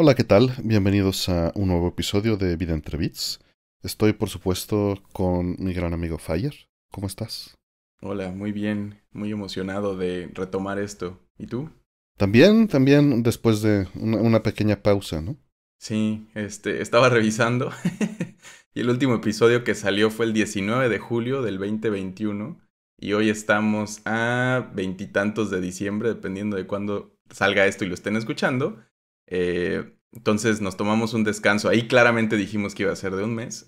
Hola, ¿qué tal? Bienvenidos a un nuevo episodio de Vida entre Bits. Estoy, por supuesto, con mi gran amigo Fire. ¿Cómo estás? Hola, muy bien, muy emocionado de retomar esto. ¿Y tú? También, también después de una, pequeña pausa, ¿no? Sí, este, estaba revisando y el último episodio que salió fue el 19 de julio del 2021 y hoy estamos a veintitantos de diciembre, dependiendo de cuándo salga esto y lo estén escuchando. Eh, entonces nos tomamos un descanso. Ahí claramente dijimos que iba a ser de un mes.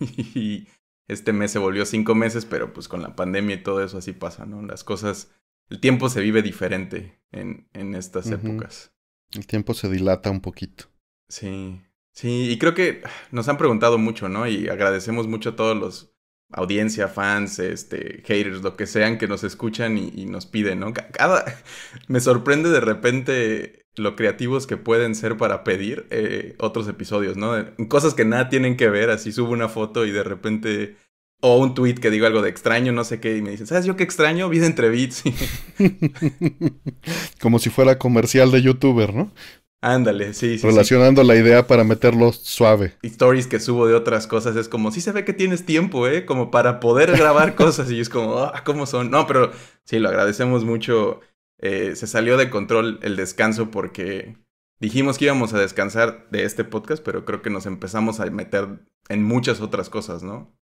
y este mes se volvió cinco meses, pero pues con la pandemia y todo eso así pasa, ¿no? Las cosas, el tiempo se vive diferente en, en estas épocas. El tiempo se dilata un poquito. Sí, sí, y creo que nos han preguntado mucho, ¿no? Y agradecemos mucho a todos los audiencia, fans, este, haters, lo que sean que nos escuchan y, y nos piden, ¿no? Cada, me sorprende de repente lo creativos que pueden ser para pedir eh, otros episodios, ¿no? Cosas que nada tienen que ver, así subo una foto y de repente... O un tweet que digo algo de extraño, no sé qué, y me dicen, ¿sabes yo qué extraño? Vida entre bits. Como si fuera comercial de youtuber, ¿no? Ándale, sí, sí. Relacionando la idea para meterlo suave. Y stories que subo de otras cosas es como, sí se ve que tienes tiempo, ¿eh? Como para poder grabar cosas. Y es como, ah, ¿cómo son? No, pero sí, lo agradecemos mucho eh, se salió de control el descanso porque dijimos que íbamos a descansar de este podcast, pero creo que nos empezamos a meter en muchas otras cosas, ¿no?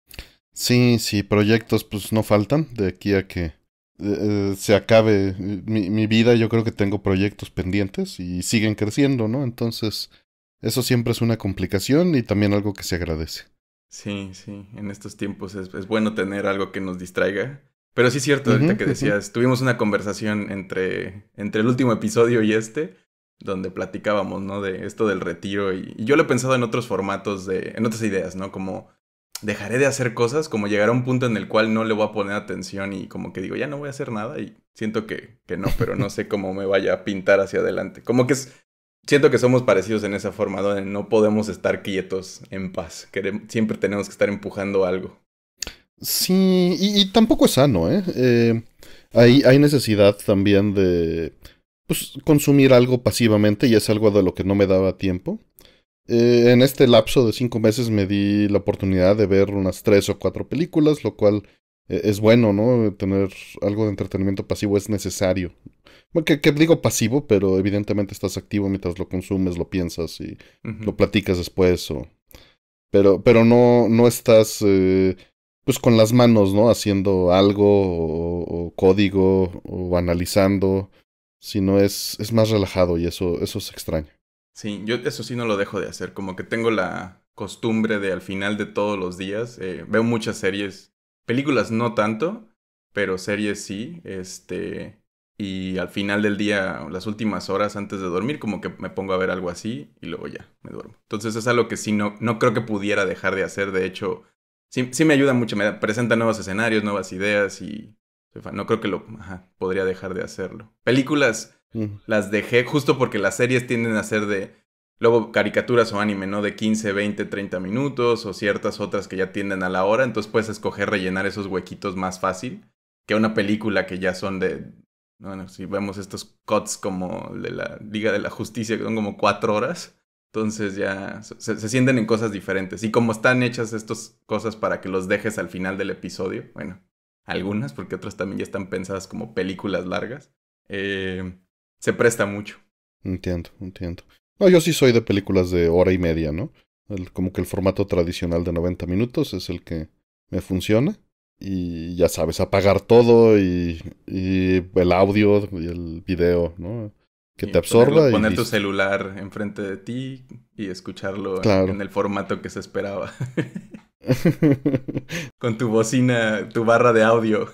Sí, sí, proyectos pues no faltan de aquí a que eh, eh, se acabe mi, mi, vida. Yo creo que tengo proyectos pendientes y siguen creciendo, ¿no? Entonces, eso siempre es una complicación y también algo que se agradece. Sí, sí, en estos tiempos es, es bueno tener algo que nos distraiga pero sí es cierto, ahorita que decías, tuvimos una conversación entre, entre el último episodio y este, donde platicábamos, ¿no? De esto del retiro y, yo lo he pensado en otros formatos, de, en otras ideas, ¿no? Como dejaré de hacer cosas, como llegar a un punto en el cual no le voy a poner atención y como que digo, ya no voy a hacer nada y siento que, que no, pero no sé cómo me vaya a pintar hacia adelante. Como que es, siento que somos parecidos en esa forma, donde no podemos estar quietos en paz, siempre tenemos que estar empujando algo. Sí, y, tampoco es sano, ¿eh? eh hay, hay necesidad también de pues, consumir algo pasivamente y es algo de lo que no me daba tiempo. Eh, en este lapso de cinco meses me di la oportunidad de ver unas tres o cuatro películas, lo cual eh, es bueno, ¿no? Tener algo de entretenimiento pasivo es necesario. Bueno, que, digo pasivo, pero evidentemente estás activo mientras lo consumes, lo piensas y lo platicas después. Pero, pero no, no estás pues con las manos, ¿no? Haciendo algo o, código o analizando, sino es, es más relajado y eso, eso es extraño. Sí, yo eso sí no lo dejo de hacer, como que tengo la costumbre de al final de todos los días, eh, veo muchas series, películas no tanto, pero series sí, este, y al final del día, las últimas horas antes de dormir, como que me pongo a ver algo así y luego ya me duermo. Entonces es algo que sí no, no creo que pudiera dejar de hacer, de hecho sí, sí me ayuda mucho, me presenta nuevos escenarios, nuevas ideas y no creo que lo podría dejar de hacerlo. Películas las dejé justo porque las series tienden a ser de luego caricaturas o anime, ¿no? De 15, 20, 30 minutos o ciertas otras que ya tienden a la hora, entonces puedes escoger rellenar esos huequitos más fácil que una película que ya son de bueno, si vemos estos cuts como de la Liga de la Justicia que son como cuatro horas, entonces ya se, sienten en cosas diferentes. Y como están hechas estas cosas para que los dejes al final del episodio, bueno, algunas, porque otras también ya están pensadas como películas largas, eh, se presta mucho. Entiendo, entiendo. No, yo sí soy de películas de hora y media, ¿no? como que el formato tradicional de 90 minutos es el que me funciona. Y ya sabes, apagar todo y el audio y el video, ¿no? que te absorba. y... poner tu celular enfrente de ti y escucharlo en el formato que se esperaba. Con tu bocina, tu barra de audio.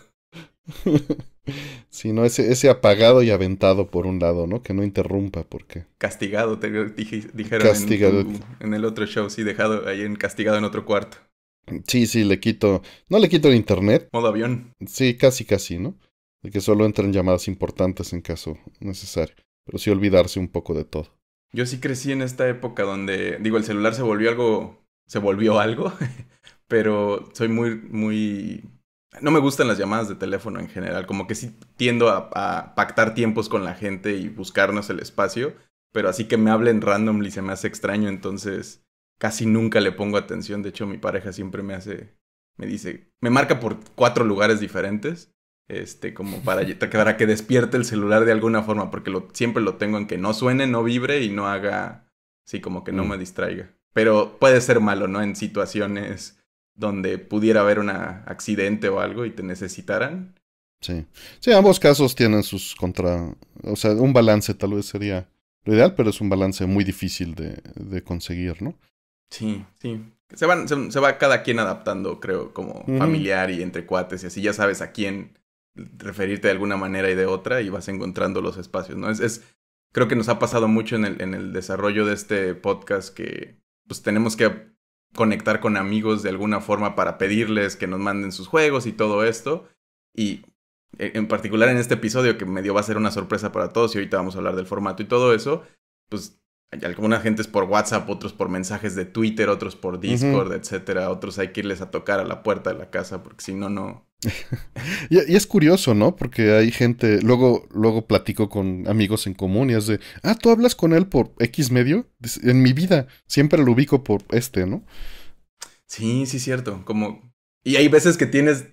Sí, no, ese, apagado y aventado por un lado, ¿no? Que no interrumpa, porque. Castigado, te dijeron En, en, el otro show, sí, dejado ahí en castigado en otro cuarto. Sí, sí, le quito. No le quito el internet. Modo avión. Sí, casi, casi, ¿no? De que solo entren llamadas importantes en caso necesario pero sí olvidarse un poco de todo. Yo sí crecí en esta época donde, digo, el celular se volvió algo, se volvió algo, pero soy muy, muy... No me gustan las llamadas de teléfono en general, como que sí tiendo a, a pactar tiempos con la gente y buscarnos el espacio, pero así que me hablen randomly se me hace extraño, entonces casi nunca le pongo atención. De hecho, mi pareja siempre me hace, me dice, me marca por cuatro lugares diferentes este, como para, que despierte el celular de alguna forma, porque siempre lo tengo en que no suene, no vibre y no haga, sí, como que no mm. me distraiga. Pero puede ser malo, ¿no? En situaciones donde pudiera haber un accidente o algo y te necesitaran. Sí. Sí, ambos casos tienen sus contra. O sea, un balance tal vez sería lo ideal, pero es un balance muy difícil de, conseguir, ¿no? Sí, sí. Se, van, se, va cada quien adaptando, creo, como familiar y entre cuates y así. Ya sabes a quién referirte de alguna manera y de otra y vas encontrando los espacios, ¿no? Es, creo que nos ha pasado mucho en el, en el desarrollo de este podcast que pues tenemos que conectar con amigos de alguna forma para pedirles que nos manden sus juegos y todo esto. Y e, en particular en este episodio que medio va a ser una sorpresa para todos y ahorita vamos a hablar del formato y todo eso, pues alguna gente es por WhatsApp, otros por mensajes de Twitter, otros por Discord, etcétera, otros hay que irles a tocar a la puerta de la casa porque si no no y, es curioso, ¿no? Porque hay gente, luego, luego platico con amigos en común y es de, ah, tú hablas con él por X medio. En mi vida siempre lo ubico por este, ¿no? Sí, sí, cierto. Como... Y hay veces que tienes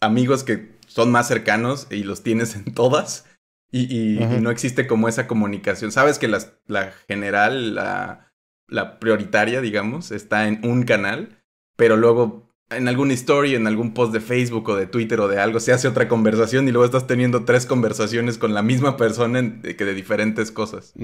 amigos que son más cercanos y los tienes en todas y, no existe como esa comunicación. Sabes que la general, la, la prioritaria, digamos, está en un canal, pero luego en algún story, en algún post de Facebook o de Twitter o de algo, se hace otra conversación y luego estás teniendo tres conversaciones con la misma persona en, que de diferentes cosas.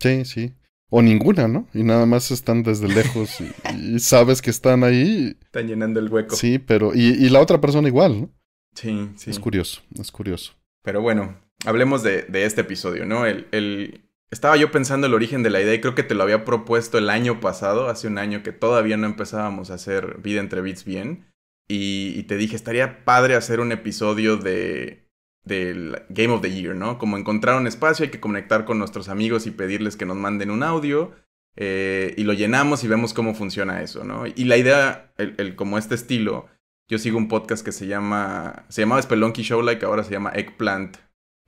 Sí, sí. O ninguna, ¿no? Y nada más están desde lejos y, sabes que están ahí. Están llenando el hueco. Sí, pero. Y, la otra persona igual, ¿no? Sí, sí. Es curioso, es curioso. Pero bueno, hablemos de, este episodio, ¿no? el, estaba yo pensando el origen de la idea y creo que te lo había propuesto el año pasado, hace un año que todavía no empezábamos a hacer vida entre bits bien. Y, te dije, estaría padre hacer un episodio de del Game of the Year, ¿no? Como encontrar un espacio, hay que conectar con nuestros amigos y pedirles que nos manden un audio eh, y lo llenamos y vemos cómo funciona eso, ¿no? Y la idea, el, como este estilo, yo sigo un podcast que se llama, se llamaba Spelunky Show ahora se llama Eggplant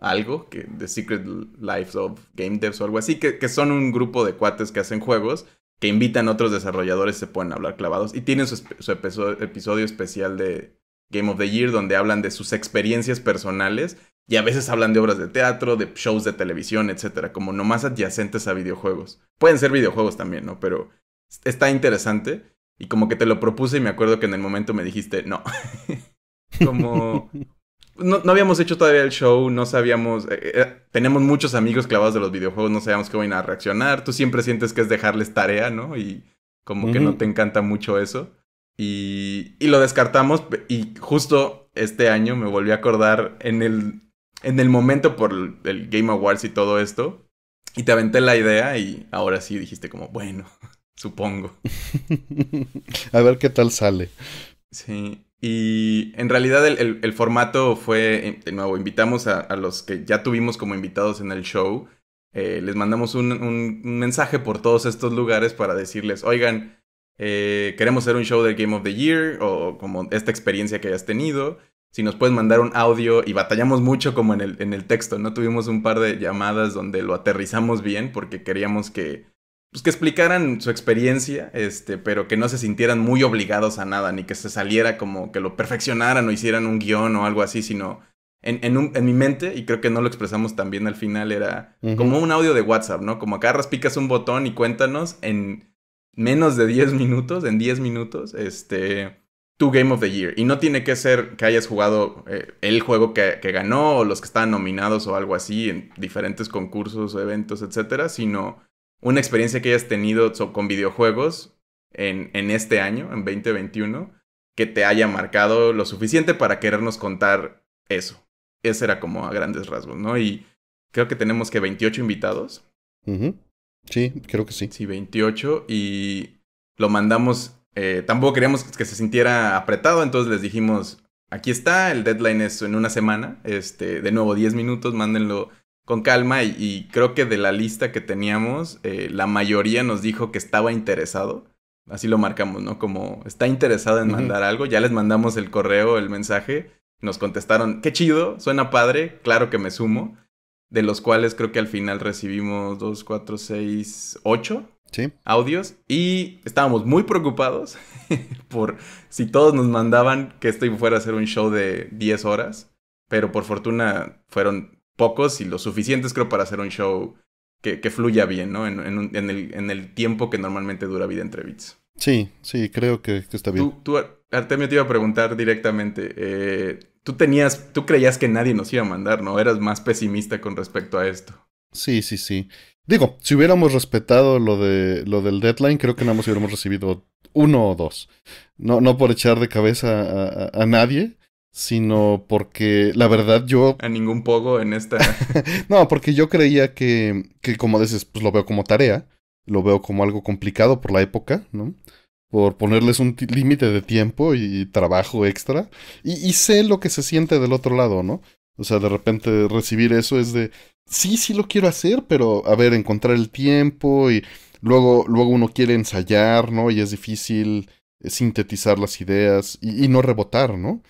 algo, que The Secret Life of Game Devs o algo así, que, son un grupo de cuates que hacen juegos, que invitan a otros desarrolladores, se pueden hablar clavados, y tienen su, episodio especial de Game of the Year, donde hablan de sus experiencias personales, y a veces hablan de obras de teatro, de shows de televisión, etcétera, como nomás adyacentes a videojuegos. Pueden ser videojuegos también, ¿no? Pero está interesante, y como que te lo propuse y me acuerdo que en el momento me dijiste, no. como no, no, habíamos hecho todavía el show, no sabíamos, eh, eh, tenemos muchos amigos clavados de los videojuegos, no sabíamos cómo iban a reaccionar, tú siempre sientes que es dejarles tarea, ¿no? Y como que no te encanta mucho eso. Y, y, lo descartamos y justo este año me volví a acordar en el, en el momento por el Game Awards y todo esto, y te aventé la idea y ahora sí dijiste como, bueno, supongo. a ver qué tal sale. Sí. Y en realidad el, el, formato fue, eh, de nuevo, invitamos a, a, los que ya tuvimos como invitados en el show, eh, les mandamos un, un, mensaje por todos estos lugares para decirles, oigan, eh, queremos hacer un show del Game of the Year o como esta experiencia que hayas tenido, si nos puedes mandar un audio y batallamos mucho como en el, en el texto, ¿no? Tuvimos un par de llamadas donde lo aterrizamos bien porque queríamos que pues que explicaran su experiencia, este, pero que no se sintieran muy obligados a nada, ni que se saliera como que lo perfeccionaran o hicieran un guión o algo así, sino en, en, en mi mente, y creo que no lo expresamos tan bien al final, era como un audio de WhatsApp, ¿no? Como acá picas un botón y cuéntanos en menos de 10 minutos, en 10 minutos, este, tu Game of the Year. Y no tiene que ser que hayas jugado eh, el juego que, que ganó o los que estaban nominados o algo así en diferentes concursos, o eventos, etcétera, sino una experiencia que hayas tenido con videojuegos en, en este año, en 2021, que te haya marcado lo suficiente para querernos contar eso. Ese era como a grandes rasgos, ¿no? Y creo que tenemos que 28 invitados. Sí, creo que sí. Sí, 28 y lo mandamos. Eh, tampoco queríamos que se sintiera apretado, entonces les dijimos, aquí está, el deadline es en una semana, este, de nuevo 10 minutos, mándenlo con calma y, creo que de la lista que teníamos, eh, la mayoría nos dijo que estaba interesado. Así lo marcamos, ¿no? Como está interesado en mandar algo, ya les mandamos el correo, el mensaje, nos contestaron, qué chido, suena padre, claro que me sumo, de los cuales creo que al final recibimos dos, cuatro, 6, ocho audios y estábamos muy preocupados por si todos nos mandaban que esto fuera a ser un show de 10 horas, pero por fortuna fueron pocos y lo suficientes, creo, para hacer un show que, fluya bien, ¿no? En, el, tiempo que normalmente dura vida entre beats. Sí, sí, creo que, está bien. Tú, Artemio, te iba a preguntar directamente. Eh, tú tenías, tú creías que nadie nos iba a mandar, ¿no? Eras más pesimista con respecto a esto. Sí, sí, sí. Digo, si hubiéramos respetado lo de lo del deadline, creo que nada más hubiéramos recibido uno o dos. No, no por echar de cabeza a nadie, sino porque la verdad yo... A ningún poco en esta... no, porque yo creía que, que, como dices, pues lo veo como tarea, lo veo como algo complicado por la época, ¿no? Por ponerles un límite de tiempo y, trabajo extra. Y, sé lo que se siente del otro lado, ¿no? O sea, de repente recibir eso es de, sí, sí lo quiero hacer, pero a ver, encontrar el tiempo y luego, luego uno quiere ensayar, ¿no? Y es difícil eh, sintetizar las ideas y, y no rebotar, ¿no?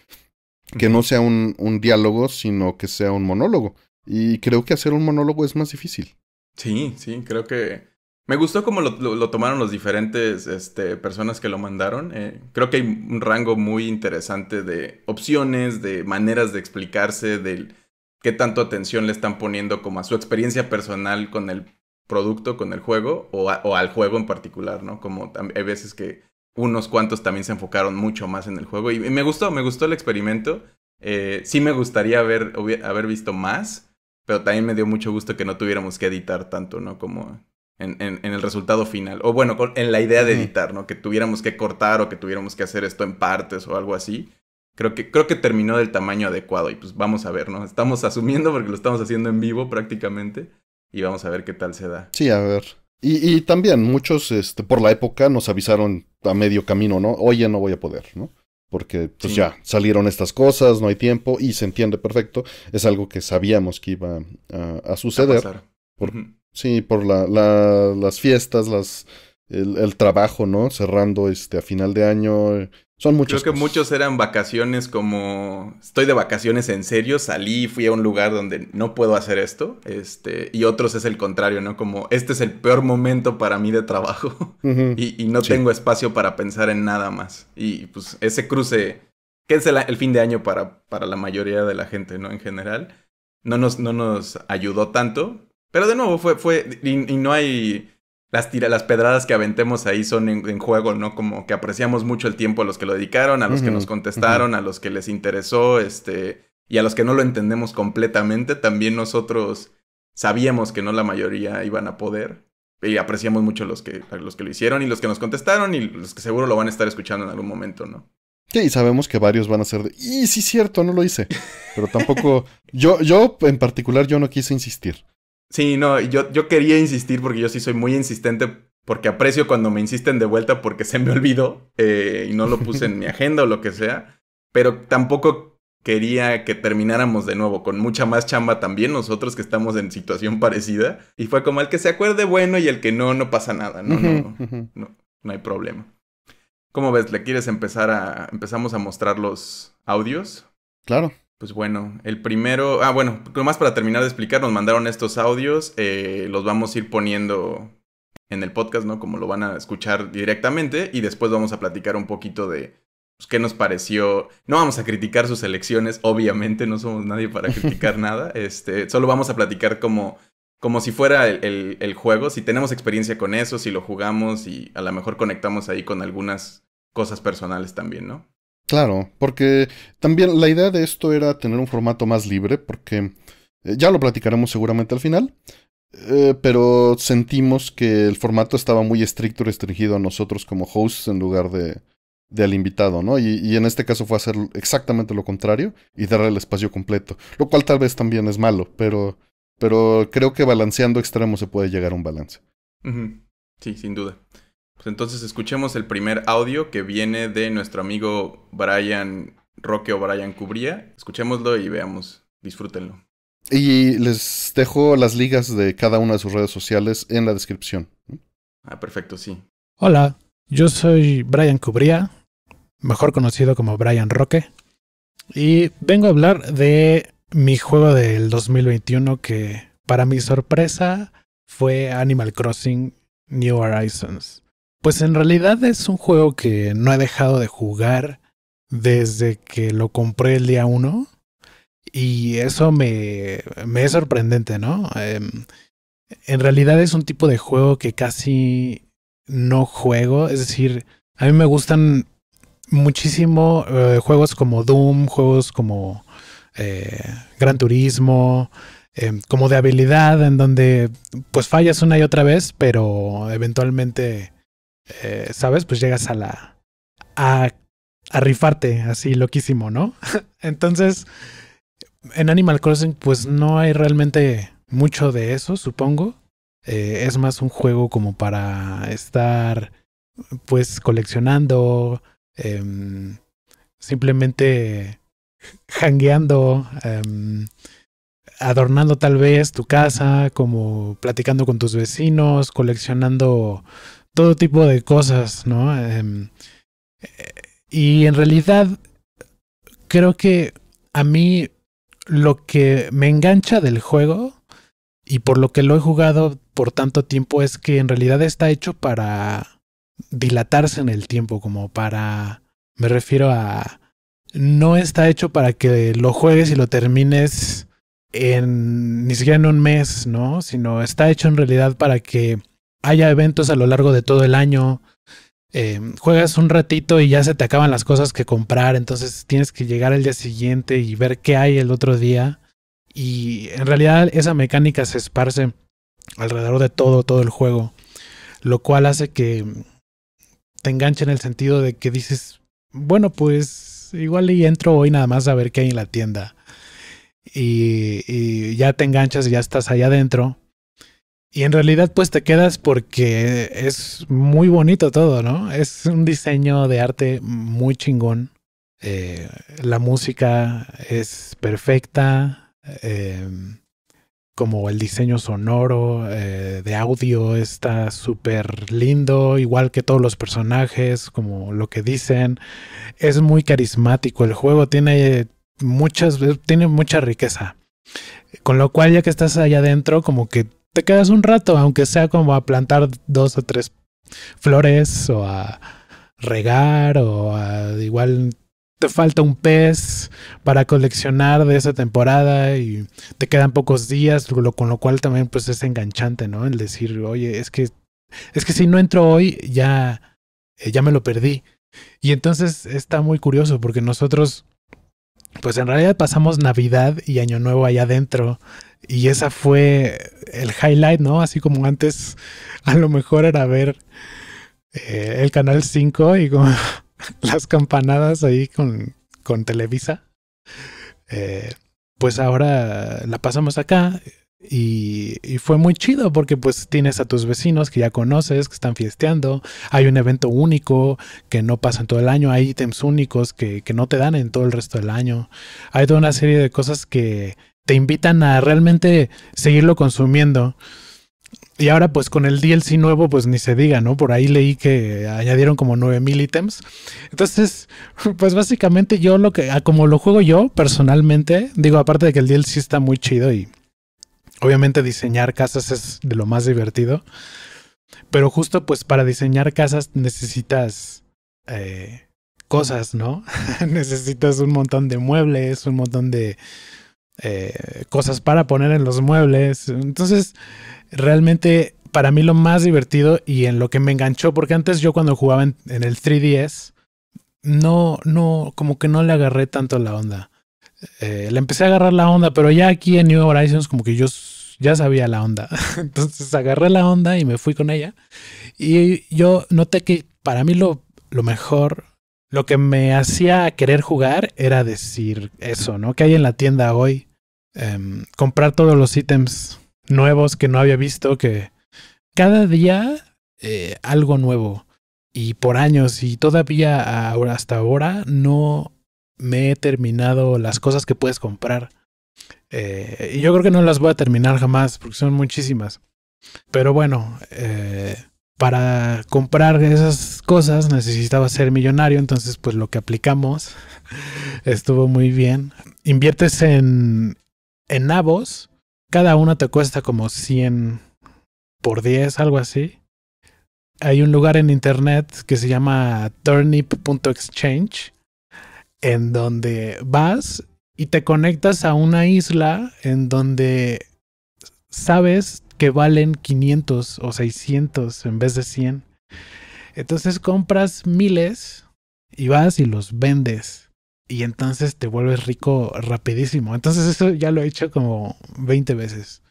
que no sea un, un, diálogo, sino que sea un monólogo. Y creo que hacer un monólogo es más difícil. Sí, sí, creo que... Me gustó cómo lo, lo, tomaron los diferentes este, personas que lo mandaron. Eh, creo que hay un rango muy interesante de opciones, de maneras de explicarse, de qué tanto atención le están poniendo como a su experiencia personal con el producto, con el juego, o, o al juego en particular, ¿no? Como hay veces que unos cuantos también se enfocaron mucho más en el juego. Y, me gustó, me gustó el experimento. Eh, sí me gustaría haber, haber visto más, pero también me dio mucho gusto que no tuviéramos que editar tanto, ¿no? Como en, el resultado final. O bueno, en la idea de editar, ¿no? Que tuviéramos que cortar o que tuviéramos que hacer esto en partes o algo así. Creo que, creo que terminó del tamaño adecuado y pues vamos a ver, ¿no? Estamos asumiendo porque lo estamos haciendo en vivo prácticamente y vamos a ver qué tal se da. Sí, a ver. Y, también muchos, este, por la época, nos avisaron a medio camino, ¿no? Oye, no voy a poder, ¿no? Porque pues ya salieron estas cosas, no hay tiempo y se entiende perfecto. Es algo que sabíamos que iba a, suceder. Sí, por la, la, las fiestas, las, el, el, trabajo, ¿no? Cerrando este, a final de año, son muchos. Creo que muchos eran vacaciones como estoy de vacaciones en serio, salí, fui a un lugar donde no puedo hacer esto, este, y otros es el contrario, ¿no? Como este es el peor momento para mí de trabajo y, no tengo espacio para pensar en nada más. Y pues ese cruce, que es el, fin de año para, para la mayoría de la gente, ¿no? En general, no nos, no nos ayudó tanto, pero de nuevo fue, fue, y no hay las, las pedradas que aventemos ahí son en, juego, ¿no? Como que apreciamos mucho el tiempo a los que lo dedicaron, a los que nos contestaron, a los que les interesó, este, y a los que no lo entendemos completamente. También nosotros sabíamos que no la mayoría iban a poder. Y apreciamos mucho los que, los que lo hicieron y los que nos contestaron y los que seguro lo van a estar escuchando en algún momento, ¿no? Sí, y sabemos que varios van a ser de, y sí, cierto, no lo hice. Pero tampoco, yo, yo en particular, yo no quise insistir. Sí, no, yo, yo quería insistir porque yo sí soy muy insistente porque aprecio cuando me insisten de vuelta porque se me olvidó eh, y no lo puse en mi agenda o lo que sea, pero tampoco quería que termináramos de nuevo con mucha más chamba también nosotros que estamos en situación parecida y fue como el que se acuerde bueno y el que no, no pasa nada, no, no, no, no, no hay problema. ¿Cómo ves? ¿Le quieres empezar a... empezamos a mostrar los audios? Claro. Pues bueno, el primero, ah bueno, más para terminar de explicar, nos mandaron estos audios, eh, los vamos a ir poniendo en el podcast, ¿no? Como lo van a escuchar directamente y después vamos a platicar un poquito de pues, qué nos pareció. No vamos a criticar sus elecciones, obviamente, no somos nadie para criticar nada, este, solo vamos a platicar como, como si fuera el, el, juego, si tenemos experiencia con eso, si lo jugamos y a lo mejor conectamos ahí con algunas cosas personales también, ¿no? Claro, porque también la idea de esto era tener un formato más libre, porque eh, ya lo platicaremos seguramente al final, eh, pero sentimos que el formato estaba muy estricto y restringido a nosotros como hosts en lugar de, al invitado, ¿no? Y, en este caso fue hacer exactamente lo contrario y darle el espacio completo, lo cual tal vez también es malo, pero, pero creo que balanceando extremos se puede llegar a un balance. Sí, sin duda. Pues entonces escuchemos el primer audio que viene de nuestro amigo Brian Roque o Brian Cubría. Escuchémoslo y veamos. Disfrútenlo. Y les dejo las ligas de cada una de sus redes sociales en la descripción. Ah, perfecto, sí. Hola, yo soy Brian Cubría, mejor conocido como Brian Roque, y vengo a hablar de mi juego del 2021 que, para mi sorpresa, fue Animal Crossing New Horizons. Pues en realidad es un juego que no he dejado de jugar desde que lo compré el día uno Y eso me, me, es sorprendente, ¿no? Em, en realidad es un tipo de juego que casi no juego. Es decir, a mí me gustan muchísimo eh, juegos como Doom, juegos como eh, Gran Turismo, em, como de habilidad, en donde pues fallas una y otra vez, pero eventualmente eh, ¿sabes? Pues llegas a la... A, rifarte así loquísimo, ¿no? Entonces, en Animal Crossing pues no hay realmente mucho de eso, supongo. Eh, es más un juego como para estar pues coleccionando, em, simplemente hangueando, em, adornando tal vez tu casa, como platicando con tus vecinos, coleccionando todo tipo de cosas, ¿no? Em, eh, y en realidad creo que a mí lo que me engancha del juego y por lo que lo he jugado por tanto tiempo es que en realidad está hecho para dilatarse en el tiempo, como para, me refiero a, no está hecho para que lo juegues y lo termines en ni siquiera en un mes, ¿no? Sino está hecho en realidad para que haya eventos a lo largo de todo el año. Eh, juegas un ratito y ya se te acaban las cosas que comprar, entonces tienes que llegar el día siguiente y ver qué hay el otro día. Y en realidad esa mecánica se esparce alrededor de todo, todo el juego, lo cual hace que te enganche en el sentido de que dices, bueno, pues igual y entro hoy nada más a ver qué hay en la tienda. Y, y ya te enganchas y ya estás allá adentro y en realidad pues te quedas porque es muy bonito todo, ¿no? Es un diseño de arte muy chingón. Eh, la música es perfecta, em, como el diseño sonoro, eh, de audio está súper lindo, igual que todos los personajes, como lo que dicen. Es muy carismático, el juego tiene, muchas, tiene mucha riqueza. Con lo cual ya que estás allá adentro, como que te quedas un rato, aunque sea como a plantar dos o tres flores o a regar o a, igual te falta un pez para coleccionar de esa temporada y te quedan pocos días, con lo cual también pues es enganchante, ¿no? El decir, oye, es que es que si no entro hoy ya eh, ya me lo perdí. Y entonces está muy curioso porque nosotros pues en realidad pasamos Navidad y Año Nuevo allá adentro y esa fue el highlight, ¿no? Así como antes a lo mejor era ver eh, el Canal 5 y con las campanadas ahí con, con Televisa. Eh, pues ahora la pasamos acá y, fue muy chido porque pues tienes a tus vecinos que ya conoces, que están fiesteando, hay un evento único que no pasa en todo el año, hay ítems únicos que, que no te dan en todo el resto del año, hay toda una serie de cosas que, te invitan a realmente seguirlo consumiendo. Y ahora pues con el DLC nuevo pues ni se diga, ¿no? Por ahí leí que añadieron como 9000 ítems. Entonces, pues básicamente yo lo que, como lo juego yo personalmente, digo, aparte de que el DLC está muy chido y obviamente diseñar casas es de lo más divertido, pero justo pues para diseñar casas necesitas eh, cosas, ¿no? necesitas un montón de muebles, un montón de eh, cosas para poner en los muebles. Entonces, realmente para mí lo más divertido y en lo que me enganchó, porque antes yo cuando jugaba en, el 3DS, no, no, como que no le agarré tanto la onda. Eh, le empecé a agarrar la onda, pero ya aquí en New Horizons como que yo ya sabía la onda. Entonces agarré la onda y me fui con ella. Y yo noté que para mí lo, lo mejor, lo que me hacía querer jugar era decir eso, ¿no? Que hay en la tienda hoy Em, comprar todos los ítems nuevos que no había visto, que cada día eh, algo nuevo. Y por años, y todavía ahora, hasta ahora no me he terminado las cosas que puedes comprar. Eh, y yo creo que no las voy a terminar jamás, porque son muchísimas. Pero bueno, eh, para comprar esas cosas necesitaba ser millonario, entonces pues lo que aplicamos estuvo muy bien. Inviertes en, en nabos, cada uno te cuesta como 100 por 10, algo así. Hay un lugar en internet que se llama turnip.exchange, en donde vas y te conectas a una isla en donde sabes que valen 500 o 600 en vez de 100. Entonces compras miles y vas y los vendes y entonces te vuelves rico rapidísimo. Entonces eso ya lo he hecho como 20 veces.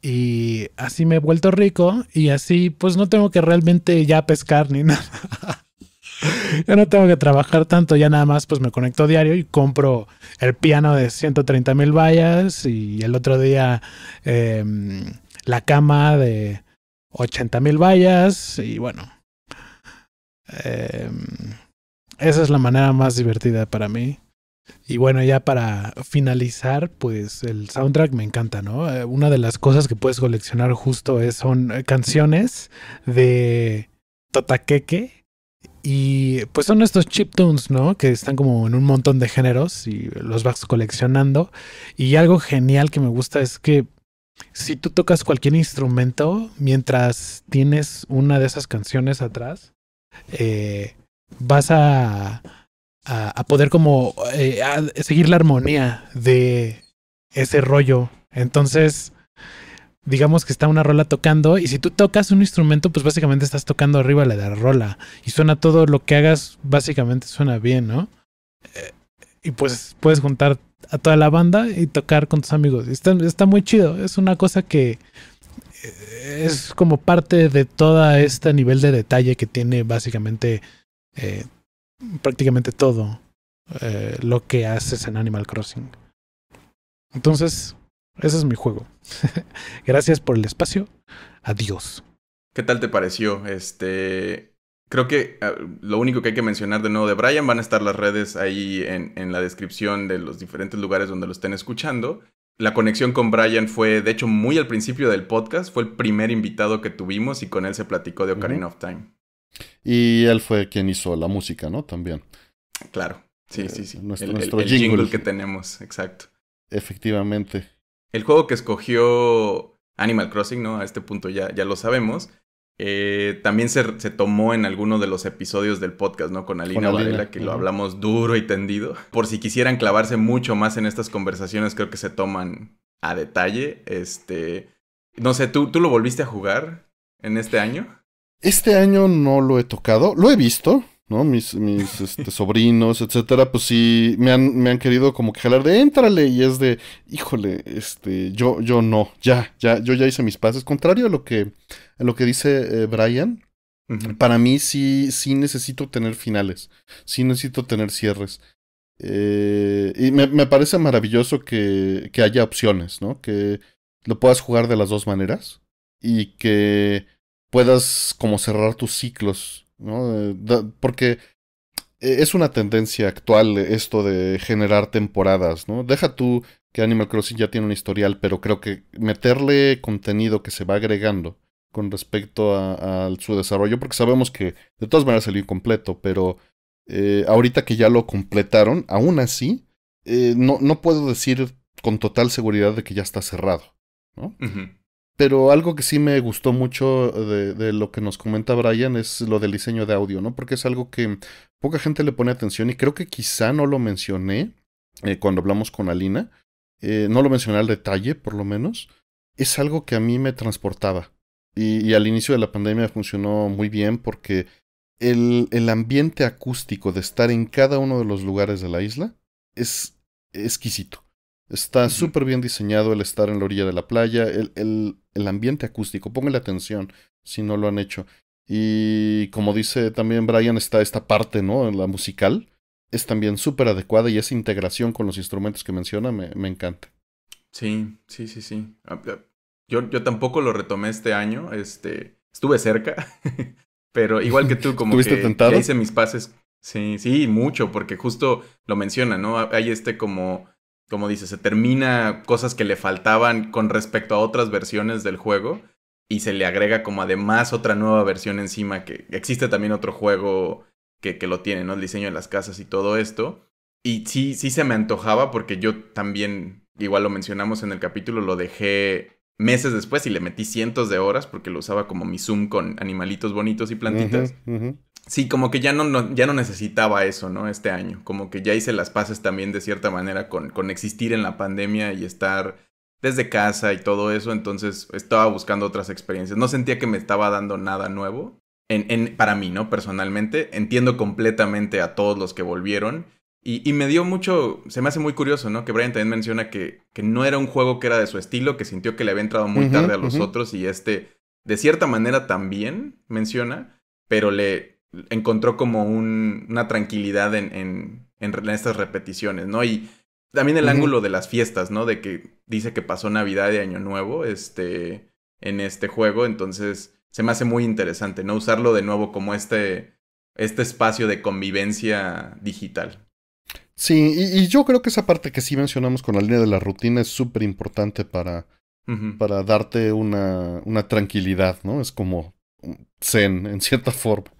Y así me he vuelto rico y así pues no tengo que realmente ya pescar ni nada. yo no tengo que trabajar tanto, ya nada más pues me conecto diario y compro el piano de 130 mil vallas y el otro día eh, la cama de 80 mil vallas y bueno. Eh, esa es la manera más divertida para mí. Y bueno, ya para finalizar, pues el soundtrack me encanta, ¿no? Eh, una de las cosas que puedes coleccionar justo es, son eh, canciones de Totakeke. Y pues son estos chiptunes, ¿no? Que están como en un montón de géneros y los vas coleccionando. Y algo genial que me gusta es que si tú tocas cualquier instrumento, mientras tienes una de esas canciones atrás, eh, vas a, a, poder como eh, seguir la armonía de ese rollo. Entonces, digamos que está una rola tocando y si tú tocas un instrumento, pues básicamente estás tocando arriba de la rola y suena todo lo que hagas, básicamente suena bien, ¿no? Eh, y pues puedes juntar a toda la banda y tocar con tus amigos. Está, está muy chido, es una cosa que eh, es como parte de todo este nivel de detalle que tiene básicamente eh, prácticamente todo eh, lo que haces en Animal Crossing. Entonces, ese es mi juego. Gracias por el espacio. Adiós. ¿Qué tal te pareció? Este. Creo que ah, lo único que hay que mencionar de nuevo de Brian van a estar las redes ahí en, la descripción de los diferentes lugares donde lo estén escuchando. La conexión con Brian fue, de hecho, muy al principio del podcast. Fue el primer invitado que tuvimos y con él se platicó de Ocarina of Time. Y él fue quien hizo la música, ¿no? También. Claro, sí, eh, sí, sí. Nuestro, el, jingle. que tenemos, exacto. Efectivamente. El juego que escogió Animal Crossing, ¿no? A este punto ya, ya lo sabemos. Eh, también se, se, tomó en alguno de los episodios del podcast, ¿no? Con Alina, Varela, que lo hablamos duro y tendido. Por si quisieran clavarse mucho más en estas conversaciones, creo que se toman a detalle. Este. No sé, ¿tú, tú lo volviste a jugar en este año? Este año no lo he tocado, lo he visto, ¿no? Mis, mis este, sobrinos, etcétera, pues sí, me han, me han querido como que jalar de éntrale y es de, híjole, este, yo, yo no, ya, ya, yo ya hice mis pases, contrario a lo que, lo que dice eh, Brian. Para mí sí, sí necesito tener finales, sí necesito tener cierres. Eh, y me, me, parece maravilloso que, que haya opciones, ¿no? Que lo puedas jugar de las dos maneras y que puedas como cerrar tus ciclos, ¿no? porque eh, es una tendencia actual esto de generar temporadas, ¿no? Deja tú que Animal Crossing ya tiene un historial, pero creo que meterle contenido que se va agregando con respecto a, su desarrollo, porque sabemos que de todas maneras salió incompleto, pero eh, ahorita que ya lo completaron, aún así, eh, no, no puedo decir con total seguridad de que ya está cerrado, ¿no? Pero algo que sí me gustó mucho de, lo que nos comenta Brian es lo del diseño de audio, ¿no? Porque es algo que poca gente le pone atención y creo que quizá no lo mencioné eh, cuando hablamos con Alina. Eh, no lo mencioné al detalle, por lo menos. Es algo que a mí me transportaba. Y, al inicio de la pandemia funcionó muy bien porque el, el, ambiente acústico de estar en cada uno de los lugares de la isla es exquisito. Está súper bien diseñado el estar en la orilla de la playa, el el ambiente acústico, pónganle atención si no lo han hecho. Y como dice también Brian, está esta parte, ¿no? La musical, es también súper adecuada y esa integración con los instrumentos que menciona me, me encanta. Sí, sí, sí, sí. Ah, yo, yo, tampoco lo retomé este año, este, estuve cerca, pero igual que tú, como que hice mis pases. Sí, sí, mucho, porque justo lo menciona, ¿no? Hay este como como dice, se termina cosas que le faltaban con respecto a otras versiones del juego y se le agrega como además otra nueva versión encima que existe también otro juego que, que lo tiene, ¿no? El diseño de las casas y todo esto. Y sí, sí se me antojaba porque yo también, igual lo mencionamos en el capítulo, lo dejé meses después y le metí cientos de horas porque lo usaba como mi Zoom con animalitos bonitos y plantitas. Sí, como que ya no, ya no necesitaba eso, ¿no? Este año. Como que ya hice las paces también de cierta manera con, con existir en la pandemia y estar desde casa y todo eso. Entonces estaba buscando otras experiencias. No sentía que me estaba dando nada nuevo. en, para mí, ¿no? Personalmente, entiendo completamente a todos los que volvieron y, me dio mucho, se me hace muy curioso, ¿no? Que Brian también menciona que, que no era un juego que era de su estilo, que sintió que le había entrado muy tarde a los otros y este, de cierta manera también menciona, pero le encontró como un, una tranquilidad en, en, estas repeticiones, ¿no? Y también el ángulo de las fiestas, ¿no? De que dice que pasó Navidad y Año Nuevo, este, en este juego, entonces se me hace muy interesante, ¿no? Usarlo de nuevo como este, este espacio de convivencia digital. Sí, y, yo creo que esa parte que sí mencionamos con la línea de la rutina es súper importante para, para darte una, una tranquilidad, ¿no? Es como zen, en cierta forma.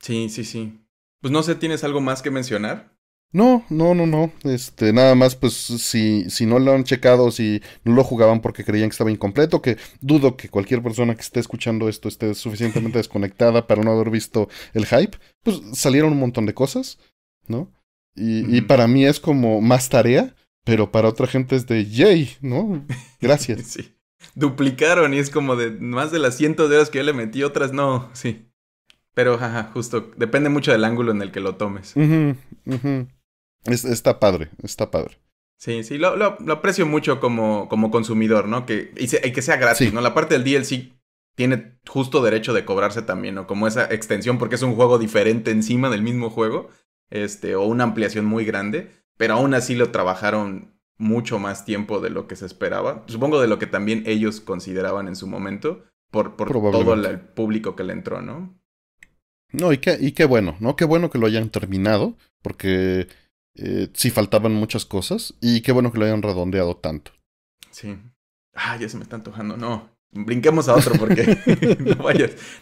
Sí, sí, sí. Pues no sé, ¿tienes algo más que mencionar? No, no, no, no. Este, nada más, pues, si, si no lo han checado, si no lo jugaban porque creían que estaba incompleto, que dudo que cualquier persona que esté escuchando esto esté suficientemente desconectada para no haber visto el hype, pues salieron un montón de cosas, ¿no? Y, y para mí es como más tarea, pero para otra gente es de yay, ¿no? Gracias. sí. Duplicaron y es como de más de las cientos de horas que yo le metí, otras no, sí. Pero jaja, justo, depende mucho del ángulo en el que lo tomes. está padre, está padre. Sí, sí, lo, lo, aprecio mucho como, como, consumidor, ¿no? Que, y, que sea gratis, ¿no? La parte del DLC tiene justo derecho de cobrarse también, ¿no? Como esa extensión, porque es un juego diferente encima del mismo juego este, o una ampliación muy grande, pero aún así lo trabajaron mucho más tiempo de lo que se esperaba. Supongo de lo que también ellos consideraban en su momento, por, por todo el público que le entró, ¿no? No, y qué, y qué bueno, ¿no? Qué bueno que lo hayan terminado, porque eh, sí faltaban muchas cosas, y qué bueno que lo hayan redondeado tanto. Sí. Ah, ya se me está antojando, no. Brinquemos a otro porque no,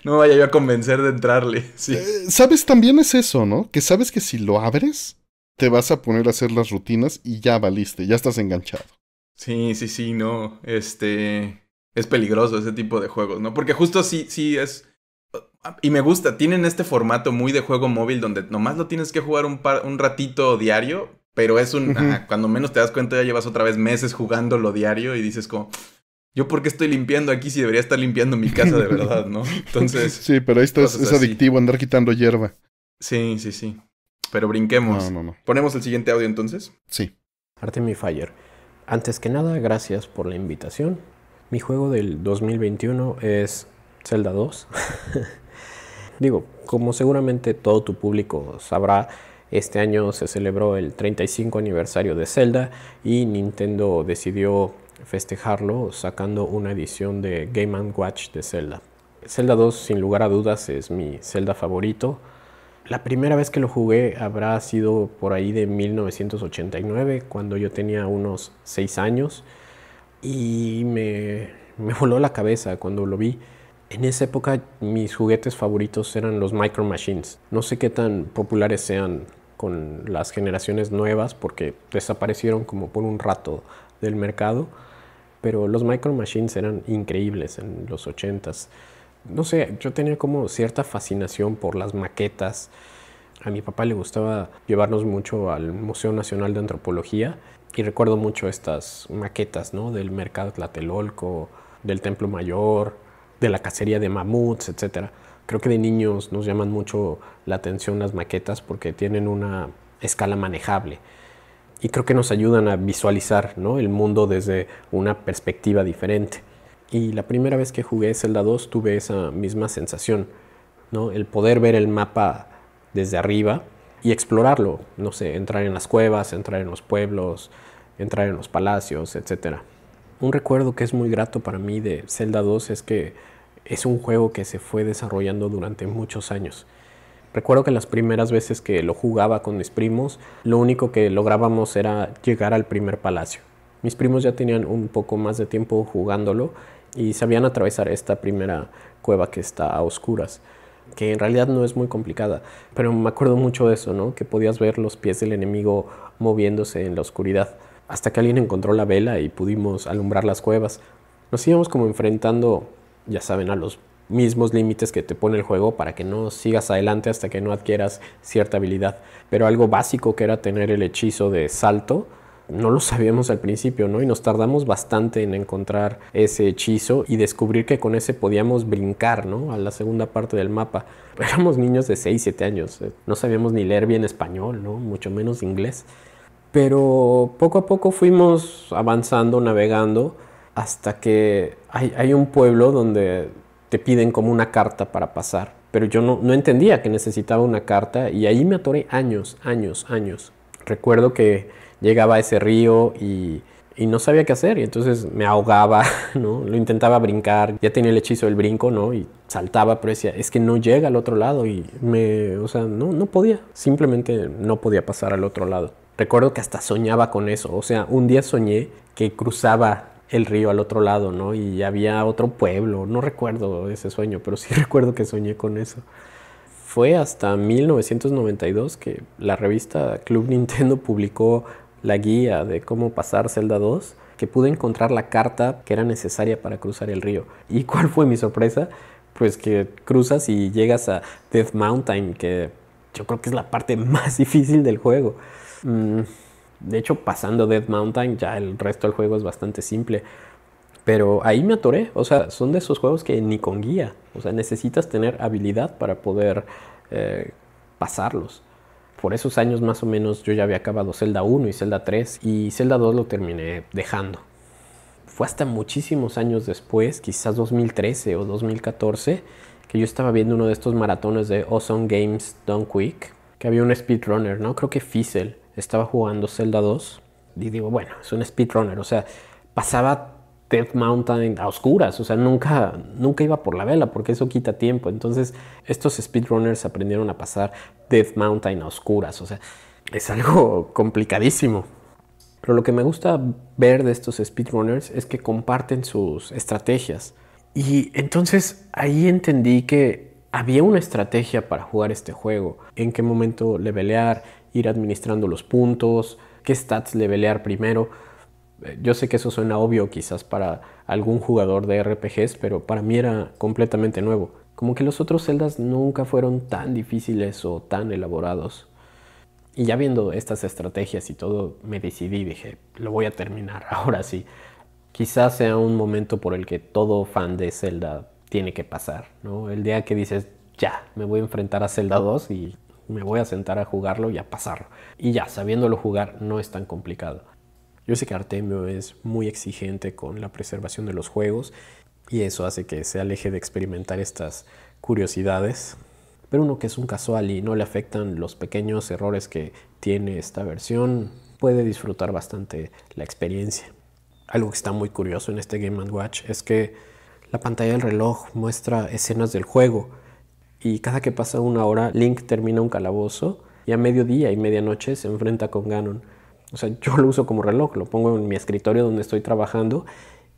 no vaya yo a convencer de entrarle. Sí. Eh, sabes, también es eso, ¿no? Que sabes que si lo abres, te vas a poner a hacer las rutinas y ya valiste, ya estás enganchado. Sí, sí, sí, no. Este. Es peligroso ese tipo de juegos, ¿no? Porque justo sí, sí es. Y me gusta, tienen este formato muy de juego móvil donde nomás lo tienes que jugar un, un ratito diario, pero es un. cuando menos te das cuenta, ya llevas otra vez meses jugándolo diario y dices como yo por qué estoy limpiando aquí si debería estar limpiando mi casa de verdad, ¿no? Entonces... Sí, pero esto es, adictivo andar quitando hierba. Sí, sí, sí. Pero brinquemos. No, no, no. ¿Ponemos el siguiente audio entonces? Sí. Artemis Fire. Antes que nada, gracias por la invitación. Mi juego del 2021 es Zelda 2. Digo, como seguramente todo tu público sabrá, este año se celebró el 35 aniversario de Zelda y Nintendo decidió festejarlo sacando una edición de Game ⁇ Watch de Zelda. Zelda 2 sin lugar a dudas es mi Zelda favorito. La primera vez que lo jugué habrá sido por ahí de 1989, cuando yo tenía unos 6 años, y me, me voló la cabeza cuando lo vi. En esa época mis juguetes favoritos eran los Micro Machines. No sé qué tan populares sean con las generaciones nuevas porque desaparecieron como por un rato del mercado pero los Micro Machines eran increíbles en los 80s. No sé, yo tenía como cierta fascinación por las maquetas. A mi papá le gustaba llevarnos mucho al Museo Nacional de Antropología y recuerdo mucho estas maquetas, ¿no? Del mercado Tlatelolco, del Templo Mayor, de la cacería de mamuts, etc. Creo que de niños nos llaman mucho la atención las maquetas porque tienen una escala manejable y creo que nos ayudan a visualizar el mundo desde una perspectiva diferente. Y la primera vez que jugué Zelda 2 tuve esa misma sensación, el poder ver el mapa desde arriba y explorarlo, no sé, entrar en las cuevas, entrar en los pueblos, entrar en los palacios, etc. Un recuerdo que es muy grato para mí de Zelda 2 es que es un juego que se fue desarrollando durante muchos años Recuerdo que las primeras veces que lo jugaba con mis primos, lo único que lográbamos era llegar al primer palacio. Mis primos ya tenían un poco más de tiempo jugándolo y sabían atravesar esta primera cueva que está a oscuras, que en realidad no es muy complicada, pero me acuerdo mucho de eso, ¿no? Que podías ver los pies del enemigo moviéndose en la oscuridad, hasta que alguien encontró la vela y pudimos alumbrar las cuevas. Nos íbamos como enfrentando, ya saben, a los mismos límites que te pone el juego para que no sigas adelante hasta que no adquieras cierta habilidad. Pero algo básico que era tener el hechizo de salto, no lo sabíamos al principio, ¿no? Y nos tardamos bastante en encontrar ese hechizo y descubrir que con ese podíamos brincar, ¿no? A la segunda parte del mapa. Éramos niños de 6, 7 años, eh, no sabíamos ni leer bien español, ¿no? Mucho menos inglés. Pero poco a poco fuimos avanzando, navegando, hasta que hay, hay un pueblo donde te piden como una carta para pasar. Pero yo no, entendía que necesitaba una carta y ahí me atoré años, años, años. Recuerdo que llegaba a ese río y, no sabía qué hacer y entonces me ahogaba, ¿no? Lo intentaba brincar, ya tenía el hechizo del brinco, ¿no? Y saltaba, pero decía, es que no llega al otro lado y me, o sea, no, no podía, simplemente no podía pasar al otro lado. Recuerdo que hasta soñaba con eso, o sea, un día soñé que cruzaba el río al otro lado, ¿no? Y había otro pueblo, no recuerdo ese sueño, pero sí recuerdo que soñé con eso. Fue hasta 1992 que la revista Club Nintendo publicó la guía de cómo pasar Zelda 2, que pude encontrar la carta que era necesaria para cruzar el río. ¿Y cuál fue mi sorpresa? Pues que cruzas y llegas a Death Mountain, que yo creo que es la parte más difícil del juego. Mm, de hecho, pasando Dead Mountain, ya el resto del juego es bastante simple. Pero ahí me atoré. O sea, son de esos juegos que ni con guía. O sea, necesitas tener habilidad para poder eh, pasarlos. Por esos años más o menos yo ya había acabado Zelda 1 y Zelda 3 y Zelda 2 lo terminé dejando. Fue hasta muchísimos años después, quizás 2013 o 2014, que yo estaba viendo uno de estos maratones de Awesome Games don't Quick, que había un speedrunner, ¿no? Creo que Fizzle estaba jugando Zelda 2 y digo, bueno, es un speedrunner, o sea, pasaba Death Mountain a oscuras, o sea, nunca, nunca iba por la vela porque eso quita tiempo. Entonces, estos speedrunners aprendieron a pasar Death Mountain a oscuras, o sea, es algo complicadísimo. Pero lo que me gusta ver de estos speedrunners es que comparten sus estrategias. Y entonces ahí entendí que había una estrategia para jugar este juego, en qué momento levelear, ir administrando los puntos, qué stats levelear primero. Eh, yo sé que eso suena obvio quizás para algún jugador de RPGs, pero para mí era completamente nuevo. Como que los otros celdas nunca fueron tan difíciles o tan elaborados. Y ya viendo estas estrategias y todo, me decidí, dije, lo voy a terminar ahora sí. Quizás sea un momento por el que todo fan de Zelda tiene que pasar, ¿no? El día que dices, ya, me voy a enfrentar a Zelda 2 y me voy a sentar a jugarlo y a pasarlo. Y ya, sabiéndolo jugar no es tan complicado. Yo sé que Artemio es muy exigente con la preservación de los juegos y eso hace que se aleje de experimentar estas curiosidades. Pero uno que es un casual y no le afectan los pequeños errores que tiene esta versión puede disfrutar bastante la experiencia. Algo que está muy curioso en este Game ⁇ Watch es que la pantalla del reloj muestra escenas del juego y cada que pasa una hora Link termina un calabozo y a mediodía y medianoche se enfrenta con Ganon. O sea, yo lo uso como reloj, lo pongo en mi escritorio donde estoy trabajando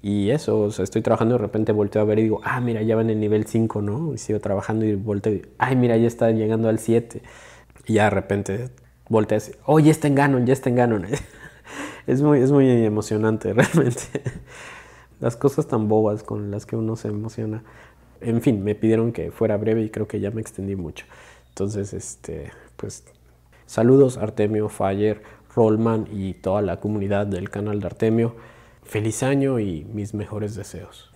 y eso, o sea, estoy trabajando y de repente volteo a ver y digo, ah, mira, ya va en el nivel 5, ¿no? Y sigo trabajando y volteo y, ay, mira, ya está llegando al 7. Y ya de repente volteas, oh, ya está en Ganon, ya está en Ganon. es, muy, es muy emocionante, realmente. las cosas tan bobas con las que uno se emociona en fin, me pidieron que fuera breve y creo que ya me extendí mucho. Entonces, este, pues saludos Artemio, Fayer, Rollman y toda la comunidad del canal de Artemio. Feliz año y mis mejores deseos.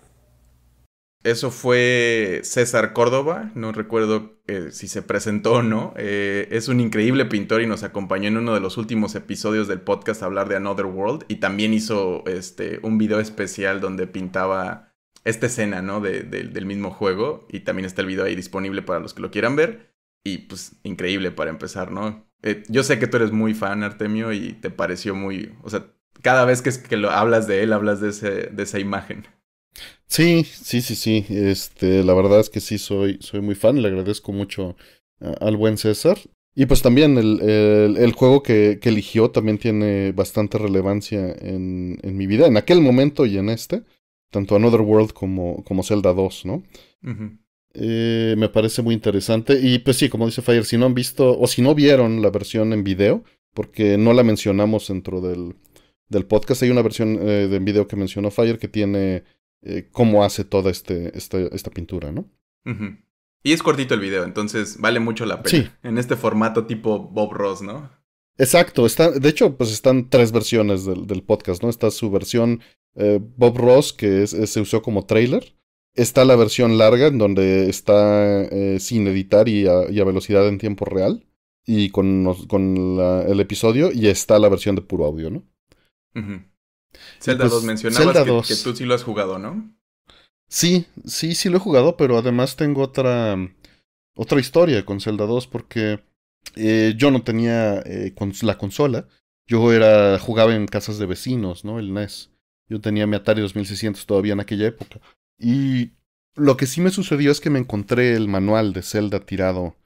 Eso fue César Córdoba, no recuerdo eh, si se presentó o no. Eh, es un increíble pintor y nos acompañó en uno de los últimos episodios del podcast Hablar de Another World y también hizo este, un video especial donde pintaba esta escena, ¿no? del mismo juego. Y también está el video ahí disponible para los que lo quieran ver. Y pues increíble para empezar, ¿no? Eh, yo sé que tú eres muy fan, Artemio, y te pareció muy... O sea, cada vez que, que lo, hablas de él, hablas de, ese, de esa imagen. Sí, sí, sí, sí. Este, la verdad es que sí, soy, soy muy fan. Le agradezco mucho al buen César. Y pues también el, el, juego que, que, eligió también tiene bastante relevancia en, en, mi vida, en aquel momento y en este tanto Another World como, como Zelda 2, ¿no? Eh, me parece muy interesante. Y pues sí, como dice Fire, si no han visto o si no vieron la versión en video, porque no la mencionamos dentro del, del podcast, hay una versión eh, en video que mencionó Fire que tiene eh, cómo hace toda este, esta pintura, ¿no? Y es cortito el video, entonces vale mucho la pena. Sí. En este formato tipo Bob Ross, ¿no? Exacto, está, de hecho, pues están tres versiones del, del, podcast, ¿no? Está su versión eh, Bob Ross, que eh, se usó como trailer. Está la versión larga, en donde está eh, sin editar y a, velocidad en tiempo real. Y con, el episodio. Y está la versión de puro audio, ¿no? Zelda 2, pues, mencionabas que, tú sí lo has jugado, ¿no? Sí, sí, sí lo he jugado, pero además tengo otra, otra historia con Zelda 2 porque yo no tenía la consola. Yo era, jugaba en casas de vecinos, ¿no? El NES. Yo tenía mi Atari 2600 todavía en aquella época. Y lo que sí me sucedió es que me encontré el manual de Zelda tirado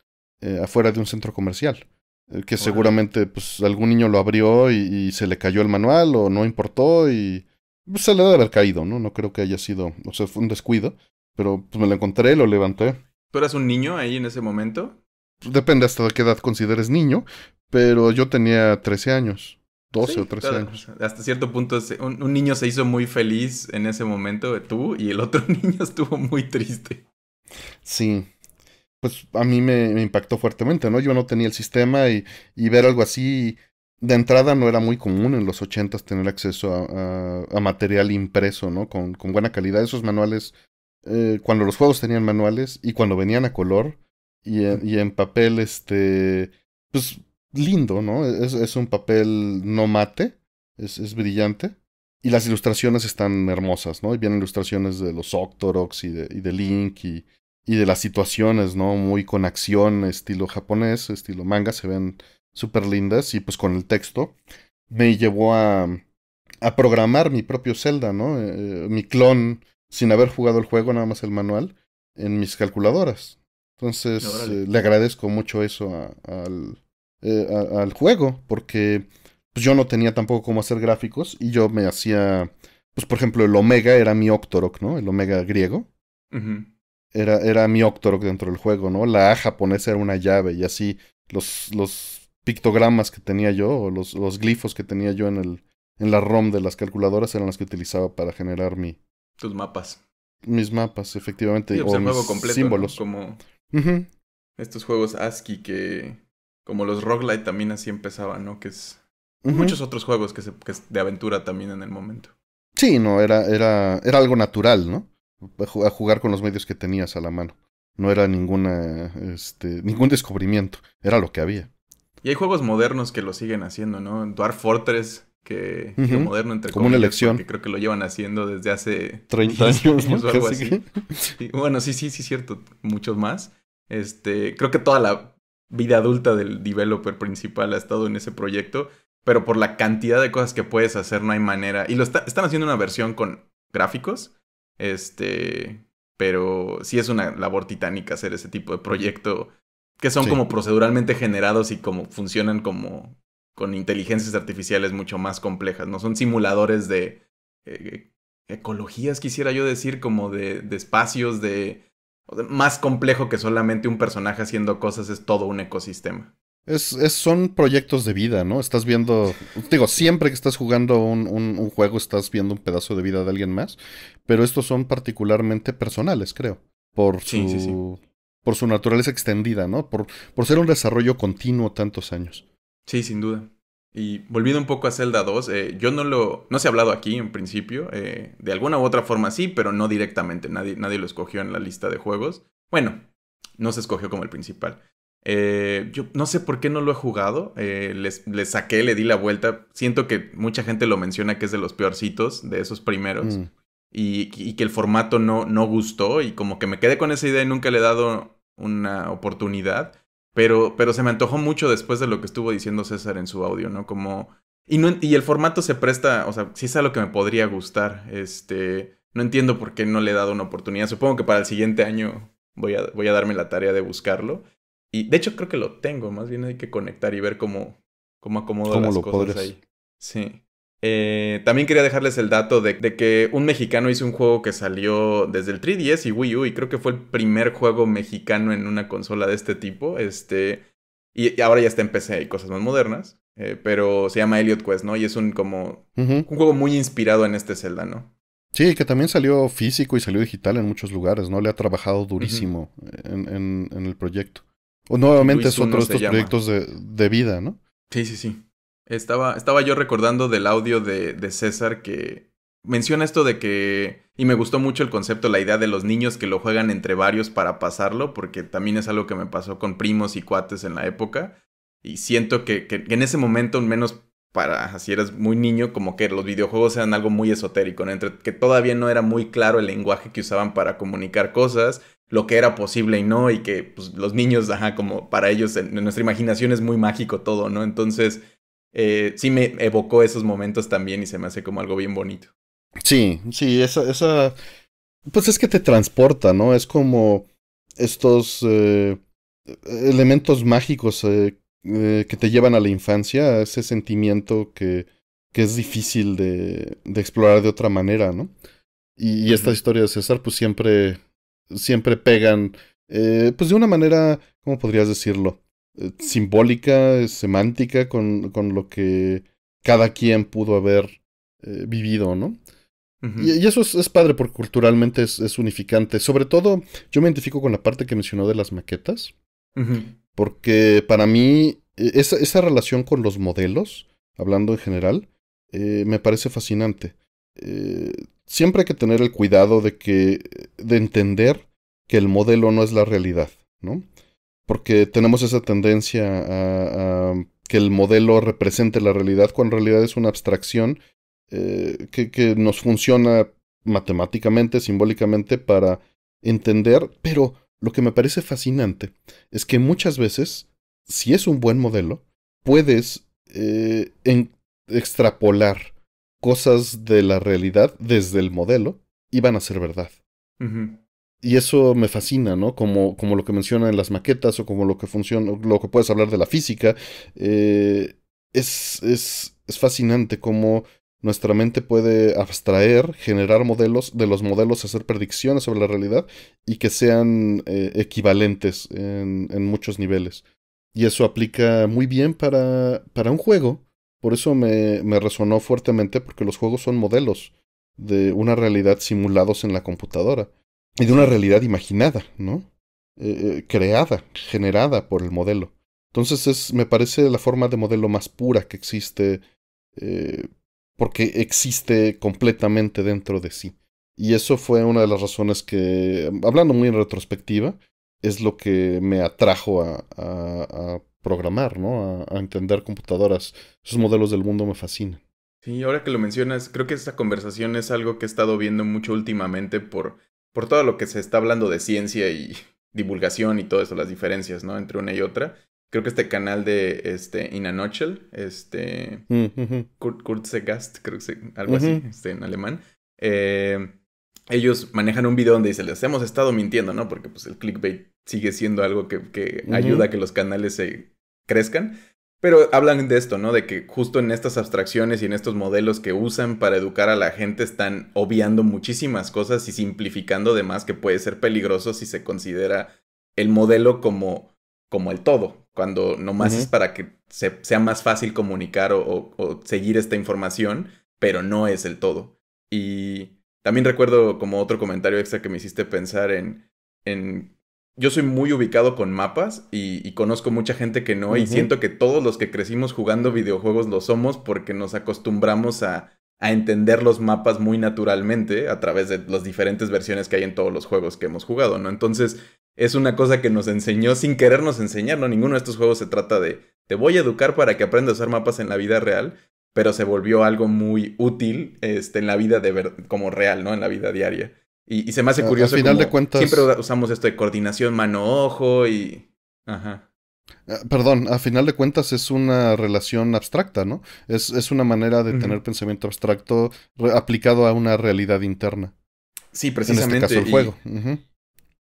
eh, afuera de un centro comercial. Eh, que seguramente pues, algún niño lo abrió y, se le cayó el manual o no importó y pues, se le debe haber caído, ¿no? No creo que haya sido, o sea, fue un descuido. Pero pues me lo encontré, lo levanté. ¿Tú eras un niño ahí en ese momento? Depende hasta de qué edad consideres niño, pero yo tenía 13 años. 12 o 13 años. Hasta cierto punto, un, niño se hizo muy feliz en ese momento, eh, tú, y el otro niño estuvo muy triste. Sí. Pues a mí me, impactó fuertemente, ¿no? Yo no tenía el sistema y, ver algo así. De entrada no era muy común en los 80 tener acceso a, material impreso, ¿no? Con, buena calidad. Esos manuales, eh, cuando los juegos tenían manuales y cuando venían a color y en, y en papel, este, pues lindo, ¿no? Es, un papel no mate, es, brillante. Y las ilustraciones están hermosas, ¿no? Y vienen ilustraciones de los Octorox y de, y de Link y, y, de las situaciones, ¿no? Muy con acción, estilo japonés, estilo manga, se ven súper lindas y pues con el texto. Me llevó a, programar mi propio Zelda, ¿no? Eh, eh, mi clon, sin haber jugado el juego, nada más el manual, en mis calculadoras. Entonces, eh, le agradezco mucho eso al, eh, al juego, porque pues, yo no tenía tampoco cómo hacer gráficos y yo me hacía, pues por ejemplo, el Omega era mi Octorok, ¿no? El Omega griego. era, era mi Octorok dentro del juego, ¿no? La A japonesa era una llave y así los, los pictogramas que tenía yo o los, los glifos que tenía yo en, el, en la ROM de las calculadoras eran las que utilizaba para generar mi... Tus mapas. Mis mapas, efectivamente. o completo, símbolos. Como estos juegos ASCII que como los roguelite también así empezaban, ¿no? Que es... Muchos otros juegos que, es de aventura también en el momento. Sí, no, era, era, era algo natural, ¿no? A jugar con los medios que tenías a la mano. No era ninguna, este, ningún descubrimiento, era lo que había. Y hay juegos modernos que lo siguen haciendo, ¿no? Dwarf Fortress, que, moderno entre Como una elección. Que creo que lo llevan haciendo desde hace 30 años, bueno, sí, sí, sí, cierto, muchos más. Este, creo que toda la vida adulta del developer principal ha estado en ese proyecto, pero por la cantidad de cosas que puedes hacer no hay manera. Y lo están haciendo una versión con gráficos, este, pero sí es una labor titánica hacer ese tipo de proyecto que son como proceduralmente generados y como funcionan como con inteligencias artificiales mucho más complejas, ¿no? Son simuladores de eh, eh, ecologías, quisiera yo decir, como de espacios, de, más complejo que solamente un personaje haciendo cosas, es todo un ecosistema. Es, es, son proyectos de vida, ¿no? Estás viendo, digo, siempre que estás jugando un, juego estás viendo un pedazo de vida de alguien más, pero estos son particularmente personales, creo, por su, Por su naturaleza extendida, ¿no? Por, por ser un desarrollo continuo tantos años. Sí, sin duda. Y volviendo un poco a Zelda 2, eh, yo no lo. No se ha hablado aquí en principio. Eh, de alguna u otra forma sí, pero no directamente. Nadie, nadie lo escogió en la lista de juegos. Bueno, no se escogió como el principal. Eh, yo no sé por qué no lo he jugado. le saqué, le di la vuelta. Siento que mucha gente lo menciona que es de los peorcitos, de esos primeros. Mm. Y, y, que el formato no, no gustó. Y como que me quedé con esa idea y nunca le he dado una oportunidad. Pero, pero se me antojó mucho después de lo que estuvo diciendo César en su audio, ¿no? Como. Y, no, y el formato se presta, o sea, sí es algo que me podría gustar. Este. No entiendo por qué no le he dado una oportunidad. Supongo que para el siguiente año voy a, voy a darme la tarea de buscarlo. Y de hecho creo que lo tengo, más bien hay que conectar y ver cómo, cómo acomodo las cosas ahí. Sí. Eh, también quería dejarles el dato de, que un mexicano hizo un juego que salió desde el 3DS y Wii U y creo que fue el primer juego mexicano en una consola de este tipo. Este, y, ahora ya está en PC y cosas más modernas. Eh, pero se llama Elliot Quest, ¿no? Y es un como un juego muy inspirado en este Zelda, ¿no? Sí, que también salió físico y salió digital en muchos lugares, ¿no? Le ha trabajado durísimo en, el proyecto. O nuevamente es otro de estos proyectos de, de vida, ¿no? Sí, sí, sí. Estaba, estaba yo recordando del audio de, de César que menciona esto de que, y me gustó mucho el concepto, la idea de los niños que lo juegan entre varios para pasarlo, porque también es algo que me pasó con primos y cuates en la época, y siento que, que, en ese momento, menos para, si eras muy niño, como que los videojuegos eran algo muy esotérico, entre que todavía no era muy claro el lenguaje que usaban para comunicar cosas, lo que era posible y no, y que pues, los niños, ajá, como para ellos, en nuestra imaginación es muy mágico todo, ¿no? Entonces eh, sí me evocó esos momentos también y se me hace como algo bien bonito. Sí, sí, esa, esa, pues es que te transporta, ¿no? Es como estos eh, elementos mágicos eh, que te llevan a la infancia, a ese sentimiento que, que es difícil de, de, explorar de otra manera, ¿no? Y, y estas historias de César, pues siempre, siempre pegan, pues de una manera, ¿cómo podrías decirlo? Eh, simbólica, semántica con, con, lo que cada quien pudo haber eh, vivido, ¿no? y, eso es, padre porque culturalmente es, unificante. Sobre todo, yo me identifico con la parte que mencionó de las maquetas, porque para mí e, esa, esa, relación con los modelos, hablando en general, eh, me parece fascinante. siempre hay que tener el cuidado de que de entender que el modelo no es la realidad, ¿no? porque tenemos esa tendencia a, que el modelo represente la realidad cuando en realidad es una abstracción eh, que, nos funciona matemáticamente, simbólicamente para entender, pero lo que me parece fascinante es que muchas veces, si es un buen modelo, puedes eh, extrapolar cosas de la realidad desde el modelo y van a ser verdad y eso me fascina, ¿no? Como, lo que menciona en las maquetas o como lo que funciona, lo que puedes hablar de la física. Eh, es, fascinante cómo nuestra mente puede abstraer, generar modelos, de los modelos hacer predicciones sobre la realidad y que sean eh, equivalentes en, muchos niveles. Y eso aplica muy bien para, para un juego. Por eso me, me, resonó fuertemente porque los juegos son modelos de una realidad simulados en la computadora y de una realidad imaginada, ¿no? Eh, eh, creada, generada por el modelo. Entonces es, me parece la forma de modelo más pura que existe, eh, porque existe completamente dentro de sí. Y eso fue una de las razones que, hablando muy en retrospectiva, es lo que me atrajo a, programar, ¿no? A, a, entender computadoras. Esos modelos del mundo me fascinan. Sí, ahora que lo mencionas, creo que esta conversación es algo que he estado viendo mucho últimamente por por todo lo que se está hablando de ciencia y divulgación y todo eso, las diferencias, ¿no? Entre una y otra. Creo que este canal de este, In este, mm, creo que algo así, este, en alemán. Eh, ellos manejan un video donde dice, les hemos estado mintiendo, ¿no? Porque pues el clickbait sigue siendo algo que, ayuda a que los canales se crezcan. Pero hablan de esto, ¿no? De que justo en estas abstracciones y en estos modelos que usan para educar a la gente están obviando muchísimas cosas y simplificando de que puede ser peligroso si se considera el modelo como, como el todo, cuando nomás es para que se, sea más fácil comunicar o, o seguir esta información, pero no es el todo. Y también recuerdo como otro comentario extra que me hiciste pensar en, en yo soy muy ubicado con mapas y, conozco mucha gente que no y siento que todos los que crecimos jugando videojuegos lo somos porque nos acostumbramos a, entender los mapas muy naturalmente a través de las diferentes versiones que hay en todos los juegos que hemos jugado, ¿no? Entonces es una cosa que nos enseñó sin querernos enseñar, ¿no? Ninguno de estos juegos se trata de te voy a educar para que aprendas a usar mapas en la vida real, pero se volvió algo muy útil este, en la vida de como real, ¿no? En la vida diaria. Y, se me hace curioso. Al final de cuentas. Siempre usamos esto de coordinación mano-ojo y. Ajá. Ah, perdón, a final de cuentas es una relación abstracta, ¿no? Es, es una manera de tener pensamiento abstracto aplicado a una realidad interna. Sí, precisamente. En este caso, el juego.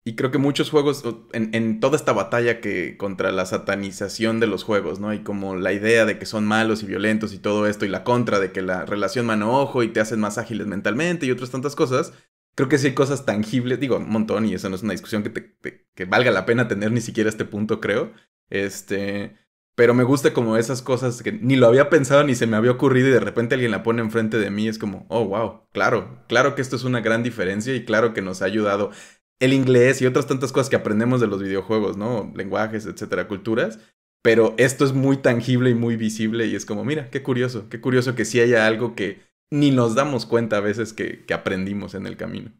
Y, creo que muchos juegos, en, en, toda esta batalla que contra la satanización de los juegos, ¿no? Y como la idea de que son malos y violentos y todo esto, y la contra de que la relación mano-ojo y te hacen más ágiles mentalmente y otras tantas cosas, creo que sí hay cosas tangibles, digo, un montón, y eso no es una discusión que, valga la pena tener ni siquiera este punto, creo. Este, pero me gusta como esas cosas que ni lo había pensado ni se me había ocurrido y de repente alguien la pone enfrente de mí es como, oh, wow, claro, claro que esto es una gran diferencia y claro que nos ha ayudado el inglés y otras tantas cosas que aprendemos de los videojuegos, ¿no? Lenguajes, etcétera, culturas. Pero esto es muy tangible y muy visible y es como, mira, qué curioso, qué curioso que sí haya algo que ni nos damos cuenta a veces que, aprendimos en el camino.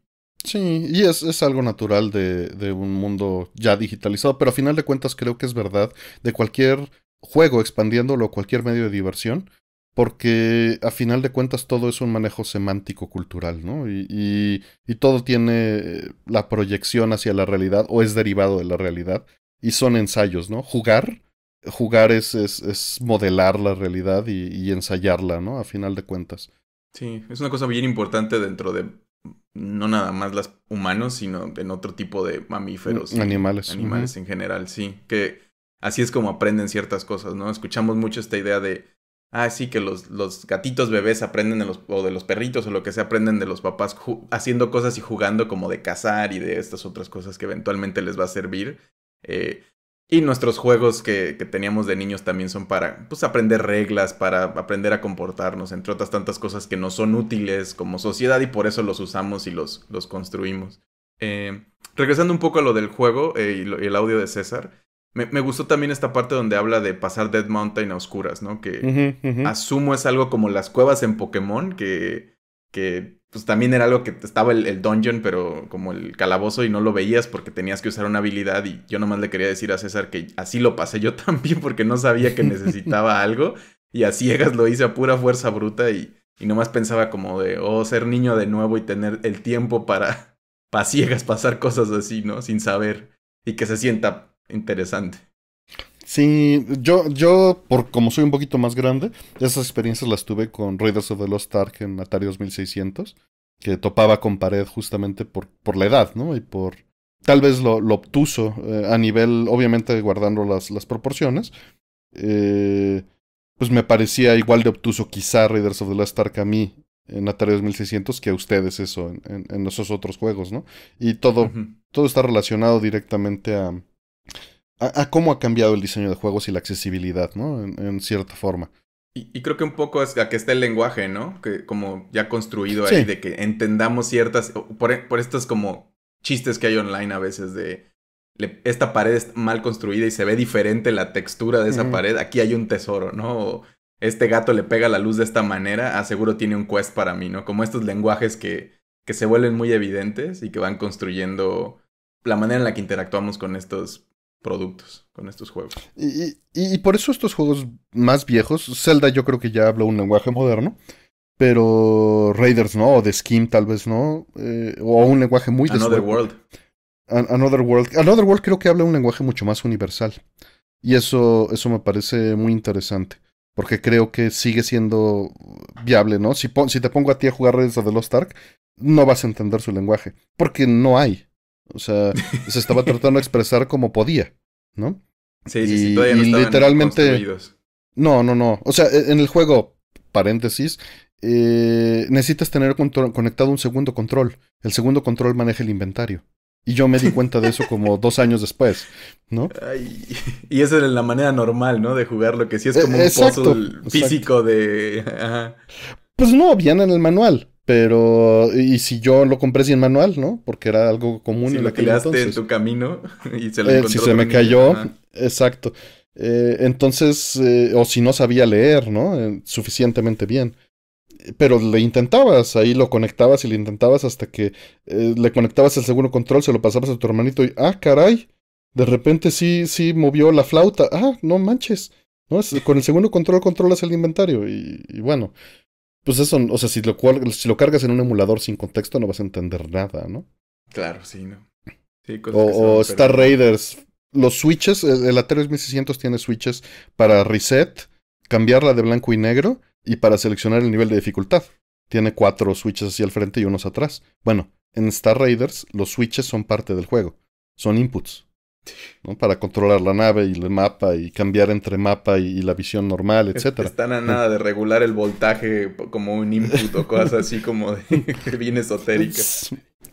Sí, y es, algo natural de, un mundo ya digitalizado, pero a final de cuentas creo que es verdad de cualquier juego expandiéndolo, cualquier medio de diversión, porque a final de cuentas todo es un manejo semántico cultural, ¿no? Y, y, todo tiene eh, la proyección hacia la realidad o es derivado de la realidad y son ensayos, ¿no? Jugar, jugar es, es, modelar la realidad y ensayarla, ¿no? A final de cuentas. Sí, es una cosa bien importante dentro de no nada más los humanos, sino en otro tipo de mamíferos. Animales. Animales en general, sí. Que así es como aprenden ciertas cosas, ¿no? Escuchamos mucho esta idea de, ah, sí, que los, los gatitos bebés aprenden de los, o de los perritos o lo que sea, aprenden de los papás haciendo cosas y jugando como de cazar y de estas otras cosas que eventualmente les va a servir. Eh, y nuestros juegos que, teníamos de niños también son para pues, aprender reglas, para aprender a comportarnos, entre otras tantas cosas que no son útiles como sociedad y por eso los usamos y los, los construimos. Eh, regresando un poco a lo del juego eh, y, el audio de César, me, gustó también esta parte donde habla de pasar Dead Mountain a oscuras, ¿no? Que asumo es algo como las cuevas en Pokémon, que, que pues también era algo que estaba el, el, dungeon, pero como el calabozo y no lo veías porque tenías que usar una habilidad y yo nomás le quería decir a César que así lo pasé yo también porque no sabía que necesitaba algo y a ciegas lo hice a pura fuerza bruta y, y nomás pensaba como de, oh, ser niño de nuevo y tener el tiempo para, para ciegas pasar cosas así, ¿no? Sin saber y que se sienta interesante. Sí, yo, yo, por como soy un poquito más grande, esas experiencias las tuve con Raiders of the Lost Ark en Atari 2600, que topaba con pared justamente por, por la edad, ¿no? Y por tal vez lo, obtuso eh, a nivel, obviamente guardando las, las proporciones. Eh, pues me parecía igual de obtuso quizá Raiders of the Lost Ark a mí en Atari 2600 que a ustedes eso en, en, esos otros juegos, ¿no? Y todo, todo está relacionado directamente a a, cómo ha cambiado el diseño de juegos y la accesibilidad, ¿no? En, cierta forma. Y, creo que un poco es a que está el lenguaje, ¿no? Que como ya construido ahí, de que entendamos ciertas. Por, por estos como chistes que hay online a veces de. esta pared es mal construida y se ve diferente la textura de esa pared. Aquí hay un tesoro, ¿no? este gato le pega la luz de esta manera, aseguro ah, tiene un quest para mí, ¿no? Como estos lenguajes que, que se vuelven muy evidentes y que van construyendo la manera en la que interactuamos con estos productos con estos juegos. Y, por eso estos juegos más viejos, Zelda yo creo que ya habla un lenguaje moderno, pero Raiders no, o The Scheme tal vez no, eh, o un lenguaje muy... Another World. Another World. Another World creo que habla un lenguaje mucho más universal. Y eso, eso me parece muy interesante, porque creo que sigue siendo viable, ¿no? Si, si te pongo a ti a jugar Raiders of the Lost Ark, no vas a entender su lenguaje, porque no hay. O sea, se estaba tratando de expresar como podía, ¿no? Sí, sí, todavía no literalmente, No, no, no. O sea, e, en el juego, paréntesis, eh, necesitas tener conectado un segundo control. El segundo control maneja el inventario. Y yo me di cuenta de eso como dos años después, ¿no? y esa era la manera normal, ¿no? De jugar lo que sí es e, como un puzzle físico de... Pues no, viene en el manual. Pero, y si yo lo compré sin manual, ¿no? Porque era algo común. Y lo tiraste en tu camino y se lo eh, Si se me cayó, exacto. Eh, entonces, eh, o si no sabía leer, ¿no? Eh, suficientemente bien. Pero le intentabas, ahí lo conectabas y le intentabas hasta que le conectabas el segundo control, se lo pasabas a tu hermanito y, ah, caray, de repente sí, sí movió la flauta, ah, no manches, ¿no? Es, con el segundo control controlas el inventario y, y bueno, pues eso, o sea, si lo, cargas en un emulador sin contexto no vas a entender nada, ¿no? Claro, sí, ¿no? Sí, o, o Star Raiders. Los switches, el Atari 1600 tiene switches para reset, cambiarla de blanco y negro y para seleccionar el nivel de dificultad. Tiene cuatro switches hacia el frente y unos atrás. Bueno, en Star Raiders los switches son parte del juego, son inputs. Para controlar la nave y el mapa y cambiar entre mapa y, la visión normal, etc. Están a nada de regular el voltaje como un input o cosas así como de, bien esotéricas.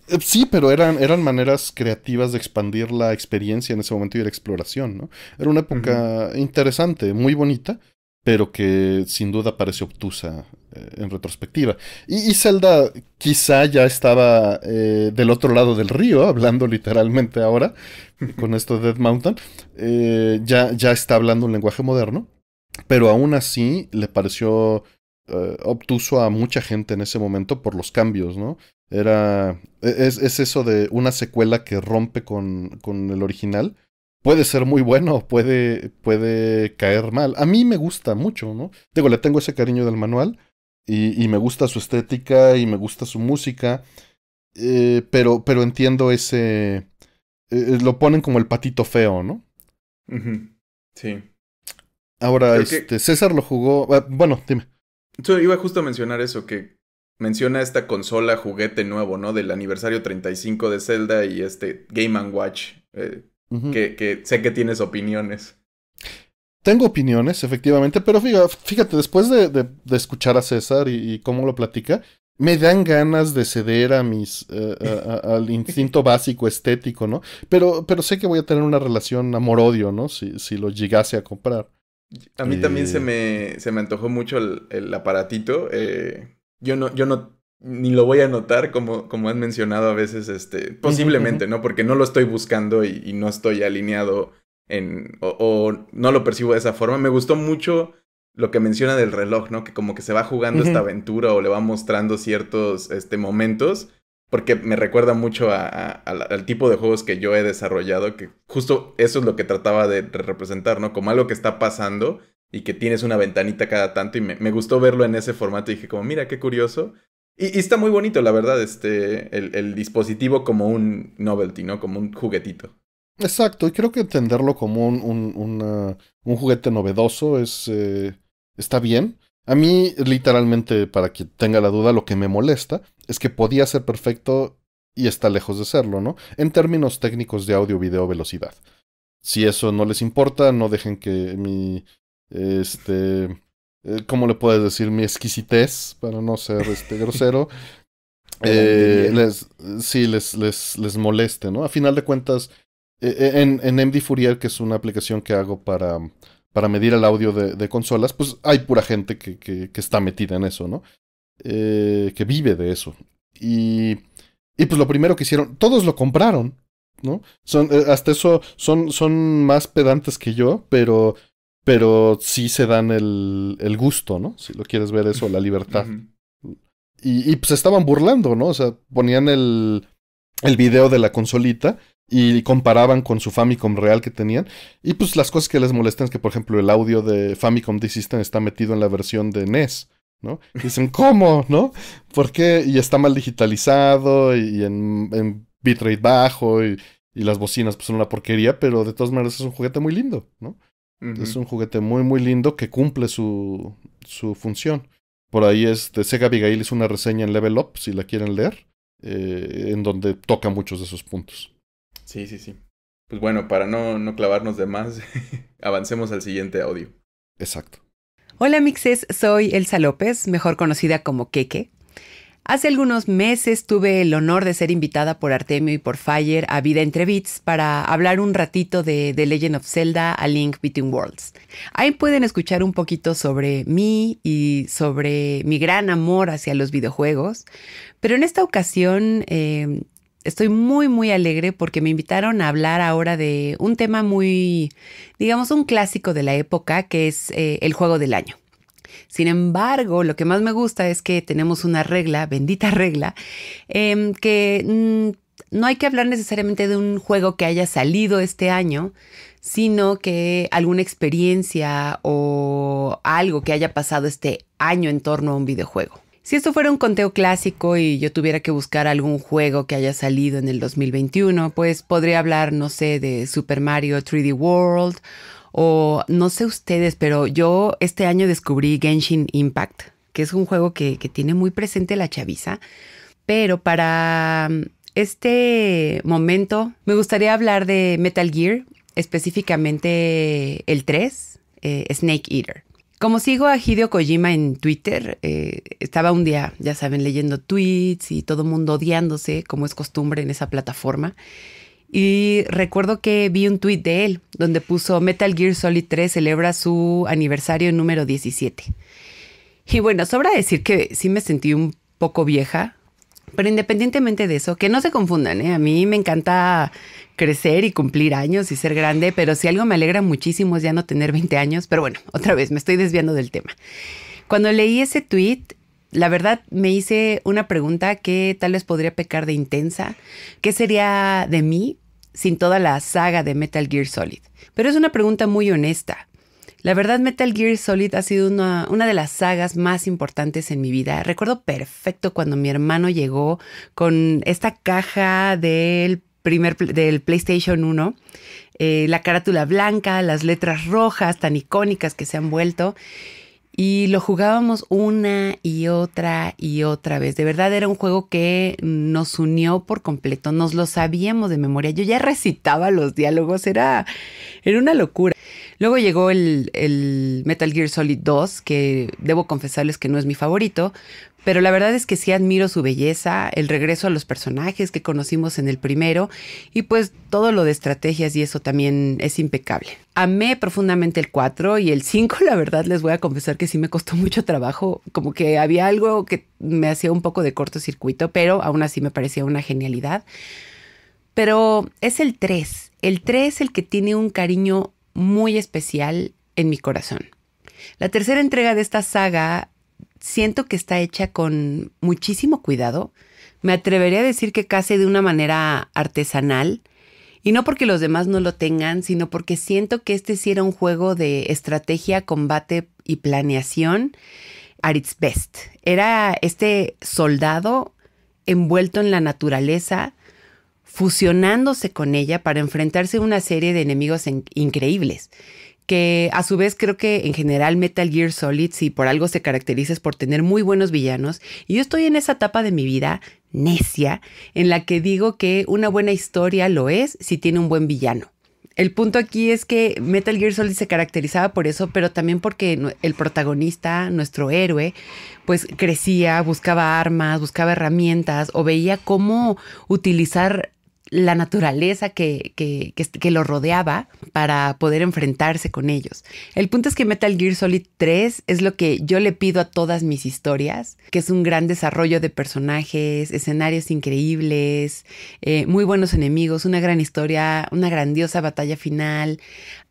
Eh, sí, pero eran, eran maneras creativas de expandir la experiencia en ese momento y la exploración, Era una época interesante, muy bonita, pero que sin duda parece obtusa eh, en retrospectiva. Y, Zelda quizá ya estaba eh, del otro lado del río, hablando literalmente ahora, con esto de Dead Mountain, eh, ya, ya está hablando un lenguaje moderno, pero aún así le pareció obtuso a mucha gente en ese momento por los cambios, ¿no? Era, e, es, eso de una secuela que rompe con el original puede ser muy bueno, puede, puede caer mal. A mí me gusta mucho, ¿no? Digo, le tengo ese cariño del manual y, me gusta su estética y me gusta su música, eh, pero, pero entiendo ese... Eh, eh, lo ponen como el patito feo, ¿no? Sí. Ahora, este, César lo jugó... Ah, bueno, dime. Yo iba justo a mencionar eso, que menciona esta consola juguete nuevo, ¿no? Del aniversario 35 de Zelda y este Game ⁇ Watch. Eh, que, que, sé que tienes opiniones. Tengo opiniones, efectivamente, pero fíjate, después de, de, escuchar a César y, cómo lo platica, me dan ganas de ceder a mis eh, al instinto básico estético, ¿no? Pero, pero sé que voy a tener una relación amor-odio, ¿no? Si, si lo llegase a comprar. A mí también se eh. me, se me antojó mucho el, el aparatito. Eh, yo, no, yo no ni lo voy a notar, como, como han mencionado a veces, este, posiblemente, ¿no? Porque no lo estoy buscando y, no estoy alineado en, o, no lo percibo de esa forma. Me gustó mucho lo que menciona del reloj, ¿no? Que como que se va jugando esta aventura o le va mostrando ciertos este, momentos, porque me recuerda mucho a, al tipo de juegos que yo he desarrollado, que justo eso es lo que trataba de representar, ¿no? Como algo que está pasando y que tienes una ventanita cada tanto y me, me gustó verlo en ese formato y dije como, mira, qué curioso. Y, está muy bonito, la verdad, este, el, el, dispositivo como un novelty, ¿no? Como un juguetito. Exacto, y creo que entenderlo como un, un, un juguete novedoso es, eh, está bien. A mí, literalmente, para quien tenga la duda, lo que me molesta es que podía ser perfecto y está lejos de serlo, ¿no? En términos técnicos de audio, video, velocidad. Si eso no les importa, no dejen que mi este eh, ¿cómo le puedes decir? Mi exquisitez, para no ser este grosero. Eh, sí, les, les, les moleste, ¿no? A final de cuentas, eh, en, en MD Fourier, que es una aplicación que hago para, para medir el audio de, consolas, pues hay pura gente que, que, está metida en eso, ¿no? que vive de eso. Y, y pues lo primero que hicieron, todos lo compraron, ¿no? Son, hasta eso son, son más pedantes que yo, pero pero sí se dan el, el, gusto, ¿no? Si lo quieres ver eso, la libertad. y, y, pues estaban burlando, ¿no? O sea, ponían el, el video de la consolita y comparaban con su Famicom real que tenían. Y pues las cosas que les molestan es que, por ejemplo, el audio de Famicom D-System está metido en la versión de NES. ¿no? dicen, ¿cómo? ¿No? ¿Por qué? Y está mal digitalizado y en, bitrate bajo y, y, las bocinas pues, son una porquería, pero de todas maneras es un juguete muy lindo, ¿no? Es un juguete muy, muy lindo que cumple su, su función. Por ahí es de Sega Abigail es una reseña en Level Up, si la quieren leer, eh, en donde toca muchos de esos puntos. Sí, sí, sí. Pues bueno, para no, no clavarnos de más, avancemos al siguiente audio. Exacto. Hola Mixes, soy Elsa López, mejor conocida como Keke. Hace algunos meses tuve el honor de ser invitada por Artemio y por Fire a Vida entre Beats para hablar un ratito de The Legend of Zelda a Link Between Worlds. Ahí pueden escuchar un poquito sobre mí y sobre mi gran amor hacia los videojuegos, pero en esta ocasión eh, estoy muy muy alegre porque me invitaron a hablar ahora de un tema muy, digamos, un clásico de la época que es eh, el juego del año. Sin embargo, lo que más me gusta es que tenemos una regla, bendita regla, em, que mm, no hay que hablar necesariamente de un juego que haya salido este año, sino que alguna experiencia o algo que haya pasado este año en torno a un videojuego. Si esto fuera un conteo clásico y yo tuviera que buscar algún juego que haya salido en el 2021, pues podría hablar, no sé, de Super Mario 3D World o no sé ustedes, pero yo este año descubrí Genshin Impact, que es un juego que, tiene muy presente la chaviza, pero para mm, este momento me gustaría hablar de Metal Gear, específicamente el 3, eh, Snake Eater. Como sigo a Hideo Kojima en Twitter, eh, estaba un día, ya saben, leyendo tweets y todo mundo odiándose, como es costumbre en esa plataforma. Y recuerdo que vi un tuit de él donde puso Metal Gear Solid 3 celebra su aniversario número 17. Y bueno, sobra decir que sí me sentí un poco vieja, pero independientemente de eso, que no se confundan, ¿eh? a mí me encanta crecer y cumplir años y ser grande, pero si algo me alegra muchísimo es ya no tener 20 años, pero bueno, otra vez me estoy desviando del tema. Cuando leí ese tweet, la verdad me hice una pregunta que tal vez podría pecar de intensa, ¿qué sería de mí sin toda la saga de Metal Gear Solid? Pero es una pregunta muy honesta. La verdad, Metal Gear Solid ha sido una, de las sagas más importantes en mi vida. Recuerdo perfecto cuando mi hermano llegó con esta caja del primer del PlayStation 1, eh, la carátula blanca, las letras rojas tan icónicas que se han vuelto. Y lo jugábamos una y otra y otra vez. De verdad era un juego que nos unió por completo, nos lo sabíamos de memoria. Yo ya recitaba los diálogos, era, era una locura. Luego llegó el, el Metal Gear Solid 2, que debo confesarles que no es mi favorito, pero la verdad es que sí admiro su belleza, el regreso a los personajes que conocimos en el primero y pues todo lo de estrategias y eso también es impecable. Amé profundamente el 4 y el 5, la verdad les voy a confesar que sí me costó mucho trabajo, como que había algo que me hacía un poco de cortocircuito, pero aún así me parecía una genialidad. Pero es el 3, el 3 es el que tiene un cariño muy especial en mi corazón. La tercera entrega de esta saga siento que está hecha con muchísimo cuidado. Me atrevería a decir que casi de una manera artesanal. Y no porque los demás no lo tengan, sino porque siento que este sí era un juego de estrategia, combate y planeación at its best. Era este soldado envuelto en la naturaleza, fusionándose con ella para enfrentarse a una serie de enemigos increíbles que a su vez creo que en general Metal Gear Solid, si por algo se caracteriza es por tener muy buenos villanos, y yo estoy en esa etapa de mi vida necia en la que digo que una buena historia lo es si tiene un buen villano. El punto aquí es que Metal Gear Solid se caracterizaba por eso, pero también porque el protagonista, nuestro héroe, pues crecía, buscaba armas, buscaba herramientas o veía cómo utilizar la naturaleza que, que, que, lo rodeaba para poder enfrentarse con ellos. El punto es que Metal Gear Solid 3 es lo que yo le pido a todas mis historias, que es un gran desarrollo de personajes, escenarios increíbles, eh, muy buenos enemigos, una gran historia, una grandiosa batalla final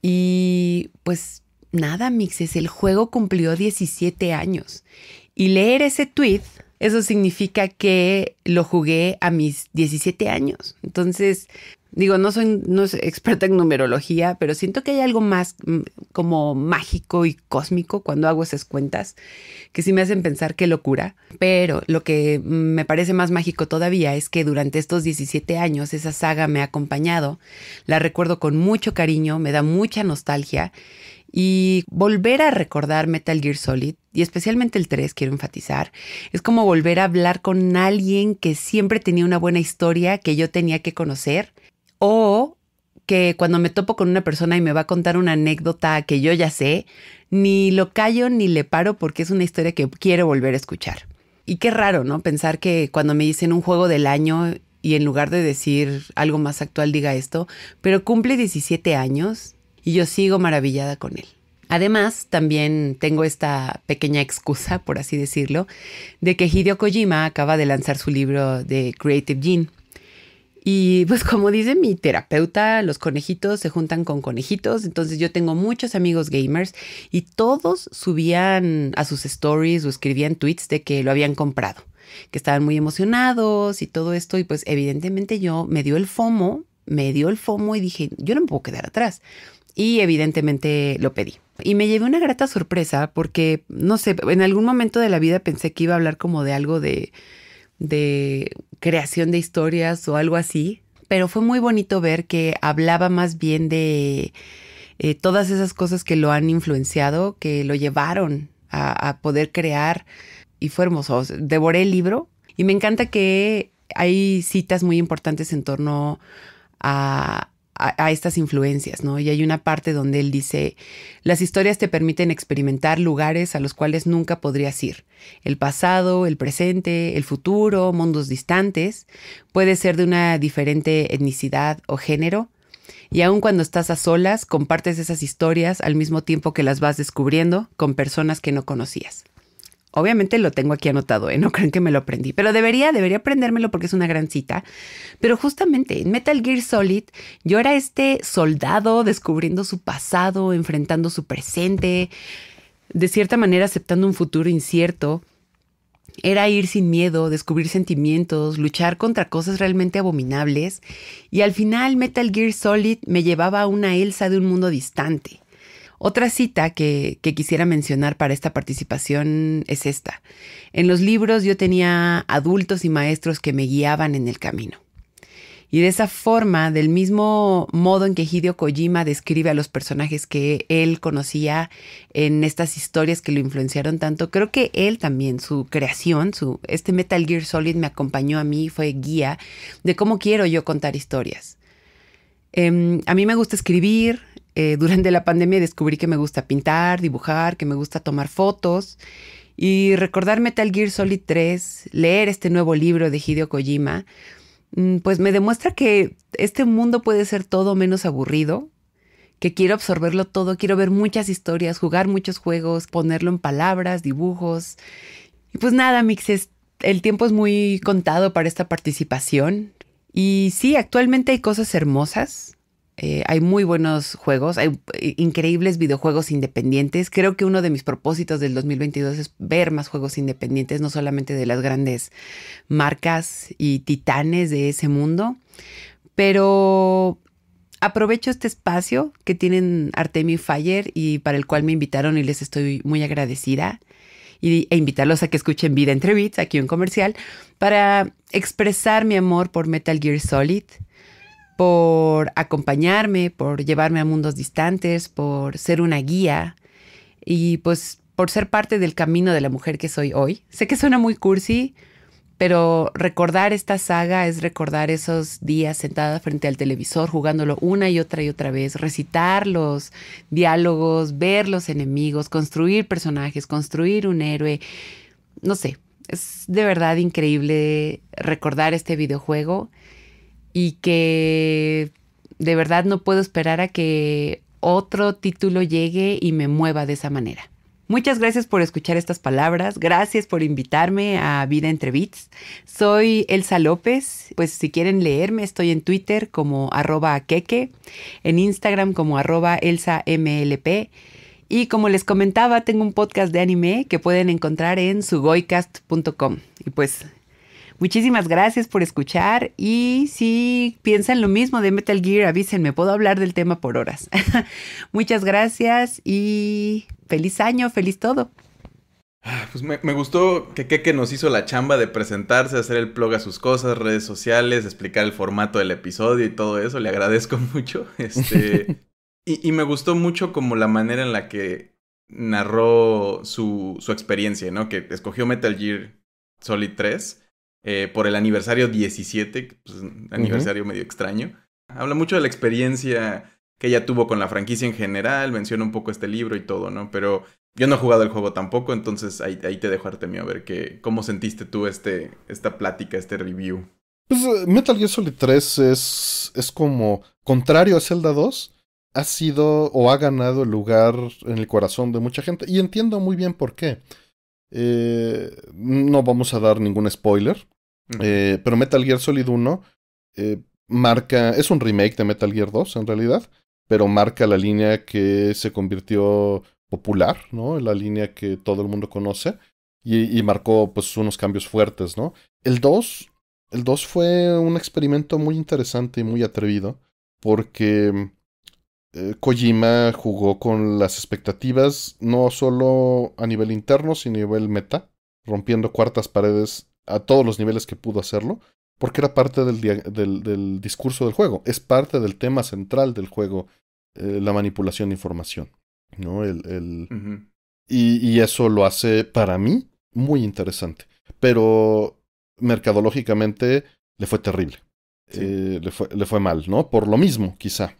y pues nada, Mixes, el juego cumplió 17 años. Y leer ese tweet eso significa que lo jugué a mis 17 años. Entonces, digo, no soy, no experta en numerología, pero siento que hay algo más mm, como mágico y cósmico cuando hago esas cuentas, que sí me hacen pensar qué locura. Pero lo que mm, me parece más mágico todavía es que durante estos 17 años esa saga me ha acompañado, la recuerdo con mucho cariño, me da mucha nostalgia y volver a recordar Metal Gear Solid, y especialmente el 3, quiero enfatizar, es como volver a hablar con alguien que siempre tenía una buena historia que yo tenía que conocer, o que cuando me topo con una persona y me va a contar una anécdota que yo ya sé, ni lo callo ni le paro porque es una historia que quiero volver a escuchar. Y qué raro, ¿no? Pensar que cuando me dicen un juego del año y en lugar de decir algo más actual diga esto, pero cumple 17 años y yo sigo maravillada con él. Además, también tengo esta pequeña excusa, por así decirlo, de que Hideo Kojima acaba de lanzar su libro de Creative Gene. Y pues como dice mi terapeuta, los conejitos se juntan con conejitos, entonces yo tengo muchos amigos gamers y todos subían a sus stories o escribían tweets de que lo habían comprado, que estaban muy emocionados y todo esto y pues evidentemente yo me dio el FOMO, me dio el FOMO y dije, yo no me puedo quedar atrás y evidentemente lo pedí. Y me llevé una grata sorpresa porque, no sé, en algún momento de la vida pensé que iba a hablar como de algo de, creación de historias o algo así, pero fue muy bonito ver que hablaba más bien de eh, todas esas cosas que lo han influenciado, que lo llevaron a, poder crear y fue hermoso. devoré el libro y me encanta que hay citas muy importantes en torno a, a, estas influencias, ¿no? Y hay una parte donde él dice, las historias te permiten experimentar lugares a los cuales nunca podrías ir. El pasado, el presente, el futuro, mundos distantes. Puede ser de una diferente etnicidad o género. Y aun cuando estás a solas, compartes esas historias al mismo tiempo que las vas descubriendo con personas que no conocías. Obviamente lo tengo aquí anotado, ¿eh? no creen que me lo aprendí, pero debería, debería aprendérmelo porque es una gran cita. Pero justamente en Metal Gear Solid, yo era este soldado descubriendo su pasado, enfrentando su presente, de cierta manera aceptando un futuro incierto. Era ir sin miedo, descubrir sentimientos, luchar contra cosas realmente abominables. Y al final Metal Gear Solid me llevaba a una Elsa de un mundo distante otra cita que, quisiera mencionar para esta participación es esta. En los libros yo tenía adultos y maestros que me guiaban en el camino. Y de esa forma, del mismo modo en que Hideo Kojima describe a los personajes que él conocía en estas historias que lo influenciaron tanto, creo que él también, su creación, su, este Metal Gear Solid me acompañó a mí, fue guía de cómo quiero yo contar historias. Em, a mí me gusta escribir, eh, durante la pandemia descubrí que me gusta pintar, dibujar, que me gusta tomar fotos y recordar Metal Gear Solid 3, leer este nuevo libro de Hideo Kojima, mm, pues me demuestra que este mundo puede ser todo menos aburrido, que quiero absorberlo todo, quiero ver muchas historias, jugar muchos juegos, ponerlo en palabras, dibujos. Y pues nada, Mixes, el tiempo es muy contado para esta participación. Y sí, actualmente hay cosas hermosas, eh, hay muy buenos juegos, hay eh, increíbles videojuegos independientes. Creo que uno de mis propósitos del 2022 es ver más juegos independientes, no solamente de las grandes marcas y titanes de ese mundo, pero aprovecho este espacio que tienen Artemi Fire y para el cual me invitaron y les estoy muy agradecida. Y, e invitarlos a que escuchen Vida entre Beats, aquí un comercial, para expresar mi amor por Metal Gear Solid por acompañarme, por llevarme a mundos distantes, por ser una guía y pues por ser parte del camino de la mujer que soy hoy. Sé que suena muy cursi, pero recordar esta saga es recordar esos días sentada frente al televisor, jugándolo una y otra y otra vez, recitar los diálogos, ver los enemigos, construir personajes, construir un héroe. No sé, es de verdad increíble recordar este videojuego y que de verdad no puedo esperar a que otro título llegue y me mueva de esa manera. Muchas gracias por escuchar estas palabras, gracias por invitarme a Vida entre Beats. Soy Elsa López, pues si quieren leerme estoy en Twitter como arroba en Instagram como arroba elsamlp y como les comentaba tengo un podcast de anime que pueden encontrar en sugoicast.com y pues Muchísimas gracias por escuchar y si piensan lo mismo de Metal Gear, avísenme, puedo hablar del tema por horas. Muchas gracias y feliz año, feliz todo. Ah, pues me, gustó que Keke nos hizo la chamba de presentarse, hacer el plug a sus cosas, redes sociales, explicar el formato del episodio y todo eso. Le agradezco mucho. Este, y, y, me gustó mucho como la manera en la que narró su, su experiencia, ¿no? Que escogió Metal Gear Solid 3 eh, por el aniversario 17, pues, aniversario medio extraño. Habla mucho de la experiencia que ella tuvo con la franquicia en general, menciona un poco este libro y todo, ¿no? Pero yo no he jugado el juego tampoco, entonces ahí, te dejo Artemio, a ver cómo sentiste tú este, esta plática, este review. Pues eh, Metal Gear Solid 3 es, es como, contrario a Zelda 2, ha sido o ha ganado el lugar en el corazón de mucha gente. Y entiendo muy bien por qué. Eh, no vamos a dar ningún spoiler. Eh, pero Metal Gear Solid 1 eh, marca, es un remake de Metal Gear 2 en realidad, pero marca la línea que se convirtió popular, ¿no? La línea que todo el mundo conoce y, marcó pues unos cambios fuertes, ¿no? El 2, el fue un experimento muy interesante y muy atrevido porque eh, Kojima jugó con las expectativas no solo a nivel interno, sino a nivel meta, rompiendo cuartas paredes a todos los niveles que pudo hacerlo, porque era parte del, del, discurso del juego, es parte del tema central del juego, eh, la manipulación de información. ¿no? El, el... y, eso lo hace para mí muy interesante, pero mercadológicamente le fue terrible. Eh, le, fue, le, fue, mal, ¿no? Por lo mismo, quizá.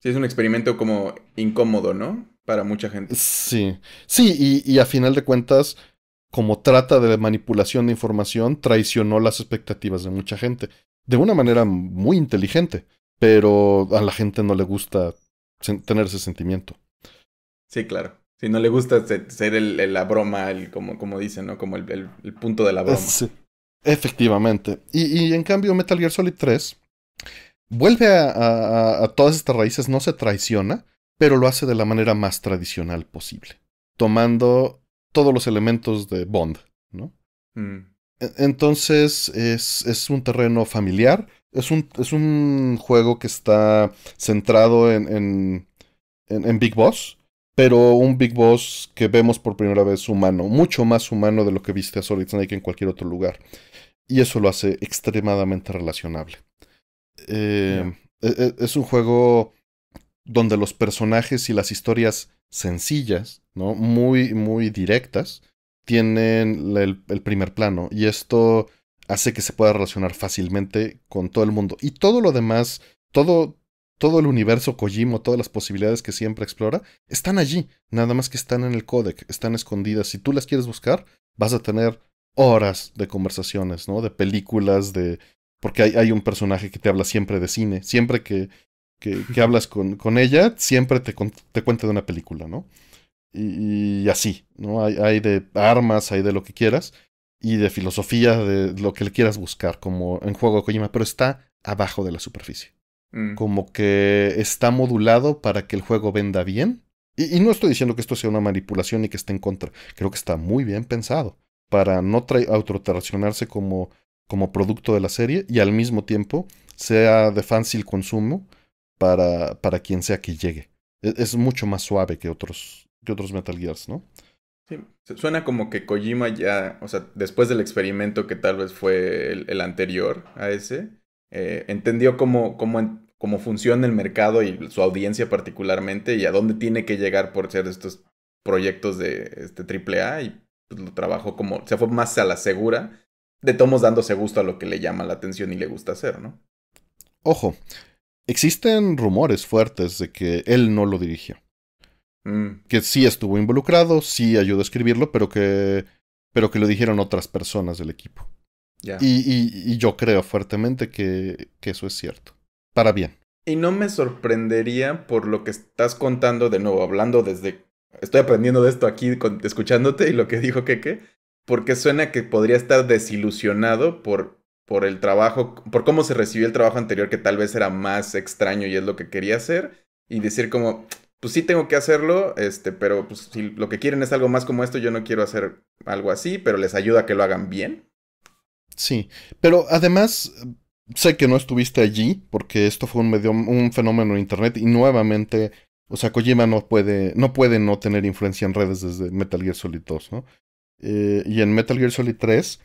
Sí, es un experimento como incómodo, ¿no? Para mucha gente. Sí, sí, y, y a final de cuentas, como trata de manipulación de información, traicionó las expectativas de mucha gente. De una manera muy inteligente, pero a la gente no le gusta tener ese sentimiento. Sí, claro. Si no le gusta ser el, la broma, el, como, como dicen, ¿no? Como el, punto de la broma. Efectivamente. Y, en cambio, Metal Gear Solid 3 vuelve a, todas estas raíces, no se traiciona, pero lo hace de la manera más tradicional posible. Tomando todos los elementos de Bond, ¿no? Mm. E-, entonces es, es, un terreno familiar, es un, es un juego que está centrado en, en, Big Boss, pero un Big Boss que vemos por primera vez humano, mucho más humano de lo que viste a Solid Snake en cualquier otro lugar. Y eso lo hace extremadamente relacionable. Eh, e-, e-, es, un juego donde los personajes y las historias sencillas, ¿no? Muy, muy directas, tienen el, primer plano. Y esto hace que se pueda relacionar fácilmente con todo el mundo. Y todo lo demás, todo, todo el universo Kojimo, todas las posibilidades que siempre explora, están allí. Nada más que están en el codec, están escondidas. Si tú las quieres buscar, vas a tener horas de conversaciones, ¿no? De películas, de... Porque hay, hay un personaje que te habla siempre de cine. Siempre que que, hablas con, ella, siempre te, te cuenta de una película, ¿no? Y, así, ¿no? Hay, de armas, hay de lo que quieras, y de filosofía, de lo que le quieras buscar, como en juego de Kojima, pero está abajo de la superficie. Mm. Como que está modulado para que el juego venda bien. Y, no estoy diciendo que esto sea una manipulación y que esté en contra. Creo que está muy bien pensado para no autoterracionarse como, como producto de la serie y al mismo tiempo sea de fácil consumo para, quien sea que llegue. E, es, mucho más suave que otros, que otros Metal Gears, ¿no? Sí, suena como que Kojima ya, o sea, después del experimento que tal vez fue el, anterior a ese, eh, entendió cómo, cómo, cómo funciona el mercado y su audiencia particularmente y a dónde tiene que llegar por ser estos proyectos de este AAA y pues, lo trabajó como, se fue más a la segura, de tomos dándose gusto a lo que le llama la atención y le gusta hacer, ¿no? Ojo, Existen rumores fuertes de que él no lo dirigió. Mm. Que sí estuvo involucrado, sí ayudó a escribirlo, pero que, pero que lo dijeron otras personas del equipo. Y, y, yo creo fuertemente que, que eso es cierto. Para bien. Y no me sorprendería por lo que estás contando de nuevo, hablando desde... Estoy aprendiendo de esto aquí escuchándote y lo que dijo Keke, porque suena que podría estar desilusionado por por el trabajo, por cómo se recibió el trabajo anterior que tal vez era más extraño y es lo que quería hacer, y decir como, pues sí tengo que hacerlo, este, pero pues si lo que quieren es algo más como esto, yo no quiero hacer algo así, pero les ayuda a que lo hagan bien. Sí, pero además sé que no estuviste allí porque esto fue un, medio, un fenómeno en internet y nuevamente, o sea, Kojima no puede no, puede no tener influencia en redes desde Metal Gear Solid 2, ¿no? Eh, y en Metal Gear Solid 3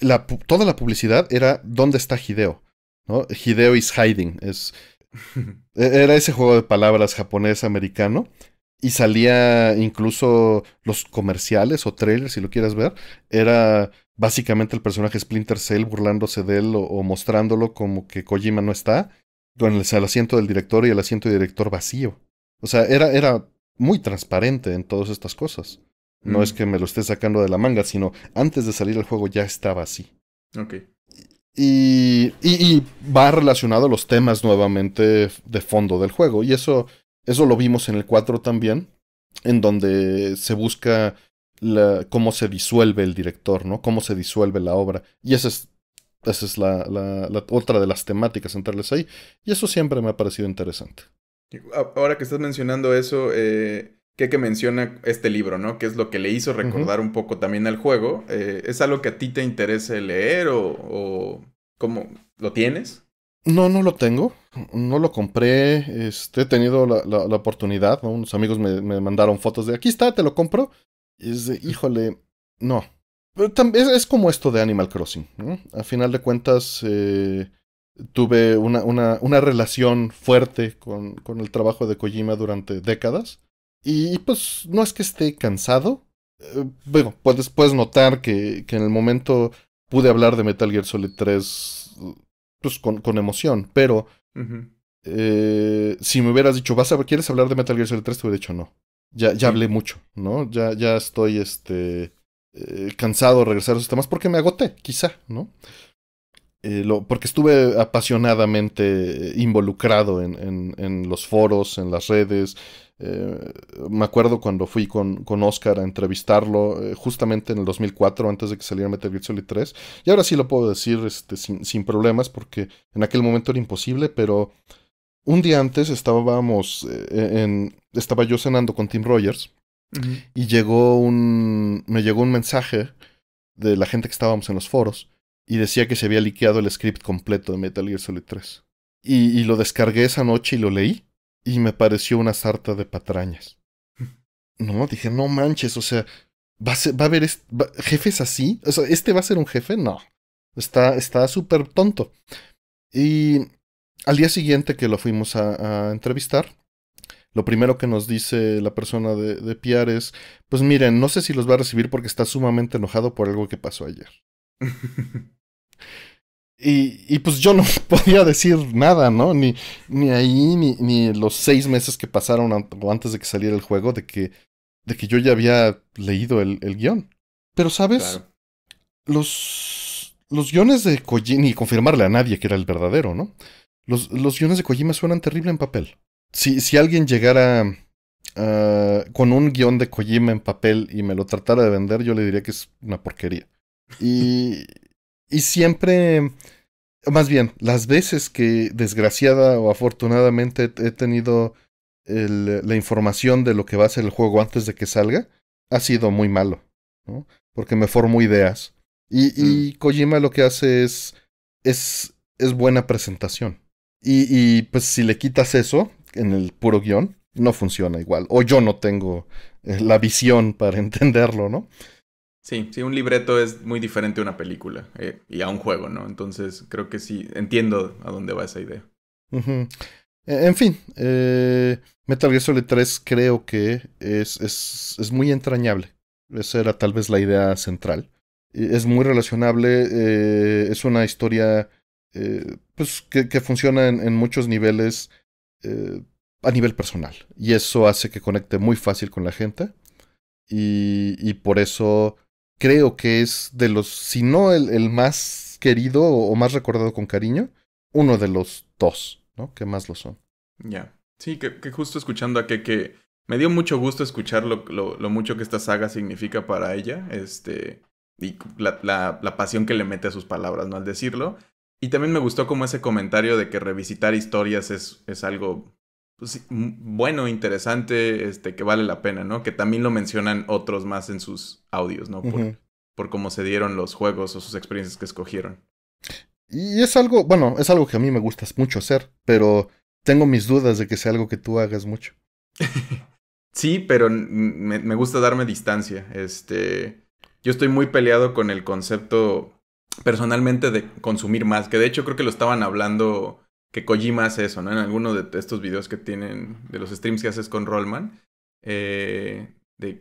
la, toda la publicidad era ¿dónde está Hideo? ¿No? Hideo is hiding. Es, e-, era ese juego de palabras japonés-americano. Y salía incluso los comerciales o trailers, si lo quieres ver. Era básicamente el personaje Splinter Cell burlándose de él o, mostrándolo como que Kojima no está, con el, asiento del director y el asiento del director vacío. O sea, era, era muy transparente en todas estas cosas. No es que me lo esté sacando de la manga, sino antes de salir el juego ya estaba así. Ok. Y, y, va relacionado a los temas nuevamente de fondo del juego. Y eso, eso lo vimos en el 4 también, en donde se busca la, cómo se disuelve el director, ¿no? Cómo se disuelve la obra. Y esa es, esa es la, la, otra de las temáticas centrales ahí. Y eso siempre me ha parecido interesante. Ahora que estás mencionando eso, eh, que, que menciona este libro, ¿no? Que es lo que le hizo recordar un poco también al juego. Eh, ¿Es algo que a ti te interese leer o, cómo lo tienes? No, no lo tengo. No lo compré. Este, he tenido la, oportunidad. Unos amigos me, mandaron fotos de aquí está, te lo compro. Y es de, híjole, no. también es, como esto de Animal Crossing. ¿no? A final de cuentas, eh, tuve una, relación fuerte con, con, el trabajo de Kojima durante décadas. Y, pues no es que esté cansado. Eh, bueno, puedes, notar que, que, en el momento pude hablar de Metal Gear Solid 3 pues, con, con emoción, pero eh, si me hubieras dicho, ¿Vas a, ¿quieres hablar de Metal Gear Solid 3? Te hubiera dicho no. Ya, ya hablé mucho, ¿no? Ya, ya estoy este, eh, cansado de regresar a esos temas porque me agoté, quizá, ¿no? lo, porque estuve apasionadamente involucrado en, en, en, los foros, en las redes, me acuerdo cuando fui con, Oscar a entrevistarlo eh, justamente en el 2004, antes de que saliera Metal Gear Solid 3. Y ahora sí lo puedo decir este, sin, problemas, porque en aquel momento era imposible, pero un día antes estábamos eh, en, estaba yo cenando con Tim Rogers y llegó un, me llegó un mensaje de la gente que estábamos en los foros y decía que se había liqueado el script completo de Metal Gear Solid 3. y lo descargué esa noche y lo leí y me pareció una sarta de patrañas. No, dije, no manches, o sea, va a, va a haber jefes así. O sea, ¿este va a ser un jefe? No. Está súper tonto. Y al día siguiente que lo fuimos a, entrevistar, lo primero que nos dice la persona de, de PR es, pues miren, no sé si los va a recibir porque está sumamente enojado por algo que pasó ayer. Y, y, pues yo no podía decir nada, ¿no? Ni, ni ahí, ni, ni los seis meses que pasaron antes de que saliera el juego, de que, de que yo ya había leído el, el guión. Pero, ¿sabes? Los, los guiones de Kojima, ni confirmarle a nadie que era el verdadero, ¿no? Los, los guiones de Kojima suenan terrible en papel. Si, si alguien llegara ah, con un guión de Kojima en papel y me lo tratara de vender, yo le diría que es una porquería. Y, y siempre, más bien, las veces que desgraciada o afortunadamente he tenido la información de lo que va a ser el juego antes de que salga, ha sido muy malo, ¿no? Porque me formo ideas. Y, y mm. Kojima lo que hace es, es, es buena presentación. Y, y, pues si le quitas eso en el puro guión, no funciona igual. O yo no tengo eh, la visión para entenderlo, ¿no? Sí, sí, un libreto es muy diferente a una película eh, y a un juego, ¿no? Entonces creo que sí, entiendo a dónde va esa idea. E, en fin, eh, Metal Gear Solid 3 creo que es, es, es, muy entrañable. Esa era tal vez la idea central. Es muy relacionable, eh, es una historia pues, que, que, funciona en, muchos niveles a nivel personal. Y eso hace que conecte muy fácil con la gente. Y, y, por eso creo que es de los, si no el, el más querido o más recordado con cariño, uno de los dos, ¿no? Que más lo son. Ya. Sí, que, justo escuchando a que, me dio mucho gusto escuchar lo, mucho que esta saga significa para ella, este, y la, la, pasión que le mete a sus palabras, ¿no? Al decirlo. Y también me gustó como ese comentario de que revisitar historias es, es algo pues, bueno, interesante, este, que vale la pena, ¿no? Que también lo mencionan otros más en sus audios, ¿no? Por, cómo se dieron los juegos o sus experiencias que escogieron. Y es algo, bueno, es algo que a mí me gusta mucho hacer, pero tengo mis dudas de que sea algo que tú hagas mucho. sí, pero me, me, gusta darme distancia. Este, yo estoy muy peleado con el concepto personalmente de consumir más, que de hecho creo que lo estaban hablando que Kojima hace eso, ¿no? En alguno de estos videos que tienen, de los streams que haces con Rollman, eh,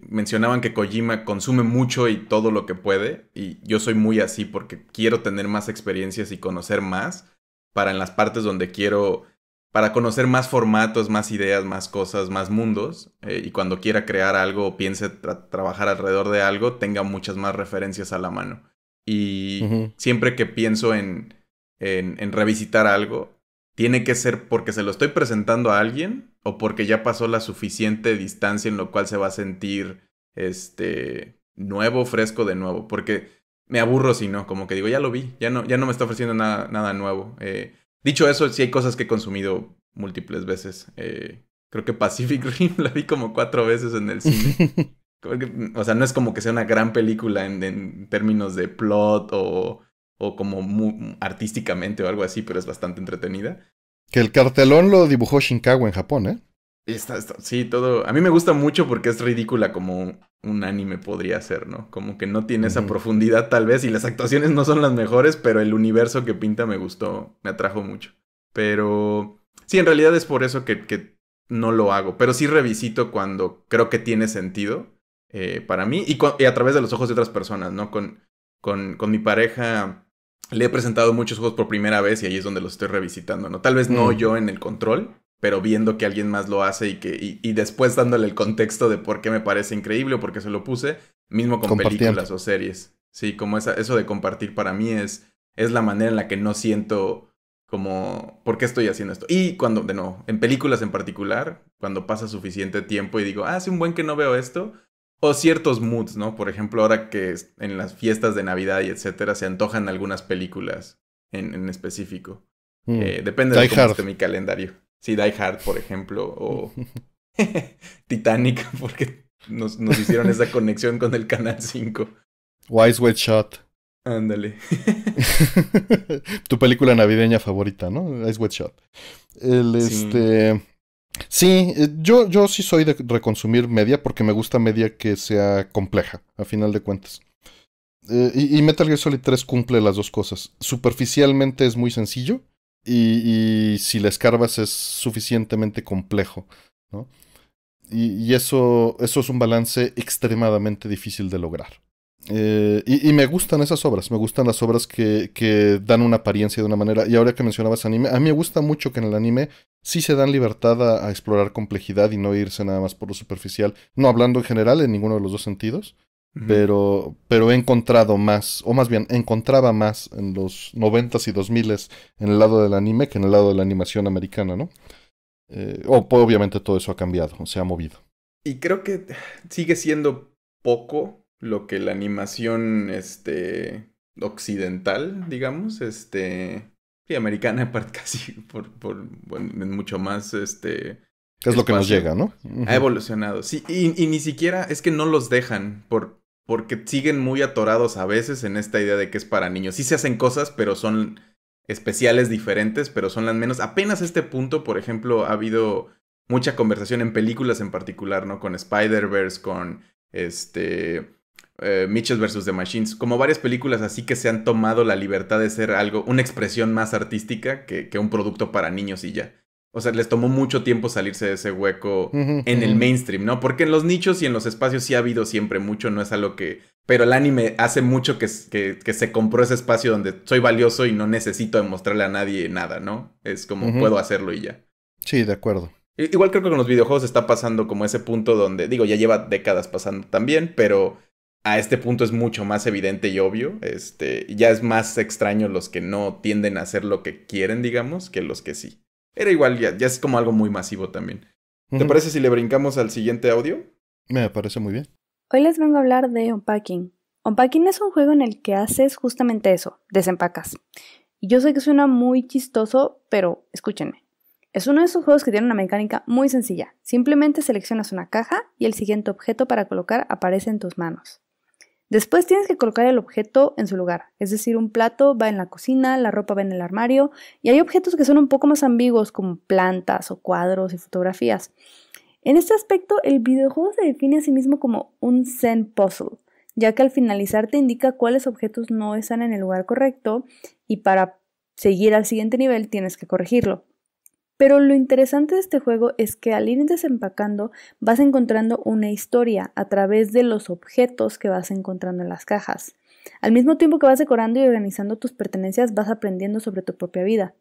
mencionaban que Kojima consume mucho y todo lo que puede, y yo soy muy así porque quiero tener más experiencias y conocer más para en las partes donde quiero, para conocer más formatos, más ideas, más cosas, más mundos, eh, y cuando quiera crear algo o piense trabajar alrededor de algo, tenga muchas más referencias a la mano. Y siempre que pienso en, en revisitar algo, tiene que ser porque se lo estoy presentando a alguien o porque ya pasó la suficiente distancia en lo cual se va a sentir este nuevo, fresco de nuevo, porque me aburro si no, como que digo, ya lo vi, ya no, ya no me está ofreciendo nada, nada nuevo. Eh, dicho eso, sí hay cosas que he consumido múltiples veces. Eh, creo que Pacific Rim la vi como cuatro veces en el cine. o sea, no es como que sea una gran película en términos de plot o o como artísticamente o algo así, pero es bastante entretenida. Que el cartelón lo dibujó Shinkawa en Japón, ¿eh? sí, todo. A mí me gusta mucho porque es ridícula como un anime podría ser, ¿no? Como que no tiene esa profundidad tal vez y las actuaciones no son las mejores, pero el universo que pinta me gustó, me atrajo mucho. Pero sí, en realidad es por eso que, que no lo hago, pero sí revisito cuando creo que tiene sentido eh, para mí y, y, a través de los ojos de otras personas, ¿no? Con, con, con mi pareja le he presentado muchos juegos por primera vez y ahí es donde los estoy revisitando, ¿no? Tal vez no mm. yo en el control, pero viendo que alguien más lo hace y que y, después dándole el contexto de por qué me parece increíble o por qué se lo puse, mismo con películas o series. Sí, como esa, eso de compartir para mí es, es la manera en la que no siento como, ¿por qué estoy haciendo esto? Y cuando, de nuevo, en películas en particular, cuando pasa suficiente tiempo y digo, ah, hace un buen que no veo esto, o ciertos moods, ¿no? Por ejemplo, ahora que en las fiestas de Navidad y etcétera se antojan algunas películas en, en específico. Mm. Eh, depende de cómo esté mi calendario. Sí, Die Hard, por ejemplo, o Titanic, porque nos, hicieron esa conexión con el Canal 5. Wise Wet Shot. Ándale. tu película navideña favorita, ¿no? Ice Wet Shot. El este. Sí, eh, yo, yo sí soy de reconsumir media porque me gusta media que sea compleja, a final de cuentas. Eh, y, Metal Gear Solid 3 cumple las dos cosas. Superficialmente es muy sencillo y, si la escarbas es suficientemente complejo, ¿no? Y, y, eso, eso es un balance extremadamente difícil de lograr. Eh, y, me gustan esas obras, me gustan las obras que, que, dan una apariencia de una manera. Y ahora que mencionabas anime, a mí me gusta mucho que en el anime sí se dan libertad a, explorar complejidad y no irse nada más por lo superficial. No hablando en general, en ninguno de los dos sentidos, pero, pero he encontrado más, o más bien, encontraba más en los noventas y dos miles en el lado del anime que en el lado de la animación americana, ¿no? Eh, o obviamente todo eso ha cambiado, se ha movido. Y creo que sigue siendo poco lo que la animación este, occidental, digamos, este, y americana aparte casi por, por mucho más este, es lo que nos llega, ¿no? Ha evolucionado. Sí, y, y, ni siquiera es que no los dejan por, porque siguen muy atorados a veces en esta idea de que es para niños. Sí se hacen cosas, pero son especiales diferentes, pero son las menos. Apenas este punto, por ejemplo, ha habido mucha conversación en películas en particular, ¿no? Con Spider-Verse, con este eh, Mitchell vs. The Machines, como varias películas así que se han tomado la libertad de ser algo, una expresión más artística que, que un producto para niños y ya. O sea, les tomó mucho tiempo salirse de ese hueco en el mainstream, ¿no? Porque en los nichos y en los espacios sí ha habido siempre mucho, no es algo que... Pero el anime hace mucho que, que, se compró ese espacio donde soy valioso y no necesito demostrarle a nadie nada, ¿no? Es como puedo hacerlo y ya. Sí, de acuerdo. Igual creo que con los videojuegos está pasando como ese punto donde, digo, ya lleva décadas pasando también, pero a este punto es mucho más evidente y obvio. Este, ya es más extraño los que no tienden a hacer lo que quieren, digamos, que los que sí. Era igual, ya, es como algo muy masivo también. ¿Te parece si le brincamos al siguiente audio? Me parece muy bien. Hoy les vengo a hablar de Unpacking. Unpacking es un juego en el que haces justamente eso, desempacas. Y yo sé que suena muy chistoso, pero escúchenme. Es uno de esos juegos que tiene una mecánica muy sencilla. Simplemente seleccionas una caja y el siguiente objeto para colocar aparece en tus manos. Después tienes que colocar el objeto en su lugar, es decir, un plato va en la cocina, la ropa va en el armario y hay objetos que son un poco más ambiguos como plantas o cuadros y fotografías. En este aspecto, el videojuego se define a sí mismo como un Zen Puzzle, ya que al finalizar te indica cuáles objetos no están en el lugar correcto y para seguir al siguiente nivel tienes que corregirlo. Pero lo interesante de este juego es que al ir desempacando vas encontrando una historia a través de los objetos que vas encontrando en las cajas. Al mismo tiempo que vas decorando y organizando tus pertenencias vas aprendiendo sobre tu propia vida.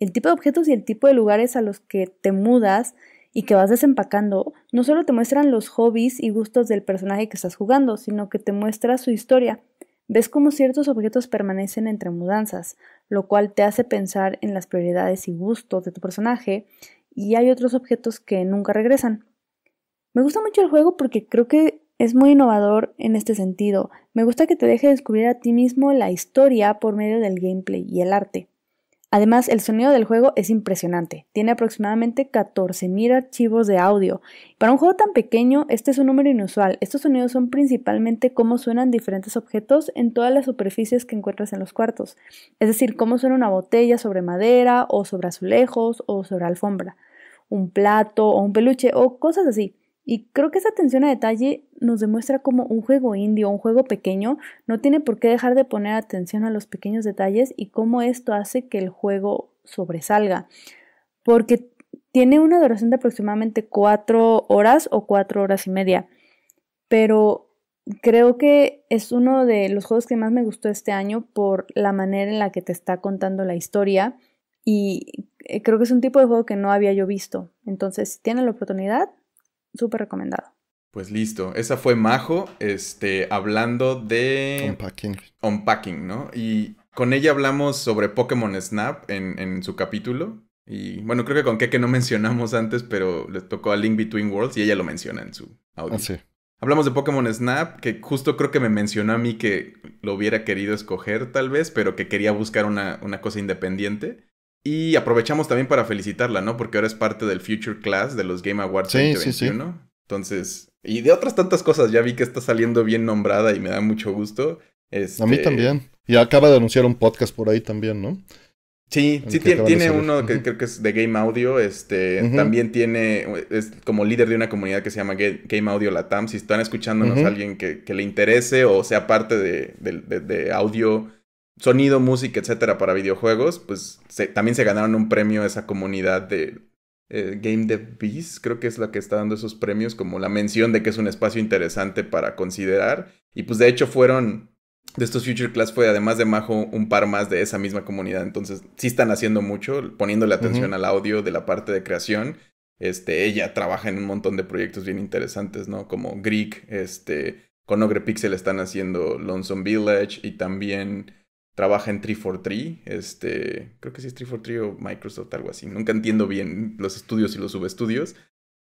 El tipo de objetos y el tipo de lugares a los que te mudas y que vas desempacando no solo te muestran los hobbies y gustos del personaje que estás jugando, sino que te muestra su historia. Ves cómo ciertos objetos permanecen entre mudanzas, lo cual te hace pensar en las prioridades y gustos de tu personaje, y hay otros objetos que nunca regresan. Me gusta mucho el juego porque creo que es muy innovador en este sentido. Me gusta que te deje descubrir a ti mismo la historia por medio del gameplay y el arte. Además, el sonido del juego es impresionante. Tiene aproximadamente 14.000 archivos de audio. Para un juego tan pequeño, este es un número inusual. Estos sonidos son principalmente cómo suenan diferentes objetos en todas las superficies que encuentras en los cuartos. Es decir, cómo suena una botella sobre madera o sobre azulejos o sobre alfombra, un plato o un peluche o cosas así. Y creo que esa atención a detalle nos demuestra como un juego indie un juego pequeño no tiene por qué dejar de poner atención a los pequeños detalles y cómo esto hace que el juego sobresalga. Porque tiene una duración de aproximadamente cuatro horas o cuatro horas y media. Pero creo que es uno de los juegos que más me gustó este año por la manera en la que te está contando la historia. Y eh, creo que es un tipo de juego que no había yo visto. Entonces, si tienen la oportunidad, súper recomendado. Pues listo, esa fue Majo, este, hablando de... Unpacking. Unpacking, ¿no? Y con ella hablamos sobre Pokémon Snap en, su capítulo. Y bueno, creo que con que no mencionamos antes, pero les tocó a Link Between Worlds y ella lo menciona en su audio. Ah, sí. Hablamos de Pokémon Snap, que justo creo que me mencionó a mí que lo hubiera querido escoger tal vez, pero que quería buscar una, una cosa independiente. Y aprovechamos también para felicitarla, ¿no? Porque ahora es parte del Future Class de los Game Awards sí, 2021. Sí, sí. Entonces, y de otras tantas cosas, ya vi que está saliendo bien nombrada y me da mucho gusto. A mí este, también. Y acaba de anunciar un podcast por ahí también, ¿no? Sí, sí, tiene, uno que creo que es de Game Audio. Este, También tiene, es como líder de una comunidad que se llama Game Audio Latam. Si están escuchándonos a alguien que, le interese o sea parte de, de audio sonido, música, etcétera, para videojuegos, pues también se ganaron un premio a esa comunidad de eh, Game Dev Biz, creo que es la que está dando esos premios, como la mención de que es un espacio interesante para considerar. Y pues de hecho fueron, de estos Future Class fue además de Majo un par más de esa misma comunidad, entonces sí están haciendo mucho, poniéndole atención al audio de la parte de creación. Este, ella trabaja en un montón de proyectos bien interesantes, ¿no? Como Greek, este, con Ogre Pixel están haciendo Lonesome Village y también trabaja en 343, este, creo que sí es 343 o Microsoft, algo así, nunca entiendo bien los estudios y los subestudios.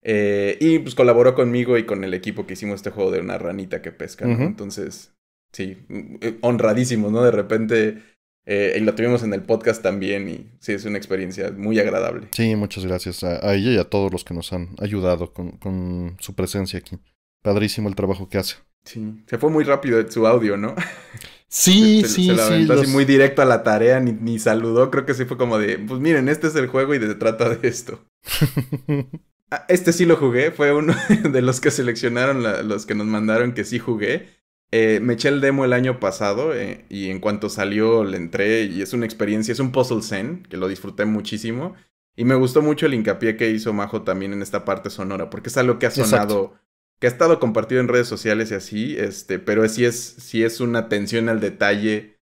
Eh, y pues colaboró conmigo y con el equipo que hicimos este juego de una ranita que pesca, ¿no? Entonces, sí, mm, eh, honradísimos, ¿no? De repente, eh, y lo tuvimos en el podcast también y sí, es una experiencia muy agradable. Sí, muchas gracias a, ella y a todos los que nos han ayudado con, con su presencia aquí. Padrísimo el trabajo que hace. Sí, se fue muy rápido su audio, ¿no? Sí, sí, sí. muy directo a la tarea, ni, ni, saludó. Creo que sí fue como de, pues miren, este es el juego y se trata de esto. Ah, este sí lo jugué, fue uno de los que seleccionaron, los que nos mandaron que sí jugué. Eh, me eché el demo el año pasado eh, y en cuanto salió le entré y es una experiencia, es un puzzle zen, que lo disfruté muchísimo. Y me gustó mucho el hincapié que hizo Majo también en esta parte sonora, porque es algo que ha sonado que ha estado compartido en redes sociales y así, este, pero sí es, es una atención al detalle,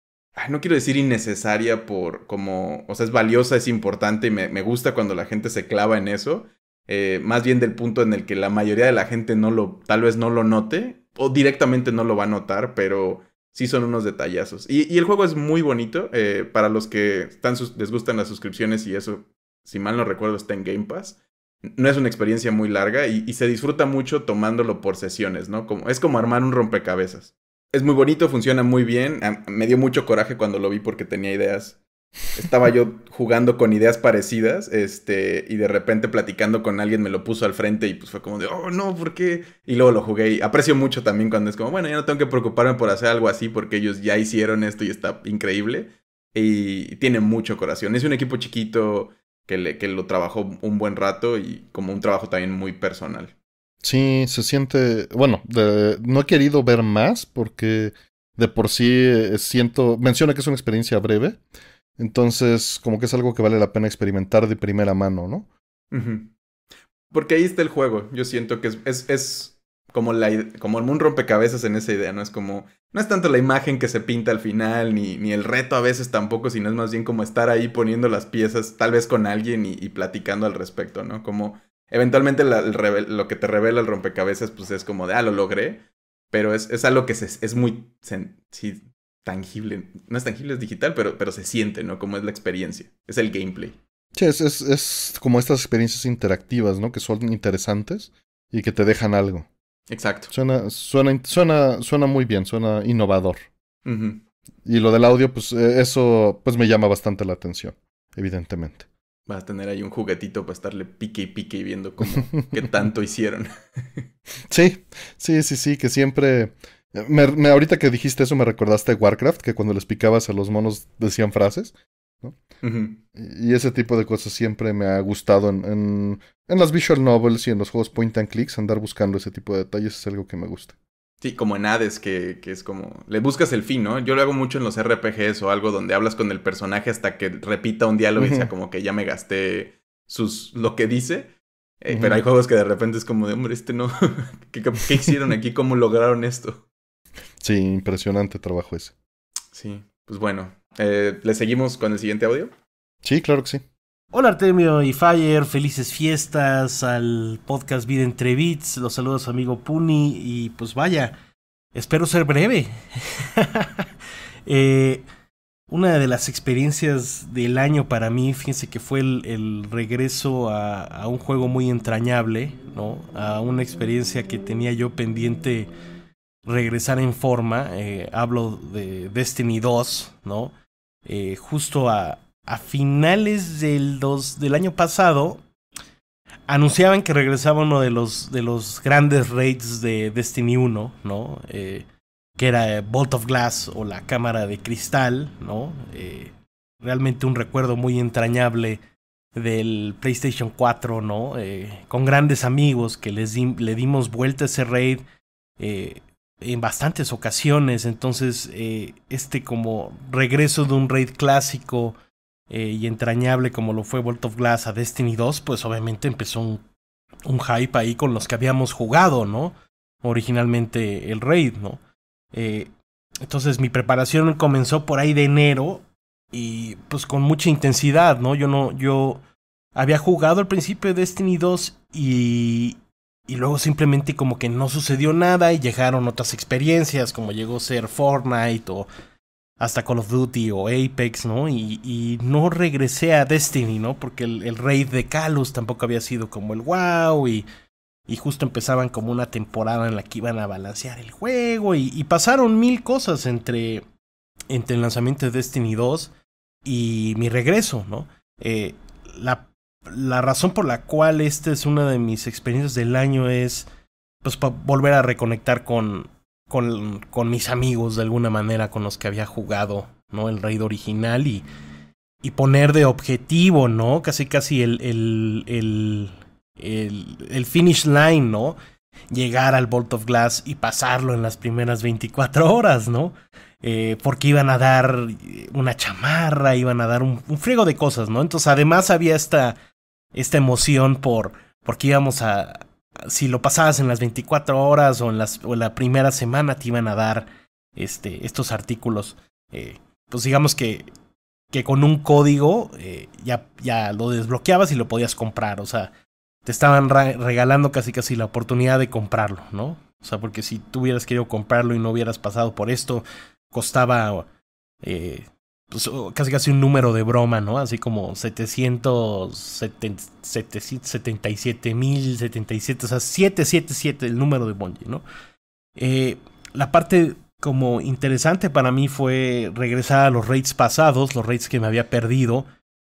no quiero decir innecesaria por como, o sea, es valiosa, es importante y me, gusta cuando la gente se clava en eso, eh, más bien del punto en el que la mayoría de la gente no lo, tal vez no lo note o directamente no lo va a notar, pero sí son unos detallazos. Y, el juego es muy bonito, eh, para los que están les gustan las suscripciones y eso, si mal no recuerdo, está en Game Pass no es una experiencia muy larga y, se disfruta mucho tomándolo por sesiones, ¿no? Como, es como armar un rompecabezas. Es muy bonito, funciona muy bien. me dio mucho coraje cuando lo vi porque tenía ideas. Estaba yo jugando con ideas parecidas, este, y de repente platicando con alguien me lo puso al frente y pues fue como de, oh no, ¿por qué? Y luego lo jugué y aprecio mucho también cuando es como, bueno, ya no tengo que preocuparme por hacer algo así porque ellos ya hicieron esto y está increíble. Y tiene mucho corazón. Es un equipo chiquito, que, le, que lo trabajó un buen rato y como un trabajo también muy personal. Sí, se siente, bueno, no he querido ver más porque de por sí eh, siento, menciona que es una experiencia breve, entonces como que es algo que vale la pena experimentar de primera mano, ¿no? Porque ahí está el juego, yo siento que es, es como, la, como un rompecabezas en esa idea, ¿no? Es como, no es tanto la imagen que se pinta al final, ni, ni el reto a veces tampoco, sino es más bien como estar ahí poniendo las piezas, tal vez con alguien y, platicando al respecto, ¿no? Como eventualmente lo que te revela el rompecabezas, pues es como de, ah, lo logré, pero es, algo que es muy tangible, no es tangible, es digital, pero, pero se siente, ¿no? Como es la experiencia, es el gameplay. Sí, es como estas experiencias interactivas, ¿no? Que son interesantes y que te dejan algo. Exacto. Suena, suena, suena, suena muy bien, suena innovador. Y lo del audio, pues eh, eso pues me llama bastante la atención, evidentemente. Vas a tener ahí un juguetito para estarle pique y pique y viendo cómo, qué tanto hicieron. sí, sí, sí, sí, que siempre... Eh, me, ahorita que dijiste eso me recordaste Warcraft, que cuando les picabas a los monos decían frases. Y ese tipo de cosas siempre me ha gustado en, en, las visual novels y en los juegos point and clicks. Andar buscando ese tipo de detalles es algo que me gusta. Sí, como en Hades, que, que, es como. Le buscas el fin, ¿no? Yo lo hago mucho en los RPGs o algo donde hablas con el personaje hasta que repita un diálogo y sea como que ya me gasté sus lo que dice. Eh, pero hay juegos que de repente es como de, hombre, este no. ¿Qué hicieron aquí? ¿Cómo lograron esto? Sí, impresionante trabajo ese. Sí, pues bueno, eh, ¿Le seguimos con el siguiente audio? Sí, claro que sí. Hola Artemio y Fire, felices fiestas al podcast Vida entre Beats. Los saludos amigo Puni y pues vaya, espero ser breve. Eh, una de las experiencias del año para mí, fíjense que fue el, regreso a, un juego muy entrañable, ¿no? A una experiencia que tenía yo pendiente regresar en forma. Eh, hablo de Destiny 2, ¿no? Eh, justo a, finales del, año pasado, anunciaban que regresaba uno de los, grandes raids de Destiny 1, ¿no? Eh, que era Bolt of Glass o la cámara de cristal, ¿no? Eh, realmente un recuerdo muy entrañable del PlayStation 4, ¿no? con grandes amigos que les le dimos vuelta a ese raid en bastantes ocasiones. Entonces, eh, este como regreso de un raid clásico eh, y entrañable como lo fue World of Glass a Destiny 2, pues obviamente empezó un, un hype ahí con los que habíamos jugado, ¿no? Originalmente el raid, ¿no? Eh, entonces mi preparación comenzó por ahí de enero y pues con mucha intensidad, ¿no? Yo no, yo había jugado al principio de Destiny 2 y, y luego simplemente como que no sucedió nada y llegaron otras experiencias, como llegó a ser Fortnite o hasta Call of Duty o Apex, ¿no? Y, no regresé a Destiny, ¿no? Porque el, rey de Kalos tampoco había sido como el wow y, y justo empezaban como una temporada en la que iban a balancear el juego y, pasaron mil cosas entre, entre el lanzamiento de Destiny 2 y mi regreso, ¿no? Eh, la la razón por la cual esta es una de mis experiencias del año es pues volver a reconectar con, con, mis amigos de alguna manera con los que había jugado, ¿no? El raid original y, y poner de objetivo, ¿no? Casi casi el, el, el, finish line, ¿no? Llegar al Bolt of Glass y pasarlo en las primeras 24 horas, ¿no? Eh, porque iban a dar una chamarra, iban a dar un, un friego de cosas, ¿no? Entonces además había esta esta emoción por porque íbamos a si lo pasabas en las 24 horas o en las o en la primera semana te iban a dar este estos artículos eh, pues digamos que que con un código eh, ya ya lo desbloqueabas y lo podías comprar o sea te estaban regalando casi casi la oportunidad de comprarlo no o sea porque si tú hubieras querido comprarlo y no hubieras pasado por esto costaba eh, pues, oh, casi casi un número de broma, ¿no? Así como 777 mil, 77, o sea, 777 el número de Bungie, ¿no? Eh, la parte como interesante para mí fue regresar a los raids pasados, los raids que me había perdido,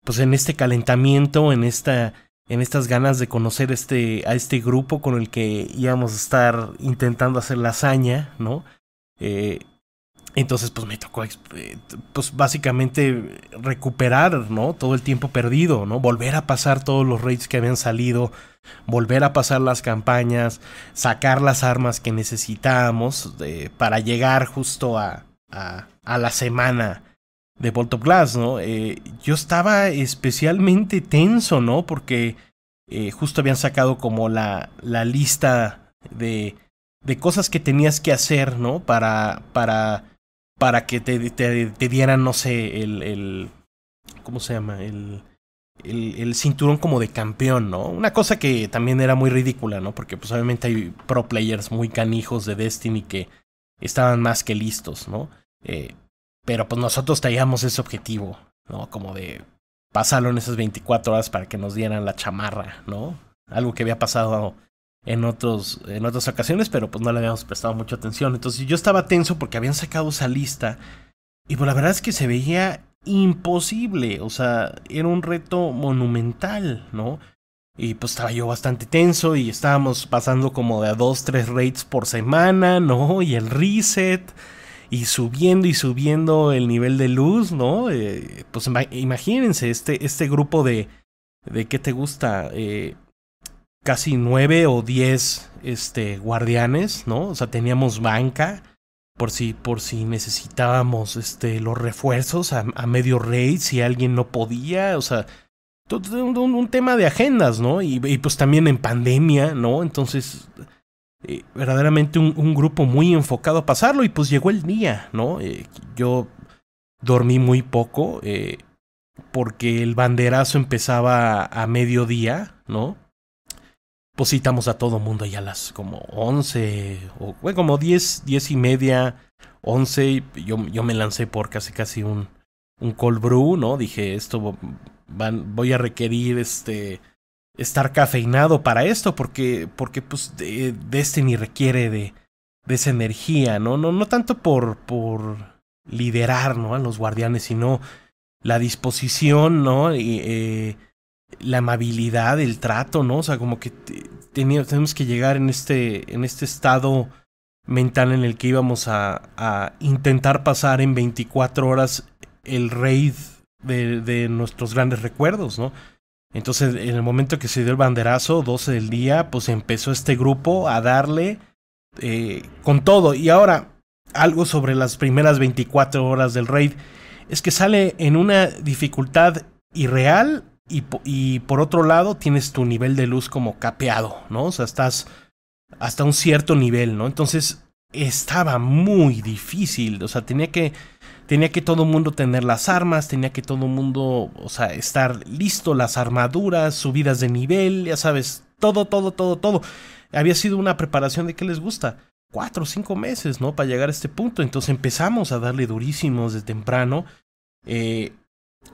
pues en este calentamiento, en esta en estas ganas de conocer este, a este grupo con el que íbamos a estar intentando hacer la hazaña, ¿no? Eh, entonces, pues me tocó, eh, pues básicamente recuperar, ¿no? Todo el tiempo perdido, ¿no? Volver a pasar todos los raids que habían salido, volver a pasar las campañas, sacar las armas que necesitábamos para llegar justo a, a, a, la semana de Bolt of Glass, ¿no? Eh, yo estaba especialmente tenso, ¿no? Porque eh, justo habían sacado como la, la lista de, de cosas que tenías que hacer, ¿no? Para, para para que te, te, dieran, no sé, el, el, ¿Cómo se llama? El, el, cinturón como de campeón, ¿no? Una cosa que también era muy ridícula, ¿no? Porque pues obviamente hay pro players muy canijos de Destiny que estaban más que listos, ¿no? Eh, pero pues nosotros traíamos ese objetivo, ¿no? Como de pasarlo en esas 24 horas para que nos dieran la chamarra, ¿no? Algo que había pasado en, otros, en otras ocasiones, pero pues no le habíamos prestado mucha atención. Entonces yo estaba tenso porque habían sacado esa lista y pues la verdad es que se veía imposible, o sea, era un reto monumental, ¿no? Y pues estaba yo bastante tenso y estábamos pasando como de a dos, tres raids por semana, ¿no? Y el reset y subiendo y subiendo el nivel de luz, ¿no? Eh, pues imagínense este, este grupo de, de qué te gusta, eh, casi nueve o diez este, guardianes, ¿no? O sea, teníamos banca por si, por si necesitábamos este, los refuerzos a, medio rey, si alguien no podía, o sea, todo un, tema de agendas, ¿no? Y, pues también en pandemia, ¿no? Entonces, eh, verdaderamente un, grupo muy enfocado a pasarlo y pues llegó el día, ¿no? Eh, yo dormí muy poco eh, porque el banderazo empezaba a mediodía, ¿no? Positamos pues a todo mundo ya a las como 11 o como 10, 10 y media, 11. Yo, yo me lancé por casi casi un, un cold brew, ¿no? Dije, esto van, voy a requerir este estar cafeinado para esto porque porque pues de, Destiny requiere de, de esa energía, ¿no? No no tanto por por liderar, ¿no? a los guardianes, sino la disposición, ¿no? Y eh, la amabilidad, el trato, ¿no? O sea, como que tenemos que llegar en este, en este estado mental en el que íbamos a, a intentar pasar en 24 horas el raid de, de, nuestros grandes recuerdos, ¿no? Entonces, en el momento que se dio el banderazo, 12 del día, pues empezó este grupo a darle eh, con todo. Y ahora, algo sobre las primeras 24 horas del raid, es que sale en una dificultad irreal y, por otro lado tienes tu nivel de luz como capeado, ¿no? O sea, estás hasta un cierto nivel, ¿no? Entonces estaba muy difícil, o sea, tenía que, tenía que todo el mundo tener las armas, tenía que todo el mundo, o sea, estar listo, las armaduras, subidas de nivel, ya sabes, todo, todo, todo, todo. Había sido una preparación de qué les gusta. Cuatro o cinco meses, ¿no? Para llegar a este punto. Entonces empezamos a darle durísimos de temprano. Eh,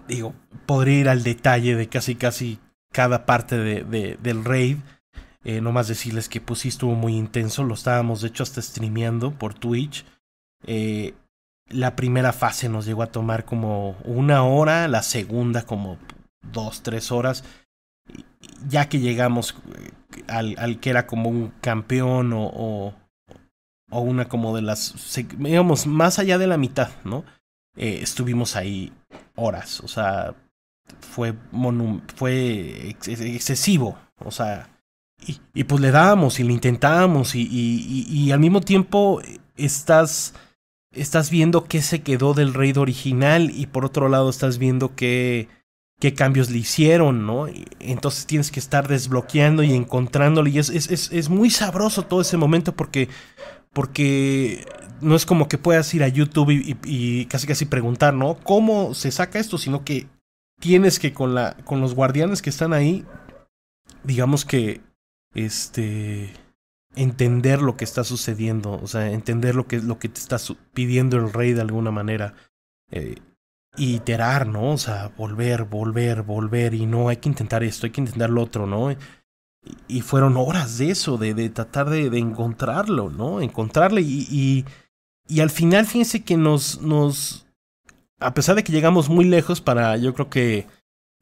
digo, podría ir al detalle de casi casi cada parte de, de, del raid. Eh, más decirles que pues sí estuvo muy intenso, lo estábamos de hecho hasta streameando por Twitch. Eh, la primera fase nos llegó a tomar como una hora, la segunda como dos, tres horas. Ya que llegamos eh, al, al que era como un campeón o, o una como de las, digamos, más allá de la mitad, ¿no? Eh, estuvimos ahí horas, o sea, fue, fue excesivo, o sea, y, y, pues le dábamos y le intentábamos y, y, al mismo tiempo estás, estás viendo qué se quedó del rey original y por otro lado estás viendo qué, qué cambios le hicieron, ¿no? Entonces tienes que estar desbloqueando y encontrándole y es, es muy sabroso todo ese momento porque porque no es como que puedas ir a YouTube y, casi casi preguntar, ¿no? ¿Cómo se saca esto? Sino que tienes que con, la, con los guardianes que están ahí, digamos que, este, entender lo que está sucediendo, o sea, entender lo que, lo que te está pidiendo el rey de alguna manera. Eh, iterar, ¿no? O sea, volver, volver, volver, y no, hay que intentar esto, hay que intentar lo otro, ¿no? y fueron horas de eso, de, de tratar de, de, encontrarlo, ¿no? Encontrarle y, y, al final fíjense que nos, nos, a pesar de que llegamos muy lejos para, yo creo que,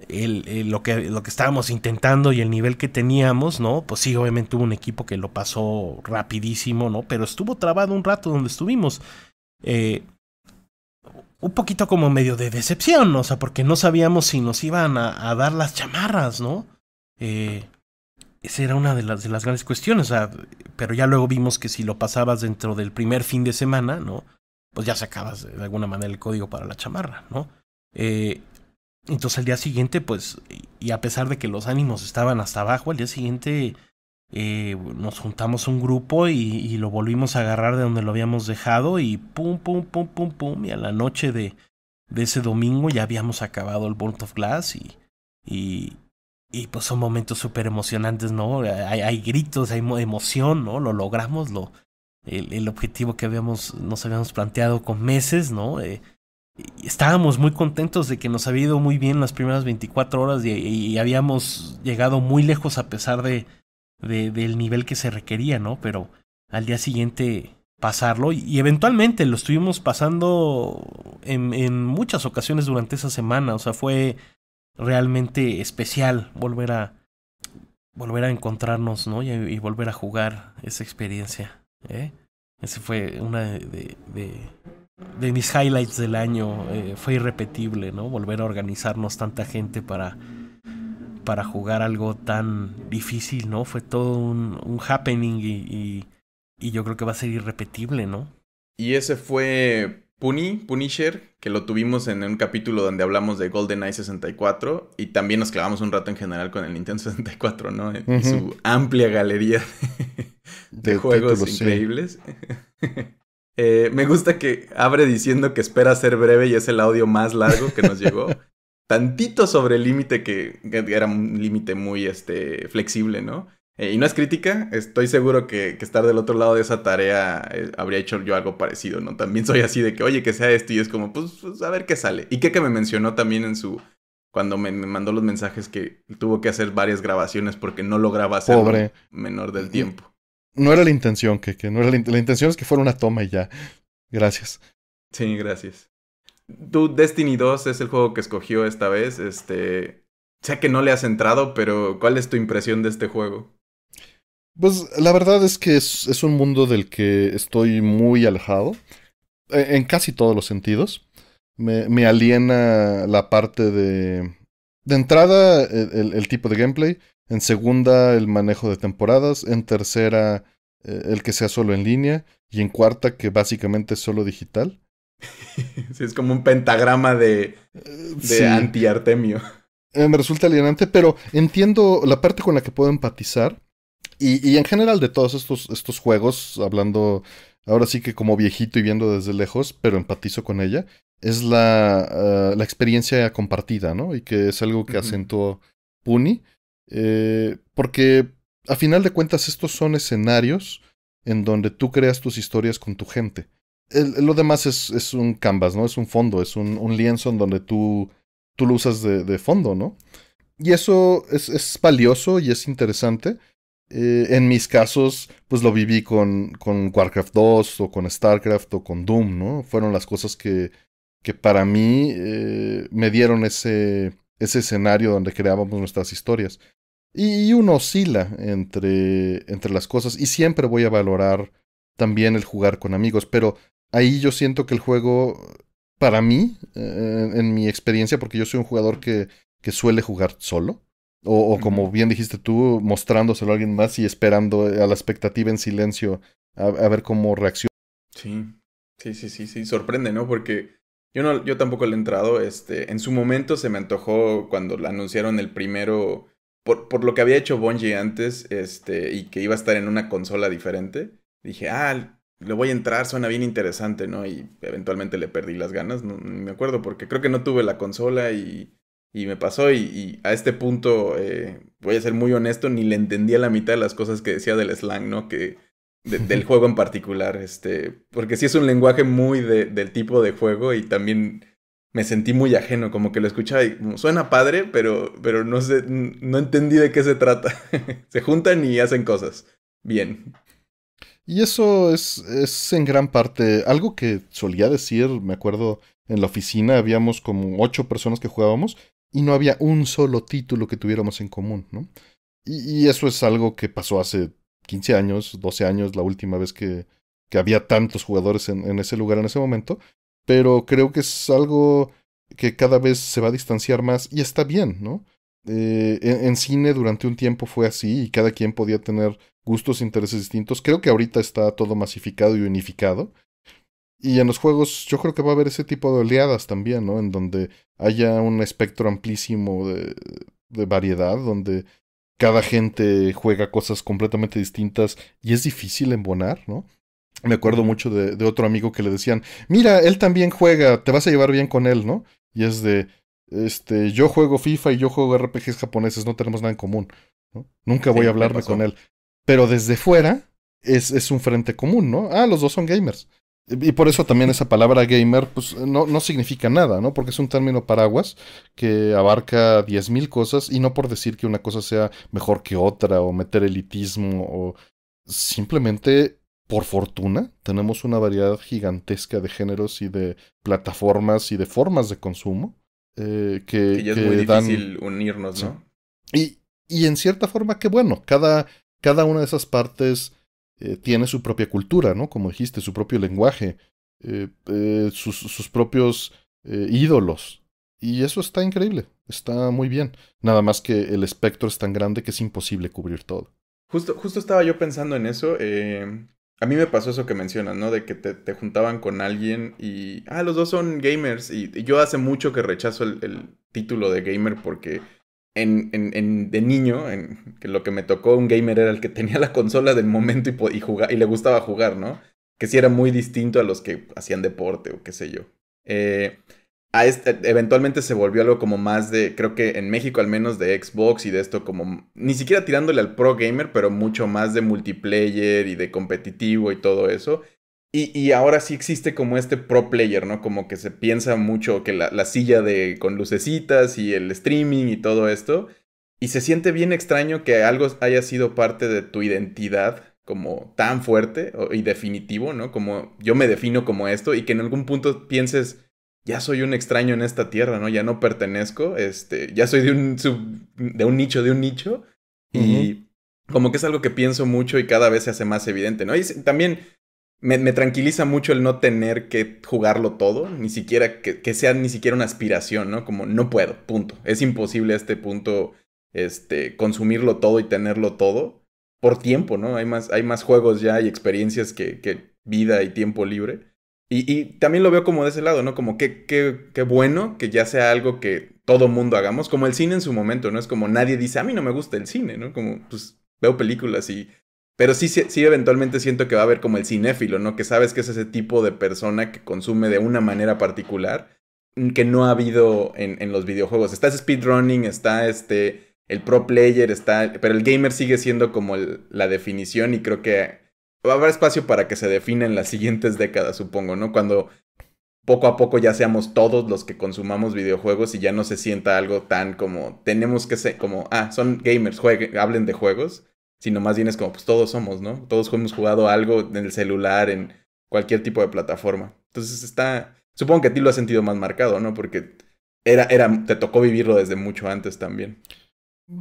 lo, que lo que estábamos intentando y el nivel que teníamos, ¿no? Pues sí, obviamente hubo un equipo que lo pasó rapidísimo, ¿no? Pero estuvo trabado un rato donde estuvimos. Eh, un poquito como medio de decepción, ¿no? o sea, porque no sabíamos si nos iban a, a dar las chamarras, ¿no? Eh, esa era una de las, grandes cuestiones, pero ya luego vimos que si lo pasabas dentro del primer fin de semana, ¿no? Pues ya sacabas eh, de alguna manera el código para la chamarra, ¿no? Eh, entonces al día siguiente, pues, y a pesar de que los ánimos estaban hasta abajo, al día siguiente eh, nos juntamos un grupo y, lo volvimos a agarrar de donde lo habíamos dejado y pum, pum, pum, pum, pum, y a la noche de, de ese domingo ya habíamos acabado el Bolt of Glass y, y, y pues son momentos súper emocionantes, ¿no? Eh, hay, gritos, hay emoción, ¿no? Lo logramos, lo, el, objetivo que habíamos, nos habíamos planteado con meses, ¿no? Eh, estábamos muy contentos de que nos había ido muy bien las primeras 24 horas y, habíamos llegado muy lejos a pesar de, de, del nivel que se requería, ¿no? Pero al día siguiente pasarlo y, y eventualmente lo estuvimos pasando en, en muchas ocasiones durante esa semana, o sea, fue realmente especial volver a volver a encontrarnos, ¿no? Y, volver a jugar esa experiencia. ¿eh? Ese fue una de, de, mis highlights del año. Eh, fue irrepetible, ¿no? Volver a organizarnos tanta gente para para jugar algo tan difícil, ¿no? Fue todo un, un happening y, y, y yo creo que va a ser irrepetible, ¿no? Y ese fue Puni, Punisher, que lo tuvimos en un capítulo donde hablamos de GoldenEye 64 y también nos clavamos un rato en general con el Nintendo 64, ¿no? Y su amplia galería de, juegos increíbles. Eh, me gusta que abre diciendo que espera ser breve y es el audio más largo que nos llegó. Tantito sobre el límite que, era un límite muy este, flexible, ¿no? Eh, y no es crítica, estoy seguro que, estar del otro lado de esa tarea eh, habría hecho yo algo parecido, ¿no? También soy así de que, oye, que sea esto y es como, pues, pues a ver qué sale. Y que, me mencionó también en su, cuando me, mandó los mensajes que tuvo que hacer varias grabaciones porque no lograba hacer Pobre. menor del tiempo. No era la intención, que, no era la, intención es que fuera una toma y ya. Gracias. Sí, gracias. Tu Destiny 2 es el juego que escogió esta vez, este... Sé que no le has entrado, pero ¿cuál es tu impresión de este juego? Pues la verdad es que es, un mundo del que estoy muy alejado, e, en, casi todos los sentidos. Me, aliena la parte de... De entrada, e, el, tipo de gameplay. En segunda, el manejo de temporadas. En tercera, e, el que sea solo en línea. Y en cuarta, que básicamente es solo digital. sí, es como un pentagrama de, eh, de anti-Artemio. Eh, me resulta alienante, pero entiendo la parte con la que puedo empatizar y, en general de todos estos, estos juegos, hablando ahora sí que como viejito y viendo desde lejos, pero empatizo con ella, es la, eh, la experiencia compartida, ¿no? Y que es algo que acentó acentuó Puni, eh, porque a final de cuentas estos son escenarios en donde tú creas tus historias con tu gente. lo demás es, un canvas, ¿no? Es un fondo, es un, lienzo en donde tú, tú lo usas de, de fondo, ¿no? Y eso es, es valioso y es interesante eh, en mis casos, pues lo viví con, con Warcraft 2 o con StarCraft o con Doom, ¿no? Fueron las cosas que, que para mí eh, me dieron ese, ese escenario donde creábamos nuestras historias. Y, uno oscila entre, entre las cosas y siempre voy a valorar también el jugar con amigos, pero ahí yo siento que el juego, para mí, eh, en mi experiencia, porque yo soy un jugador que, que suele jugar solo, o, como bien dijiste tú, mostrándoselo a alguien más y esperando eh, a la expectativa en silencio a, ver cómo reacciona. Sí, sí, sí, sí, sí, sorprende, ¿no? Porque yo, no, yo tampoco le he entrado, este, en su momento se me antojó cuando anunciaron el primero, por, lo que había hecho Bungie antes, este, y que iba a estar en una consola diferente, dije, ah, le voy a entrar, suena bien interesante, ¿no? Y eventualmente le perdí las ganas, no, me acuerdo, porque creo que no tuve la consola y y me pasó y, a este punto, eh, voy a ser muy honesto, ni le entendía la mitad de las cosas que decía del slang, ¿no? Que, del juego en particular, este, porque sí es un lenguaje muy del tipo de juego y también me sentí muy ajeno, como que lo escuchaba y suena padre, pero, pero no, sé, no entendí de qué se trata. se juntan y hacen cosas. Bien. Y eso es, es, en gran parte algo que solía decir, me acuerdo, en la oficina habíamos como ocho personas que jugábamos y no había un solo título que tuviéramos en común, ¿no? Y, eso es algo que pasó hace 15 años, 12 años, la última vez que, que había tantos jugadores en, ese lugar en ese momento, pero creo que es algo que cada vez se va a distanciar más y está bien, ¿no? Eh, en, cine durante un tiempo fue así y cada quien podía tener gustos, e intereses distintos. Creo que ahorita está todo masificado y unificado, y en los juegos yo creo que va a haber ese tipo de oleadas también, ¿no? En donde haya un espectro amplísimo de, variedad, donde cada gente juega cosas completamente distintas y es difícil embonar, ¿no? Me acuerdo mucho de, otro amigo que le decían, mira, él también juega, te vas a llevar bien con él, ¿no? Y es de, este, yo juego FIFA y yo juego RPGs japoneses, no tenemos nada en común, ¿no? Nunca voy a hablarme con él. Pero desde fuera es, es un frente común, ¿no? Ah, los dos son gamers. Y por eso también esa palabra gamer pues, no, no significa nada, ¿no? Porque es un término paraguas que abarca 10.000 cosas y no por decir que una cosa sea mejor que otra o meter elitismo o simplemente, por fortuna, tenemos una variedad gigantesca de géneros y de plataformas y de formas de consumo eh, que, que, es muy difícil unirnos, ¿no? Y, y en cierta forma, que bueno, cada, cada una de esas partes eh, tiene su propia cultura, ¿no? Como dijiste, su propio lenguaje, eh, eh, sus, propios ídolos. Y eso está increíble, está muy bien. Nada más que el espectro es tan grande que es imposible cubrir todo. Justo, justo estaba yo pensando en eso. Em, a mí me pasó eso que mencionas, ¿no? De que te, juntaban con alguien y... Ah, los dos son gamers. Y, yo hace mucho que rechazo el título de gamer porque en, de niño, en que lo que me tocó un gamer era el que tenía la consola del momento y, y le gustaba jugar, ¿no? Que sí era muy distinto a los que hacían deporte o qué sé yo. Eh, a este, eventualmente se volvió algo como más de, creo que en México al menos de Xbox y de esto como, ni siquiera tirándole al pro gamer, pero mucho más de multiplayer y de competitivo y todo eso. Y, ahora sí existe como este pro player, ¿no? Como que se piensa mucho que la, silla de con lucecitas y el streaming y todo esto. Y se siente bien extraño que algo haya sido parte de tu identidad como tan fuerte y definitivo, ¿no? Como yo me defino como esto y que en algún punto pienses, ya soy un extraño en esta tierra, ¿no? Ya no pertenezco, este, ya soy de un, de un nicho, de un nicho. Y como que es algo que pienso mucho y cada vez se hace más evidente, ¿no? Y también me, tranquiliza mucho el no tener que jugarlo todo, ni siquiera que, sea ni siquiera una aspiración, ¿no? Como no puedo, punto. Es imposible a este punto este, consumirlo todo y tenerlo todo por tiempo, ¿no? Hay más, hay más juegos ya y experiencias que, vida y tiempo libre. Y, también lo veo como de ese lado, ¿no? Como qué bueno que ya sea algo que todo mundo hagamos, como el cine en su momento, ¿no? Es como nadie dice, a mí no me gusta el cine, ¿no? Como, pues veo películas y pero sí, sí, eventualmente siento que va a haber como el cinéfilo, ¿no? Que sabes que es ese tipo de persona que consume de una manera particular mm, que no ha habido en, los videojuegos. Está speedrunning, está este, el pro player, está... Pero el gamer sigue siendo como la definición y creo que va a haber espacio para que se defina en las siguientes décadas, supongo, ¿no? Cuando poco a poco ya seamos todos los que consumamos videojuegos y ya no se sienta algo tan como tenemos que ser como, ah, son gamers, hablen de juegos sino más bien es como, pues todos somos, ¿no? Todos hemos jugado algo en el celular, en cualquier tipo de plataforma. Entonces está, supongo que a ti lo has sentido más marcado, ¿no? Porque era, era, te tocó vivirlo desde mucho antes también.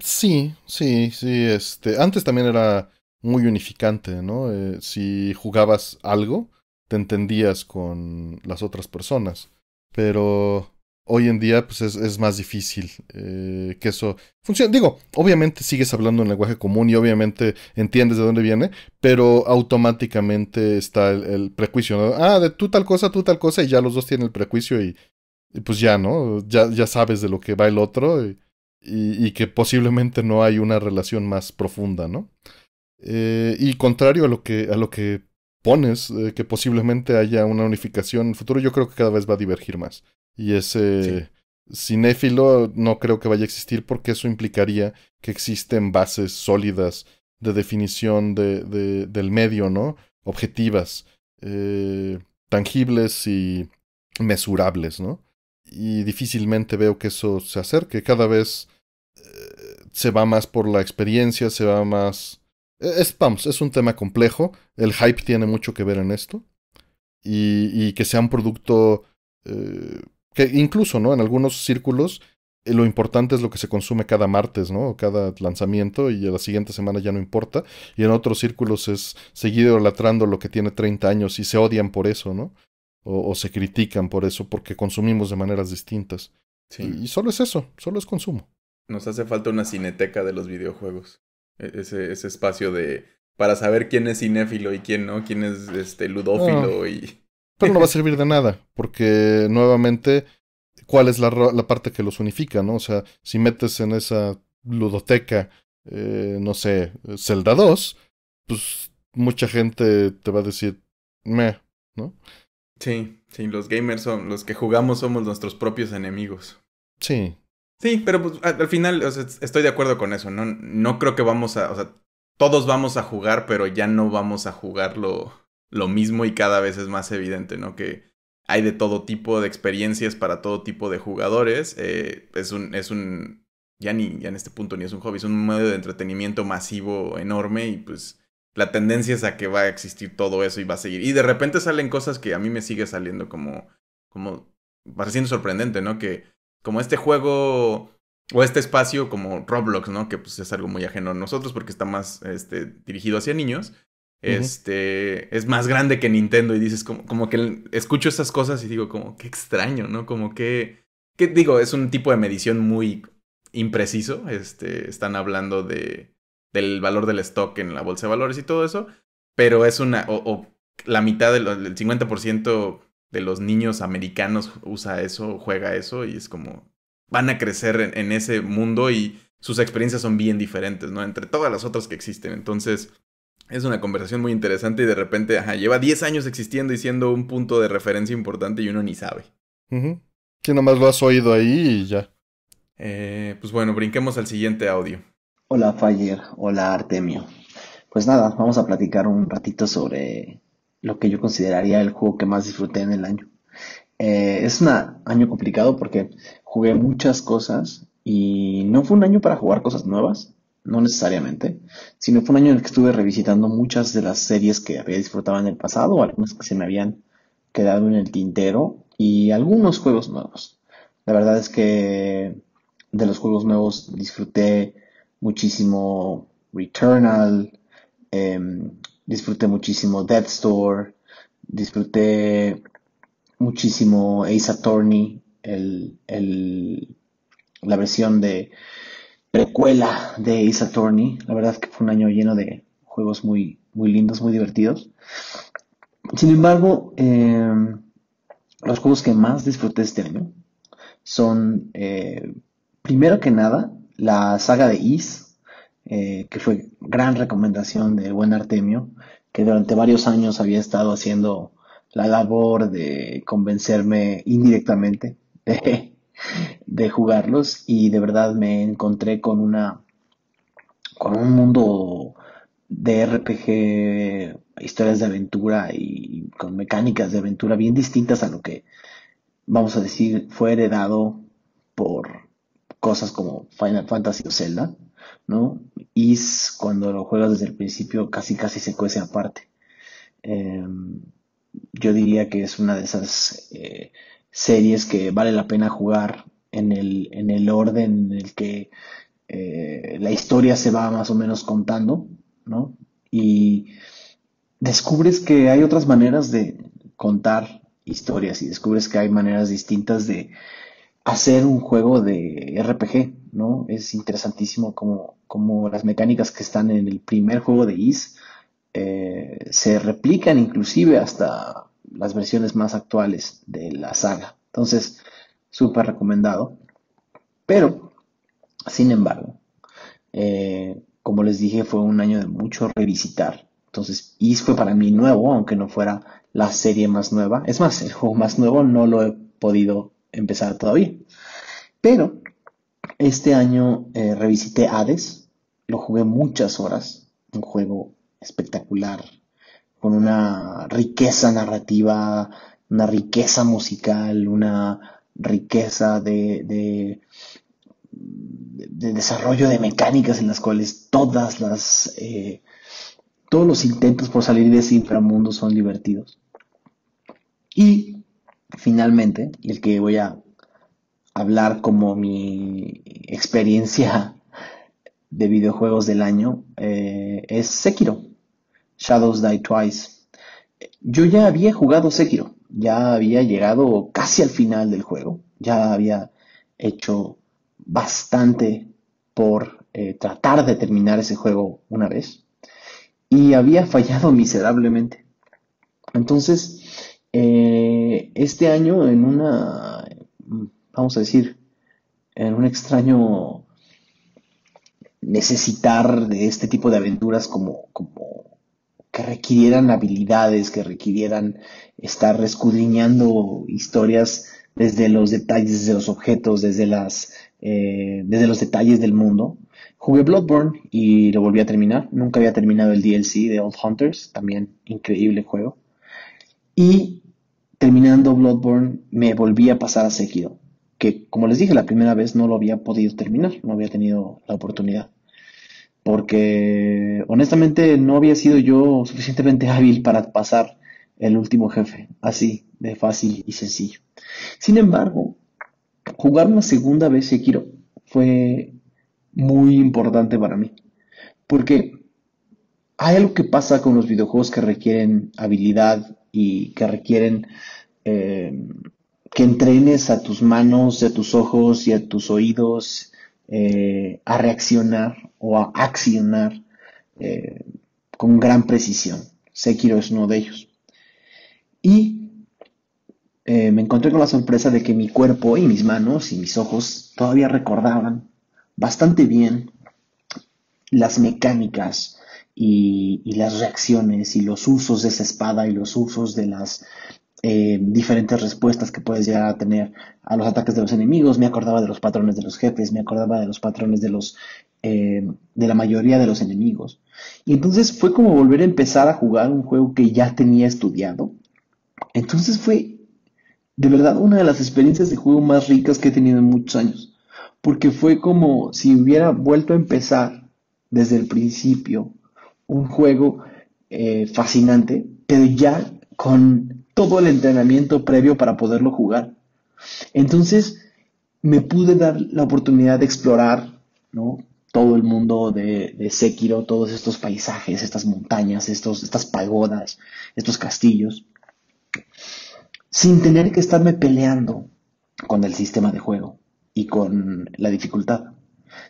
Sí, sí, sí, este, antes también era muy unificante, ¿no? Eh, si jugabas algo, te entendías con las otras personas, pero hoy en día pues es, es más difícil eh, que eso funcione. Digo, obviamente sigues hablando en lenguaje común y obviamente entiendes de dónde viene, pero automáticamente está el, prejuicio. ¿no? Ah, de tú tal cosa, tú tal cosa, y ya los dos tienen el prejuicio y, pues ya, ¿no? Ya, ya sabes de lo que va el otro eh, y, que posiblemente no hay una relación más profunda, ¿no? Eh, y contrario a lo que, a lo que pones, que posiblemente haya una unificación en el futuro, yo creo que cada vez va a divergir más. Y ese cinéfilo no creo que vaya a existir porque eso implicaría que existen bases sólidas de definición de, del medio, ¿no? Objetivas, eh, tangibles y mesurables, ¿no? Y difícilmente veo que eso se acerque. Cada vez eh, se va más por la experiencia, se va más... E, es, vamos, es un tema complejo. El hype tiene mucho que ver en esto. Y, y que sea un producto eh, que incluso, ¿no? En algunos círculos eh, lo importante es lo que se consume cada martes, ¿no? Cada lanzamiento y a la siguiente semana ya no importa. Y en otros círculos es seguir idolatrando lo que tiene 30 años y se odian por eso, ¿no? O, se critican por eso porque consumimos de maneras distintas. Sí. Y, solo es eso, solo es consumo. Nos hace falta una cineteca de los videojuegos. E, ese, ese espacio de... para saber quién es cinéfilo y quién no, quién es este ludófilo y... Pero no va a servir de nada, porque nuevamente, ¿cuál es la, parte que los unifica, no? O sea, si metes en esa ludoteca, eh, no sé, Zelda 2, pues mucha gente te va a decir, meh, ¿no? Sí, sí, los gamers son, los que jugamos somos nuestros propios enemigos. Sí. Sí, pero pues, al final estoy de acuerdo con eso, ¿no? No creo que vamos a, o sea, todos vamos a jugar, pero ya no vamos a jugarlo lo mismo y cada vez es más evidente, ¿no? Que hay de todo tipo de experiencias para todo tipo de jugadores. Eh, es un, es un, ya ni, ya en este punto ni es un hobby, es un medio de entretenimiento masivo enorme y pues la tendencia es a que va a existir todo eso y va a seguir. Y de repente salen cosas que a mí me sigue saliendo como, como, va siendo sorprendente, ¿no? Que como este juego o este espacio como Roblox, ¿no? Que pues es algo muy ajeno a nosotros porque está más este, dirigido hacia niños. Este es más grande que Nintendo y dices como, como que escucho esas cosas y digo como qué extraño, ¿no? Como que, digo, es un tipo de medición muy impreciso, este, están hablando de, del valor del stock en la bolsa de valores y todo eso, pero es una, o, la mitad del 50% de los niños americanos usa eso, juega eso y es como, van a crecer en, ese mundo y sus experiencias son bien diferentes, ¿no? Entre todas las otras que existen. Entonces, es una conversación muy interesante y de repente, lleva 10 años existiendo y siendo un punto de referencia importante y uno ni sabe. Que nomás lo has oído ahí y ya. Eh, pues bueno, brinquemos al siguiente audio. Hola Fayer, hola Artemio. Pues nada, vamos a platicar un ratito sobre lo que yo consideraría el juego que más disfruté en el año. Eh, es un año complicado porque jugué muchas cosas y no fue un año para jugar cosas nuevas, no necesariamente, sino fue un año en el que estuve revisitando muchas de las series que había disfrutado en el pasado, algunas que se me habían quedado en el tintero y algunos juegos nuevos. La verdad es que de los juegos nuevos disfruté muchísimo Returnal, em, disfruté muchísimo Death Store, disfruté muchísimo Ace Attorney, el, la versión de precuela de Ace Attorney. La verdad es que fue un año lleno de juegos muy, muy lindos, muy divertidos. Sin embargo, em, los juegos que más disfruté este año son, eh, primero que nada, la saga de Is, eh, que fue gran recomendación de buen Artemio, que durante varios años había estado haciendo la labor de convencerme indirectamente de de jugarlos y de verdad me encontré con una con un mundo de RPG, historias de aventura y con mecánicas de aventura bien distintas a lo que vamos a decir fue heredado por cosas como Final Fantasy o Zelda, ¿no? Y cuando lo juegas desde el principio casi casi se cuece aparte. Em, yo diría que es una de esas eh, series que vale la pena jugar en el, en el orden en el que eh, la historia se va más o menos contando, ¿no? Y descubres que hay otras maneras de contar historias y descubres que hay maneras distintas de hacer un juego de RPG, ¿no? Es interesantísimo como, las mecánicas que están en el primer juego de Is eh, se replican inclusive hasta las versiones más actuales de la saga. Entonces, súper recomendado. Pero, sin embargo, eh, como les dije, fue un año de mucho revisitar. Entonces, y fue para mí nuevo, aunque no fuera la serie más nueva. Es más, el juego más nuevo no lo he podido empezar todavía. Pero este año eh, revisité Hades, lo jugué muchas horas, un juego espectacular, con una riqueza narrativa, una riqueza musical, una riqueza de, desarrollo de mecánicas en las cuales todas las, eh, todos los intentos por salir de ese inframundo son divertidos. Y finalmente, el que voy a hablar como mi experiencia de videojuegos del año eh, es Sekiro. Shadows Die Twice. Yo ya había jugado Sekiro, ya había llegado casi al final del juego, ya había hecho bastante por eh, tratar de terminar ese juego una vez y había fallado miserablemente. Entonces, eh, este año en una, vamos a decir, en un extraño necesitar de este tipo de aventuras como, como que requirieran habilidades, que requirieran estar escudriñando historias desde los detalles, de los objetos, desde, las, eh, desde los detalles del mundo. Jugué Bloodborne y lo volví a terminar. Nunca había terminado el DLC de Old Hunters, también increíble juego. Y terminando Bloodborne me volví a pasar a Sekiro, que como les dije la primera vez no lo había podido terminar, no había tenido la oportunidad porque honestamente no había sido yo suficientemente hábil para pasar el último jefe, así de fácil y sencillo. Sin embargo, jugar una segunda vez Sekiro fue muy importante para mí, porque hay algo que pasa con los videojuegos que requieren habilidad y que requieren eh, que entrenes a tus manos, a tus ojos y a tus oídos eh, a reaccionar o a accionar eh, con gran precisión. Sekiro es uno de ellos. Y eh, me encontré con la sorpresa de que mi cuerpo y mis manos y mis ojos todavía recordaban bastante bien las mecánicas y, las reacciones y los usos de esa espada y los usos de las eh, diferentes respuestas que puedes llegar a tener a los ataques de los enemigos, me acordaba de los patrones de los jefes, me acordaba de los patrones de los eh, de la mayoría de los enemigos. Y entonces fue como volver a empezar a jugar un juego que ya tenía estudiado. Entonces fue de verdad una de las experiencias de juego más ricas que he tenido en muchos años, porque fue como si hubiera vuelto a empezar desde el principio un juego eh, fascinante, pero ya con todo el entrenamiento previo para poderlo jugar. Entonces me pude dar la oportunidad de explorar todo el mundo de, Sekiro, todos estos paisajes, estas montañas, estos, estas pagodas, estos castillos, sin tener que estarme peleando con el sistema de juego y con la dificultad.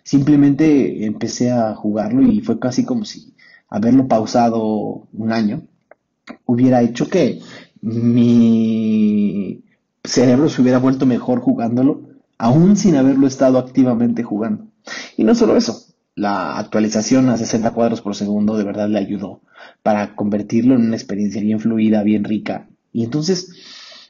Simplemente empecé a jugarlo y fue casi como si haberlo pausado un año hubiera hecho que mi cerebro se hubiera vuelto mejor jugándolo, aún sin haberlo estado activamente jugando. Y no solo eso, la actualización a 60 cuadros por segundo de verdad le ayudó para convertirlo en una experiencia bien fluida, bien rica. Y entonces,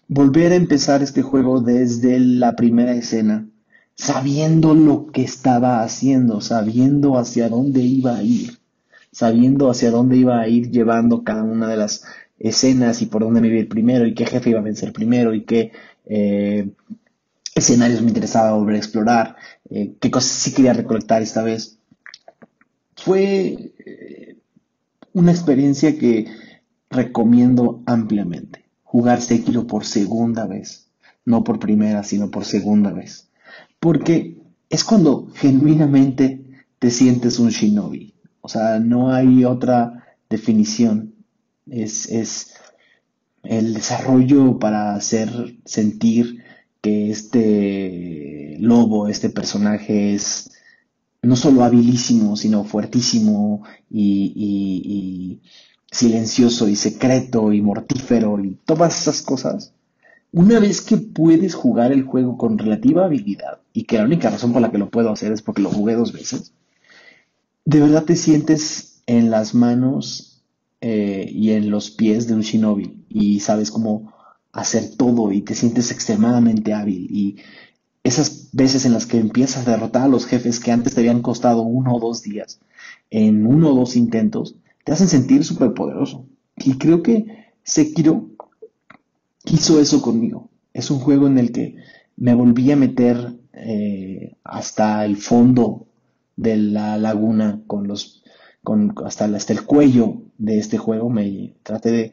volver a empezar este juego desde la primera escena, sabiendo lo que estaba haciendo, sabiendo hacia dónde iba a ir, sabiendo hacia dónde iba a ir llevando cada una de las escenas y por dónde me iba a ir primero y qué jefe iba a vencer primero y qué eh, escenarios me interesaba volver a explorar, eh, qué cosas sí quería recolectar esta vez. Fue eh, una experiencia que recomiendo ampliamente. Jugar Sekiro por segunda vez, no por primera, sino por segunda vez. Porque es cuando genuinamente te sientes un shinobi. O sea, no hay otra definición es, el desarrollo para hacer sentir que este lobo, este personaje es no solo habilísimo, sino fuertísimo y, y, silencioso y secreto y mortífero y todas esas cosas. Una vez que puedes jugar el juego con relativa habilidad y que la única razón por la que lo puedo hacer es porque lo jugué dos veces, de verdad te sientes en las manos eh, y en los pies de un shinobi y sabes cómo hacer todo y te sientes extremadamente hábil y esas veces en las que empiezas a derrotar a los jefes que antes te habían costado uno o dos días en uno o dos intentos te hacen sentir súper poderoso y creo que Sekiro hizo eso conmigo es un juego en el que me volví a meter eh, hasta el fondo de la laguna con los con, hasta, hasta el cuello de este juego, me traté de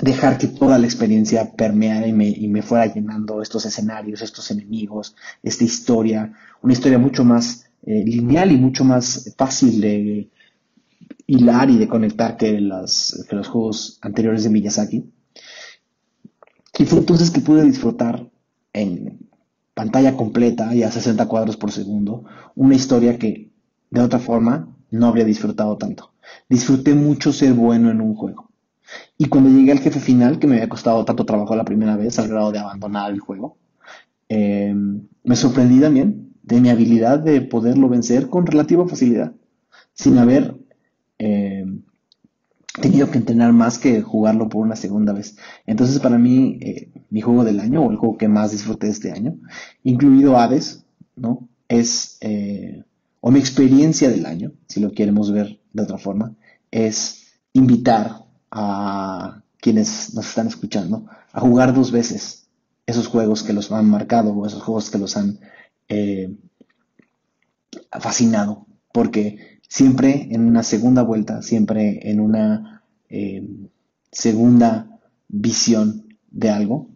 dejar que toda la experiencia permeara y me, fuera llenando estos escenarios, estos enemigos, esta historia, una historia mucho más eh, lineal y mucho más fácil de hilar y de conectar que, los juegos anteriores de Miyazaki. Y fue entonces que pude disfrutar en pantalla completa y a 60 cuadros por segundo una historia que de otra forma no habría disfrutado tanto. Disfruté mucho ser bueno en un juego. Y cuando llegué al jefe final, que me había costado tanto trabajo la primera vez, al grado de abandonar el juego, em, me sorprendí también de mi habilidad de poderlo vencer con relativa facilidad, sin haber em, tenido que entrenar más que jugarlo por una segunda vez. Entonces para mí, eh, mi juego del año, o el juego que más disfruté este año, incluido Hades, ¿no? Es, eh, o mi experiencia del año, si lo queremos ver de otra forma, es invitar a quienes nos están escuchando a jugar dos veces esos juegos que los han marcado o esos juegos que los han eh, fascinado, porque siempre en una segunda vuelta, siempre en una eh, segunda visión de algo,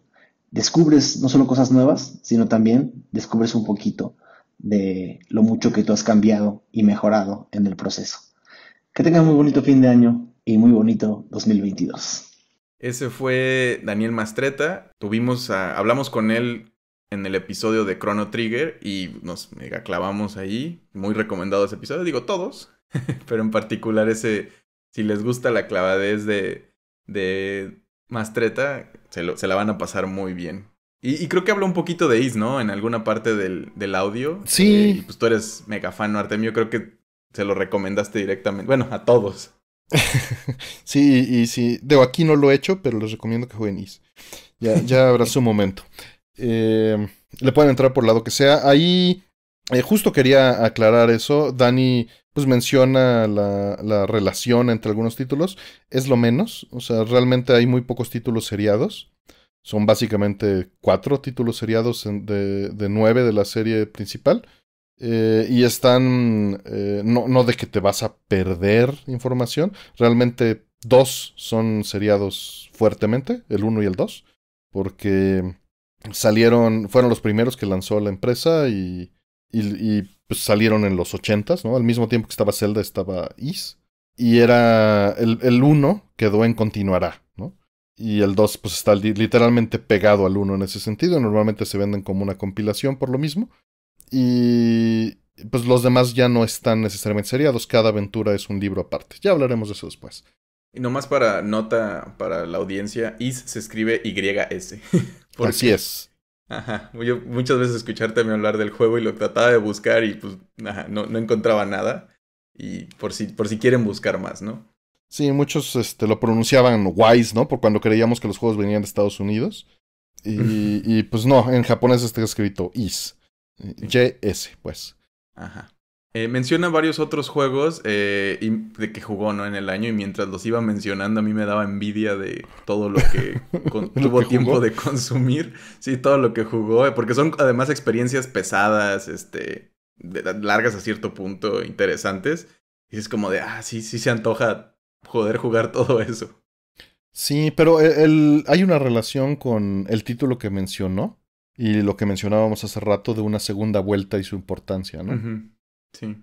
descubres no solo cosas nuevas, sino también descubres un poquito de lo mucho que tú has cambiado y mejorado en el proceso. Que tengan muy bonito fin de año y muy bonito 2022. Ese fue Daniel Mastreta. Tuvimos hablamos con él en el episodio de Chrono Trigger y nos mega clavamos ahí. Muy recomendado ese episodio, digo todos, pero en particular ese, si les gusta la clavadez de, de Mastreta, se, la van a pasar muy bien. Y, creo que habló un poquito de Is, ¿no? En alguna parte del, audio. Sí. Eh, y pues tú eres mega fan, ¿no, Artemio? Creo que se lo recomendaste directamente, bueno, a todos. sí, y sí, Debo aquí no lo he hecho, pero les recomiendo que jueguen Ya, ya habrá su momento. Eh, le pueden entrar por lado que sea. Ahí eh, justo quería aclarar eso. Dani pues menciona la, relación entre algunos títulos. Es lo menos. O sea, realmente hay muy pocos títulos seriados. Son básicamente cuatro títulos seriados de, de, nueve de la serie principal. Eh, y están, eh, no, no, de que te vas a perder información, realmente dos son seriados fuertemente, el uno y el dos, porque salieron, fueron los primeros que lanzó la empresa y, y, pues, salieron en los ochentas, ¿no? Al mismo tiempo que estaba Zelda estaba Is, y era el, el uno quedó en continuará, ¿no? Y el 2 pues está literalmente pegado al 1 en ese sentido. Normalmente se venden como una compilación por lo mismo. Y pues los demás ya no están necesariamente seriados, cada aventura es un libro aparte. Ya hablaremos de eso después. Y nomás para nota para la audiencia, is se escribe YS. por Así es. Ajá, yo muchas veces escucharte hablar del juego y lo trataba de buscar y pues no, no encontraba nada. Y por si, por si quieren buscar más, ¿no? Sí, muchos este, lo pronunciaban wise, ¿no? Por cuando creíamos que los juegos venían de Estados Unidos. Y, y pues no, en japonés está escrito is. Sí. pues. Ajá. Eh, menciona varios otros juegos eh, de que jugó en el año y mientras los iba mencionando a mí me daba envidia de todo lo que tuvo tiempo de consumir, sí, todo lo que jugó, eh, porque son además experiencias pesadas, este, largas a cierto punto, interesantes, y es como de, ah, sí, sí se antoja poder jugar todo eso. Sí, pero el, hay una relación con el título que mencionó, y lo que mencionábamos hace rato de una segunda vuelta y su importancia, ¿no? Sí.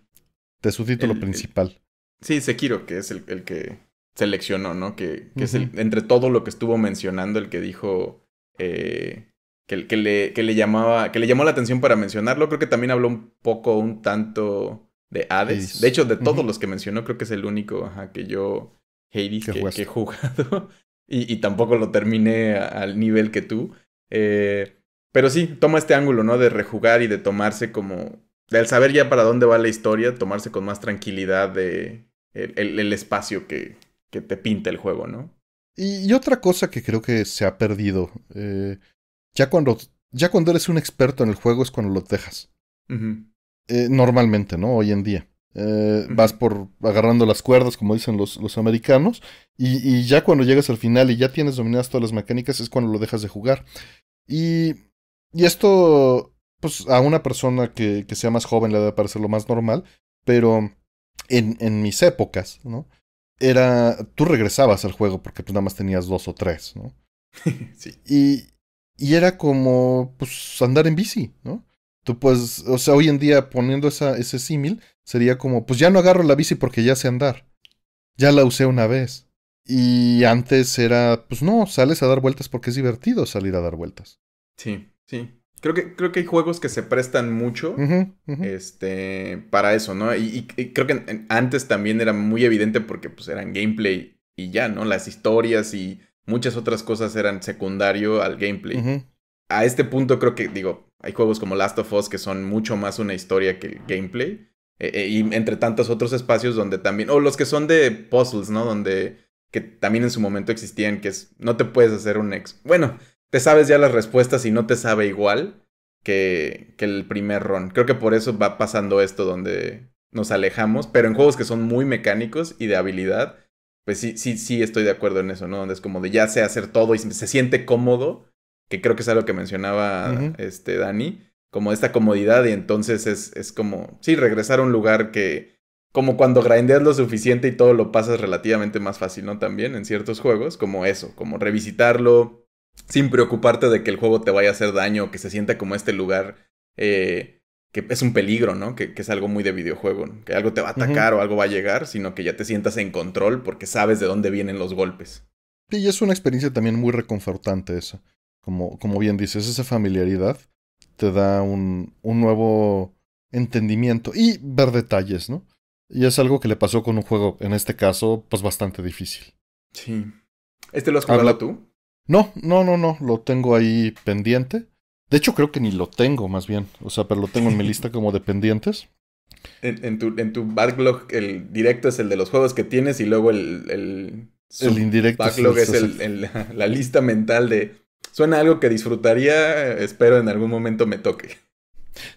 De su título principal. Sí, Sekiro, que es el, el que seleccionó, ¿no? Que, que es el, entre todo lo que estuvo mencionando, el que dijo eh, que, que, le, que le llamaba, que le llamó la atención para mencionarlo. Creo que también habló un poco, un tanto de Hades. De hecho, de todos los que mencionó, creo que es el único ajá, que yo, Hades, que, he jugado. y, tampoco lo terminé al nivel que tú. Eh, pero sí, toma este ángulo, ¿no? De rejugar y de tomarse como. Al saber ya para dónde va la historia, tomarse con más tranquilidad de el, espacio que, que, te pinta el juego, ¿no? Y, otra cosa que creo que se ha perdido. Eh, ya, cuando, ya cuando eres un experto en el juego es cuando lo dejas. Eh, normalmente, ¿no? Hoy en día. Eh, vas por agarrando las cuerdas, como dicen los, los americanos, y, ya cuando llegas al final y ya tienes dominadas todas las mecánicas es cuando lo dejas de jugar. Y y esto, pues a una persona que, sea más joven le debe parecer lo más normal, pero en, en mis épocas, ¿no? Era, tú regresabas al juego porque tú nada más tenías dos o tres, ¿no? sí. Y, y era como, pues, andar en bici, ¿no? Tú pues, o sea, hoy en día poniendo esa, ese símil, sería como, pues ya no agarro la bici porque ya sé andar. Ya la usé una vez. Y antes era, pues no, sales a dar vueltas porque es divertido salir a dar vueltas. Sí. Sí. Creo que, creo que hay juegos que se prestan mucho Este, para eso, ¿no? Y, creo que antes también era muy evidente porque pues, eran gameplay y ya, ¿no? Las historias y muchas otras cosas eran secundario al gameplay. A este punto creo que, digo, hay juegos como Last of Us que son mucho más una historia que gameplay. E, e, y entre tantos otros espacios donde también, o los que son de puzzles, ¿no? Donde, que también en su momento existían, que es, no te puedes hacer un ex. Bueno, te sabes ya las respuestas y no te sabe igual que, el primer run. Creo que por eso va pasando esto donde nos alejamos, pero en juegos que son muy mecánicos y de habilidad, pues sí, sí, sí estoy de acuerdo en eso, ¿no? Donde es como de ya sé hacer todo y se siente cómodo, que creo que es algo que mencionaba este Dani, como esta comodidad y entonces es, es como, sí, regresar a un lugar que, como cuando grindeas lo suficiente y todo lo pasas relativamente más fácil, ¿no? También en ciertos juegos, como eso, como revisitarlo, sin preocuparte de que el juego te vaya a hacer daño, que se sienta como este lugar eh, que es un peligro, ¿no? Que, es algo muy de videojuego, que algo te va a atacar o algo va a llegar, sino que ya te sientas en control porque sabes de dónde vienen los golpes. y es una experiencia también muy reconfortante esa. Como, como bien dices, esa familiaridad te da un, nuevo entendimiento y ver detalles, ¿no? Y es algo que le pasó con un juego, en este caso, pues bastante difícil. Sí. ¿Este lo has jugado tú? No, no, no, no, lo tengo ahí pendiente. De hecho, creo que ni lo tengo, más bien. O sea, pero lo tengo en mi lista como de pendientes. En, tu, en tu backlog, el directo es el de los juegos que tienes y luego el, el, el indirecto backlog es, el, el, la lista mental de suena algo que disfrutaría, espero en algún momento me toque.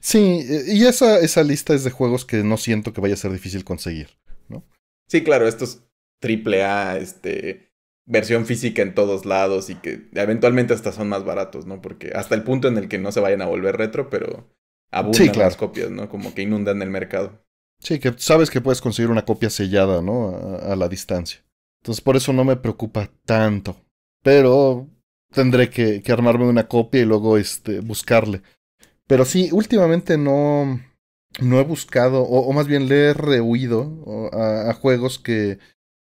Sí, y esa, esa lista es de juegos que no siento que vaya a ser difícil conseguir, ¿no? Sí, claro, estos triple A, este, versión física en todos lados y que eventualmente hasta son más baratos, ¿no? Porque hasta el punto en el que no se vayan a volver retro, pero abundan las copias, ¿no? Como que inundan el mercado. Sí, que sabes que puedes conseguir una copia sellada, ¿no? A, la distancia. Entonces por eso no me preocupa tanto. Pero tendré que, armarme una copia y luego este, buscarle. Pero sí, últimamente no, no he buscado, o, más bien le he rehuido a juegos que,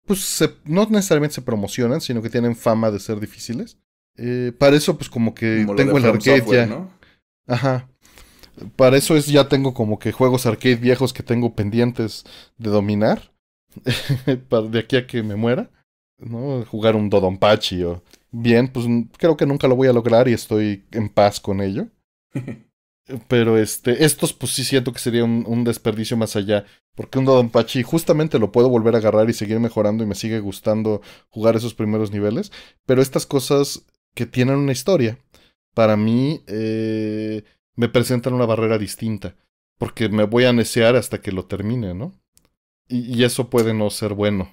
pues no necesariamente se promocionan, sino que tienen fama de ser difíciles. Eh, para eso, pues como que tengo el arcade ya. Ajá. Para eso es ya tengo como que juegos arcade viejos que tengo pendientes de dominar. de aquí a que me muera. ¿No? Jugar un Dodonpachi o. Bien, pues creo que nunca lo voy a lograr y estoy en paz con ello. Pero este, estos pues sí siento que sería un, un desperdicio más allá. Porque un don pachi justamente lo puedo volver a agarrar y seguir mejorando y me sigue gustando jugar esos primeros niveles. Pero estas cosas que tienen una historia, para mí eh, me presentan una barrera distinta. Porque me voy a necear hasta que lo termine, ¿no? Y, eso puede no ser bueno.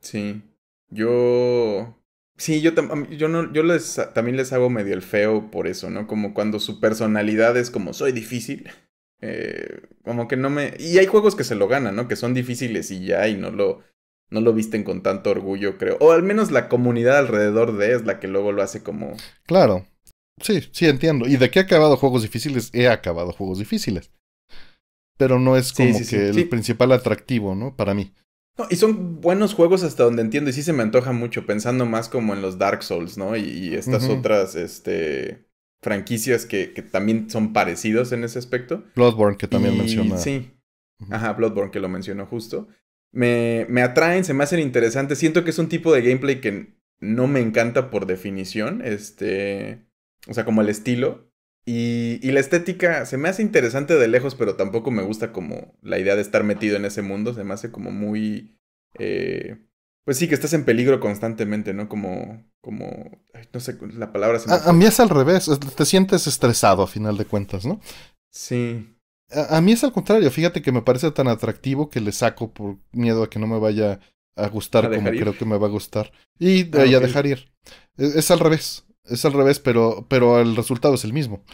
Sí. Yo Sí, yo, yo, no, yo les, también les hago medio el feo por eso, ¿no? Como cuando su personalidad es como soy difícil. Eh, como que no me... Y hay juegos que se lo ganan, ¿no? Que son difíciles y ya, y no lo, no lo visten con tanto orgullo, creo. O al menos la comunidad alrededor de es la que luego lo hace como... Claro. Sí, sí, entiendo. Y de qué he acabado juegos difíciles, he acabado juegos difíciles. Pero no es como que el principal atractivo, ¿no? Para mí y son buenos juegos hasta donde entiendo, y sí se me antoja mucho, pensando más como en los Dark Souls, ¿no? Y, estas otras, este, franquicias que, también son parecidos en ese aspecto. Bloodborne, que también mencionó. Sí. Ajá, Bloodborne, que lo mencionó justo. Me, me atraen, se me hacen interesantes. Siento que es un tipo de gameplay que no me encanta por definición. Este. O sea, como el estilo. Y, la estética se me hace interesante de lejos, pero tampoco me gusta como la idea de estar metido en ese mundo. Se me hace como muy... Eh, pues sí, que estás en peligro constantemente, ¿no? Como... como no sé, la palabra se me... A, a, mí es al revés, te sientes estresado a final de cuentas, ¿no? Sí. A, mí es al contrario, fíjate que me parece tan atractivo que le saco por miedo a que no me vaya a gustar como creo que me va a gustar. Y, voy ah, a dejar ir. E, es al revés. Es al revés, pero, pero el resultado es el mismo.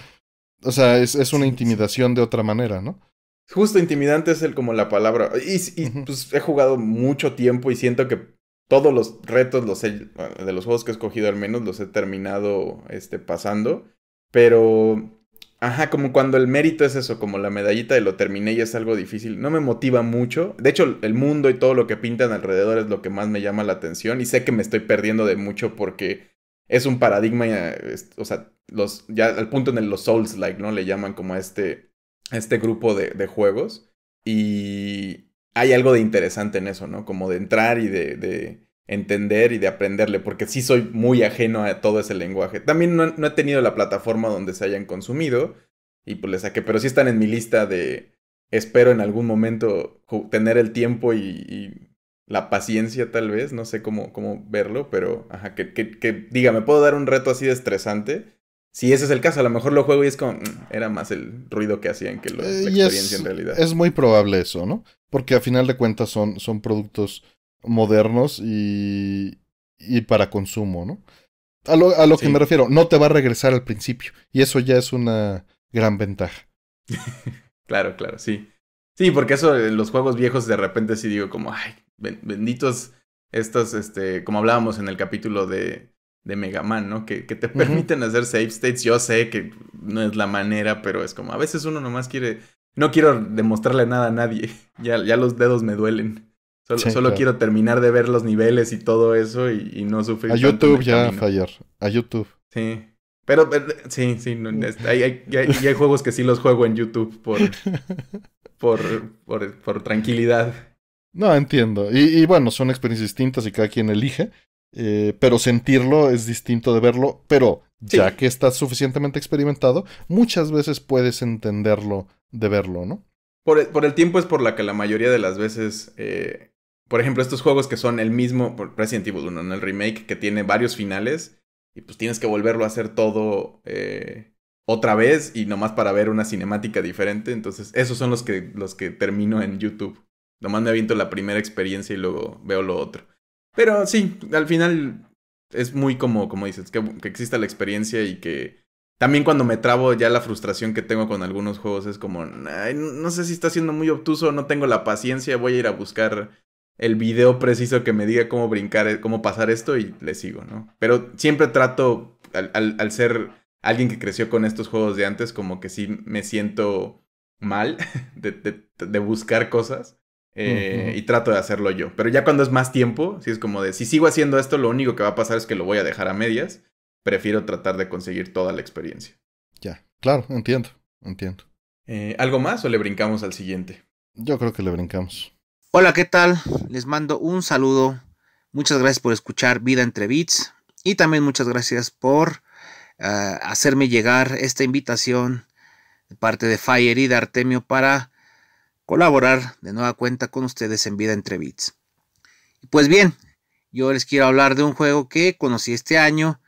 O sea, es, una intimidación de otra manera, ¿no? Justo intimidante es el, como la palabra. Y, pues he jugado mucho tiempo y siento que todos los retos los de los juegos que he escogido al menos los he terminado este, pasando. Pero, ajá, como cuando el mérito es eso, como la medallita de lo terminé y es algo difícil, no me motiva mucho. De hecho, el mundo y todo lo que pintan alrededor es lo que más me llama la atención y sé que me estoy perdiendo de mucho porque es un paradigma, eh, o sea, los, ya al punto en el los Souls-like, ¿no? Le llaman como a este, este grupo de, juegos. Y hay algo de interesante en eso, ¿no? Como de entrar y de, de, entender y de aprenderle, porque sí soy muy ajeno a todo ese lenguaje. También no, he tenido la plataforma donde se hayan consumido y pues le saqué, pero sí están en mi lista de espero en algún momento tener el tiempo y la paciencia tal vez, no sé cómo, cómo verlo, pero ajá, que, que, diga, me puedo dar un reto así de estresante. Si ese es el caso, a lo mejor lo juego y es como, mm, era más el ruido que hacían que la eh, experiencia en realidad. Es muy probable eso, ¿no? Porque a final de cuentas son, son productos modernos y, y para consumo, ¿no? A lo, a lo que me refiero, no te va a regresar al principio y eso ya es una gran ventaja. claro, claro, sí. Sí, porque eso, eh, los juegos viejos de repente sí digo como, ay, benditos estos, este, como hablábamos en el capítulo de, de Mega Man, ¿no? Que, que te permiten hacer save states. Yo sé que no es la manera, pero es como, a veces uno nomás quiere, no quiero demostrarle nada a nadie, ya, ya los dedos me duelen. Solo, solo quiero terminar de ver los niveles y todo eso y, no sufrir. A YouTube ya a YouTube. Sí. Pero, eh, sí, sí, no, mm. este, hay, hay, hay, juegos que sí los juego en YouTube por, por, por, por tranquilidad. No, entiendo. Y, bueno, son experiencias distintas y cada quien elige, eh, pero sentirlo es distinto de verlo, pero ya que estás suficientemente experimentado, muchas veces puedes entenderlo de verlo, ¿no? Por el, tiempo es por la que la mayoría de las veces, eh, por ejemplo, estos juegos que son el mismo, por Resident Evil 1, en el remake que tiene varios finales, y pues tienes que volverlo a hacer todo eh, otra vez y nomás para ver una cinemática diferente, entonces esos son los que, los que termino en YouTube. Nomás me aviento la primera experiencia y luego veo lo otro. Pero sí, al final es muy como, como dices, que, que exista la experiencia y que también cuando me trabo ya la frustración que tengo con algunos juegos es como, no sé si está siendo muy obtuso, no tengo la paciencia, voy a ir a buscar el video preciso que me diga cómo brincar, eh, cómo pasar esto y le sigo, ¿no? Pero siempre trato, al, ser alguien que creció con estos juegos de antes, como que sí me siento mal de buscar cosas. Eh, y trato de hacerlo yo. Pero ya cuando es más tiempo, si es como de, si sigo haciendo esto, lo único que va a pasar es que lo voy a dejar a medias. Prefiero tratar de conseguir toda la experiencia. Ya, claro, entiendo, entiendo. Eh, ¿Algo más o le brincamos al siguiente? Yo creo que le brincamos. Hola, ¿qué tal? Les mando un saludo. Muchas gracias por escuchar Vida entre Beats y también muchas gracias por eh, hacerme llegar esta invitación de parte de Fire y de Artemio para colaborar de nueva cuenta con ustedes en Vida entre Bits. Pues bien, yo les quiero hablar de un juego que conocí este año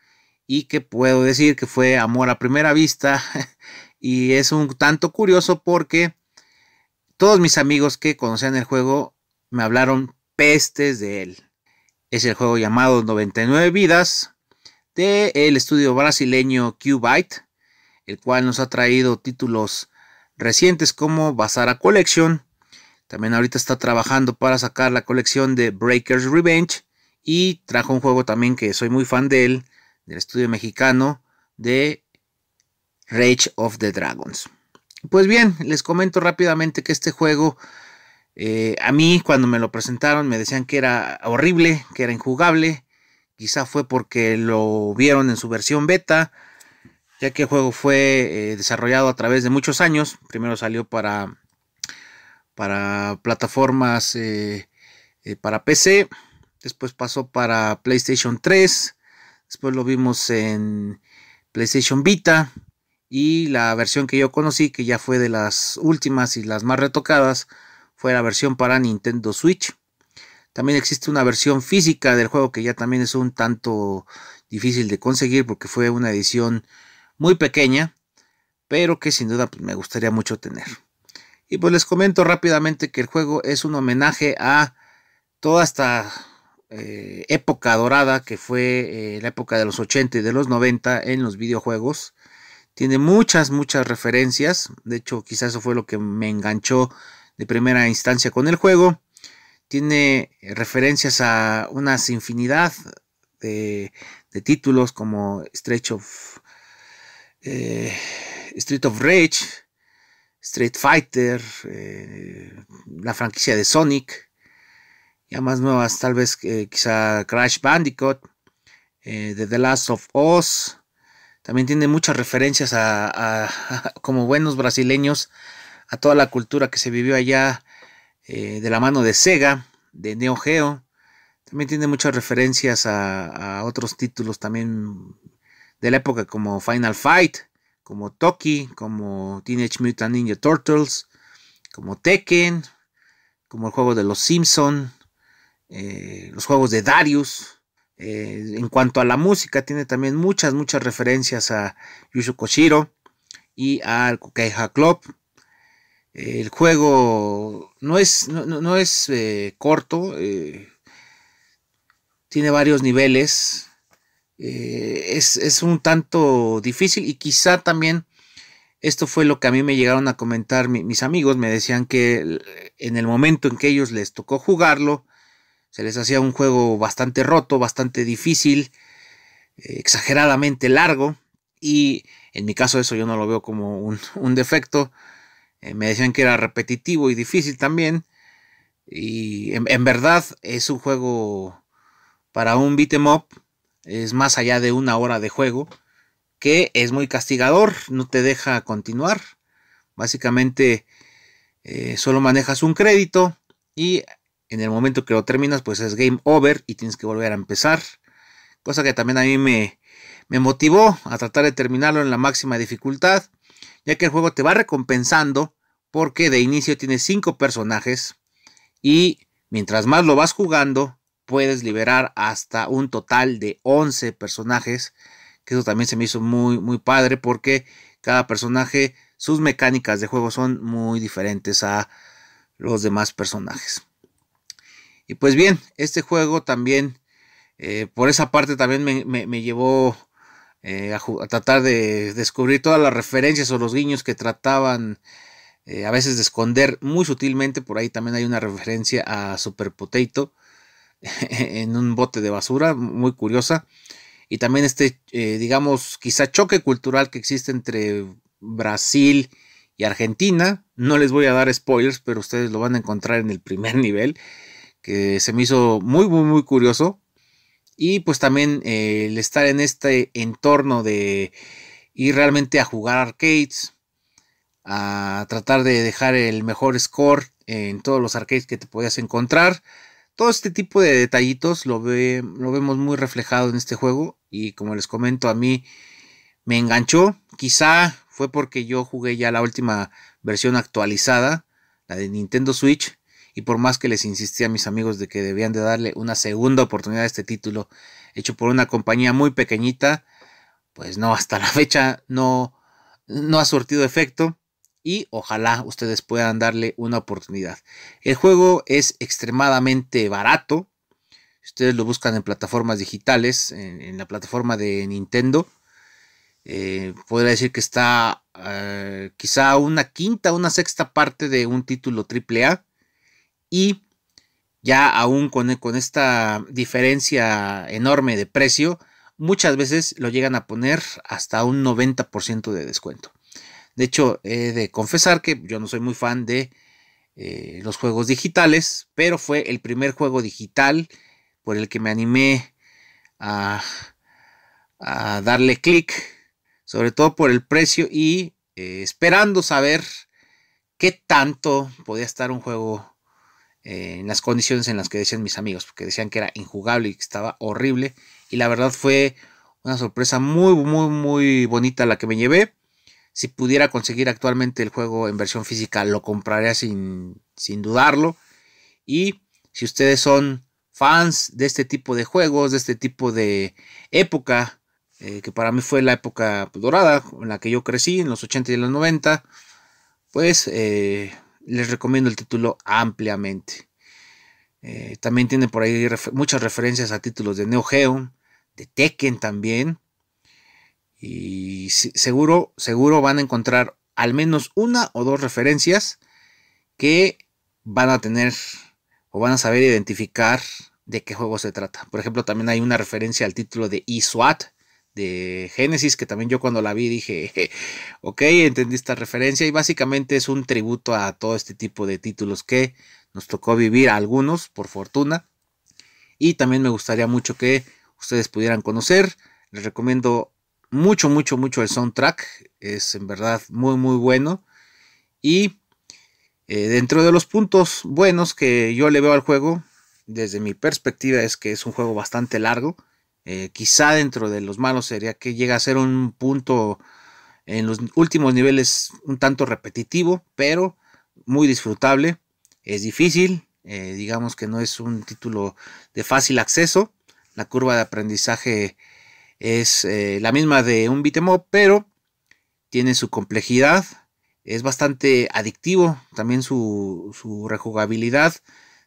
y que puedo decir que fue amor a primera vista y es un tanto curioso porque todos mis amigos que conocían el juego me hablaron pestes de él. Es el juego llamado 99 vidas del el estudio brasileño Cubite el cual nos ha traído títulos recientes como Basara Collection. También ahorita está trabajando para sacar la colección de Breakers Revenge. Y trajo un juego también que soy muy fan de él, del estudio mexicano, de Rage of the Dragons. Pues bien, les comento rápidamente que este juego, eh, a mí cuando me lo presentaron me decían que era horrible, que era injugable. Quizá fue porque lo vieron en su versión beta ya que el juego fue eh, desarrollado a través de muchos años. Primero salió para, para plataformas eh, eh, para PC, después pasó para PlayStation 3, después lo vimos en PlayStation Vita y la versión que yo conocí, que ya fue de las últimas y las más retocadas, fue la versión para Nintendo Switch. También existe una versión física del juego que ya también es un tanto difícil de conseguir porque fue una edición muy pequeña, pero que sin duda pues, me gustaría mucho tener. Y pues les comento rápidamente que el juego es un homenaje a toda esta eh, época dorada que fue eh, la época de los 80 y de los 90 en los videojuegos. Tiene muchas, muchas referencias. De hecho, quizás eso fue lo que me enganchó de primera instancia con el juego. Tiene referencias a unas infinidad de, de títulos como Stretch of eh, Street of Rage, Street Fighter, eh, la franquicia de Sonic, ya más nuevas, tal vez eh, quizá Crash Bandicoot, The Last of Us. También tiene muchas referencias a, como buenos brasileños, a toda la cultura que se vivió allá de la mano de Sega, de Neo Geo. También tiene muchas referencias a otros títulos también de la época como Final Fight, como Toki, como Teenage Mutant Ninja Turtles, como Tekken, como el juego de los Simpson, eh, los juegos de Darius. Eh, en cuanto a la música, tiene también muchas, muchas referencias a Yushu Koshiro y al Kokeiha Club. El juego no es, no, es eh, corto, tiene varios niveles, eh, es, un tanto difícil y quizá también esto fue lo que a mí me llegaron a comentar mis amigos, me decían que en el momento en que ellos les tocó jugarlo, se les hacía un juego bastante roto, bastante difícil, eh, exageradamente largo y en mi caso eso yo no lo veo como un, defecto, eh, me decían que era repetitivo y difícil también y en, en verdad es un juego para un beat'em up es más allá de una hora de juego, que es muy castigador, no te deja continuar. Básicamente eh, solo manejas un crédito y en el momento que lo terminas pues es game over y tienes que volver a empezar. Cosa que también a mí me, me motivó a tratar de terminarlo en la máxima dificultad, ya que el juego te va recompensando porque de inicio tienes 5 personajes y mientras más lo vas jugando, puedes liberar hasta un total de 11 personajes, que eso también se me hizo muy, muy padre porque cada personaje, sus mecánicas de juego son muy diferentes a los demás personajes. Y pues bien, este juego también, eh, por esa parte también me, llevó eh, a, tratar de descubrir todas las referencias o los guiños que trataban eh, a veces de esconder muy sutilmente. Por ahí también hay una referencia a Super Potato en un bote de basura, muy curiosa. Y también este, eh, digamos, quizá choque cultural que existe entre Brasil y Argentina. No les voy a dar spoilers, pero ustedes lo van a encontrar en el primer nivel, que se me hizo muy, muy, muy curioso. Y pues también eh, el estar en este entorno de ir realmente a jugar arcades, a tratar de dejar el mejor score en todos los arcades que te podías encontrar, todo este tipo de detallitos lo, lo vemos muy reflejado en este juego y como les comento a mí me enganchó. Quizá fue porque yo jugué ya la última versión actualizada, la de Nintendo Switch, y por más que les insistí a mis amigos de que debían de darle una segunda oportunidad a este título hecho por una compañía muy pequeñita, pues no, hasta la fecha no, no ha surtido efecto y ojalá ustedes puedan darle una oportunidad. El juego es extremadamente barato. ustedes lo buscan en plataformas digitales, en, la plataforma de Nintendo, eh, podría decir que está eh, quizá una quinta, una sexta parte de un título AAA. Y ya aún con, con esta diferencia enorme de precio, muchas veces lo llegan a poner hasta un 90% de descuento. De hecho, he de confesar que yo no soy muy fan de eh, los juegos digitales, pero fue el primer juego digital por el que me animé a, darle clic, sobre todo por el precio y eh, esperando saber qué tanto podía estar un juego eh, en las condiciones en las que decían mis amigos, porque decían que era injugable y que estaba horrible. Y la verdad fue una sorpresa muy, muy, muy bonita la que me llevé. Si pudiera conseguir actualmente el juego en versión física, lo compraría sin, dudarlo. Y si ustedes son fans de este tipo de juegos, de este tipo de época, eh, que para mí fue la época dorada en la que yo crecí, en los 80 y los 90, pues eh, les recomiendo el título ampliamente. Eh, también tiene por ahí muchas referencias a títulos de Neo Geo, de Tekken también, y seguro, seguro van a encontrar al menos una o dos referencias que van a tener o van a saber identificar de qué juego se trata. Por ejemplo, también hay una referencia al título de ISWAT de Genesis, que también yo cuando la vi dije, ok, entendí esta referencia y básicamente es un tributo a todo este tipo de títulos que nos tocó vivir algunos, por fortuna. Y también me gustaría mucho que ustedes pudieran conocer. Les recomiendo mucho, mucho, mucho el soundtrack. Es en verdad muy, muy bueno. Y eh, dentro de los puntos buenos que yo le veo al juego, desde mi perspectiva, es que es un juego bastante largo. Eh, quizá dentro de los malos sería que llega a ser un punto en los últimos niveles un tanto repetitivo, pero muy disfrutable. Es difícil, eh, digamos que no es un título de fácil acceso. La curva de aprendizaje es eh, la misma de un beat'em pero tiene su complejidad, es bastante adictivo, también su, rejugabilidad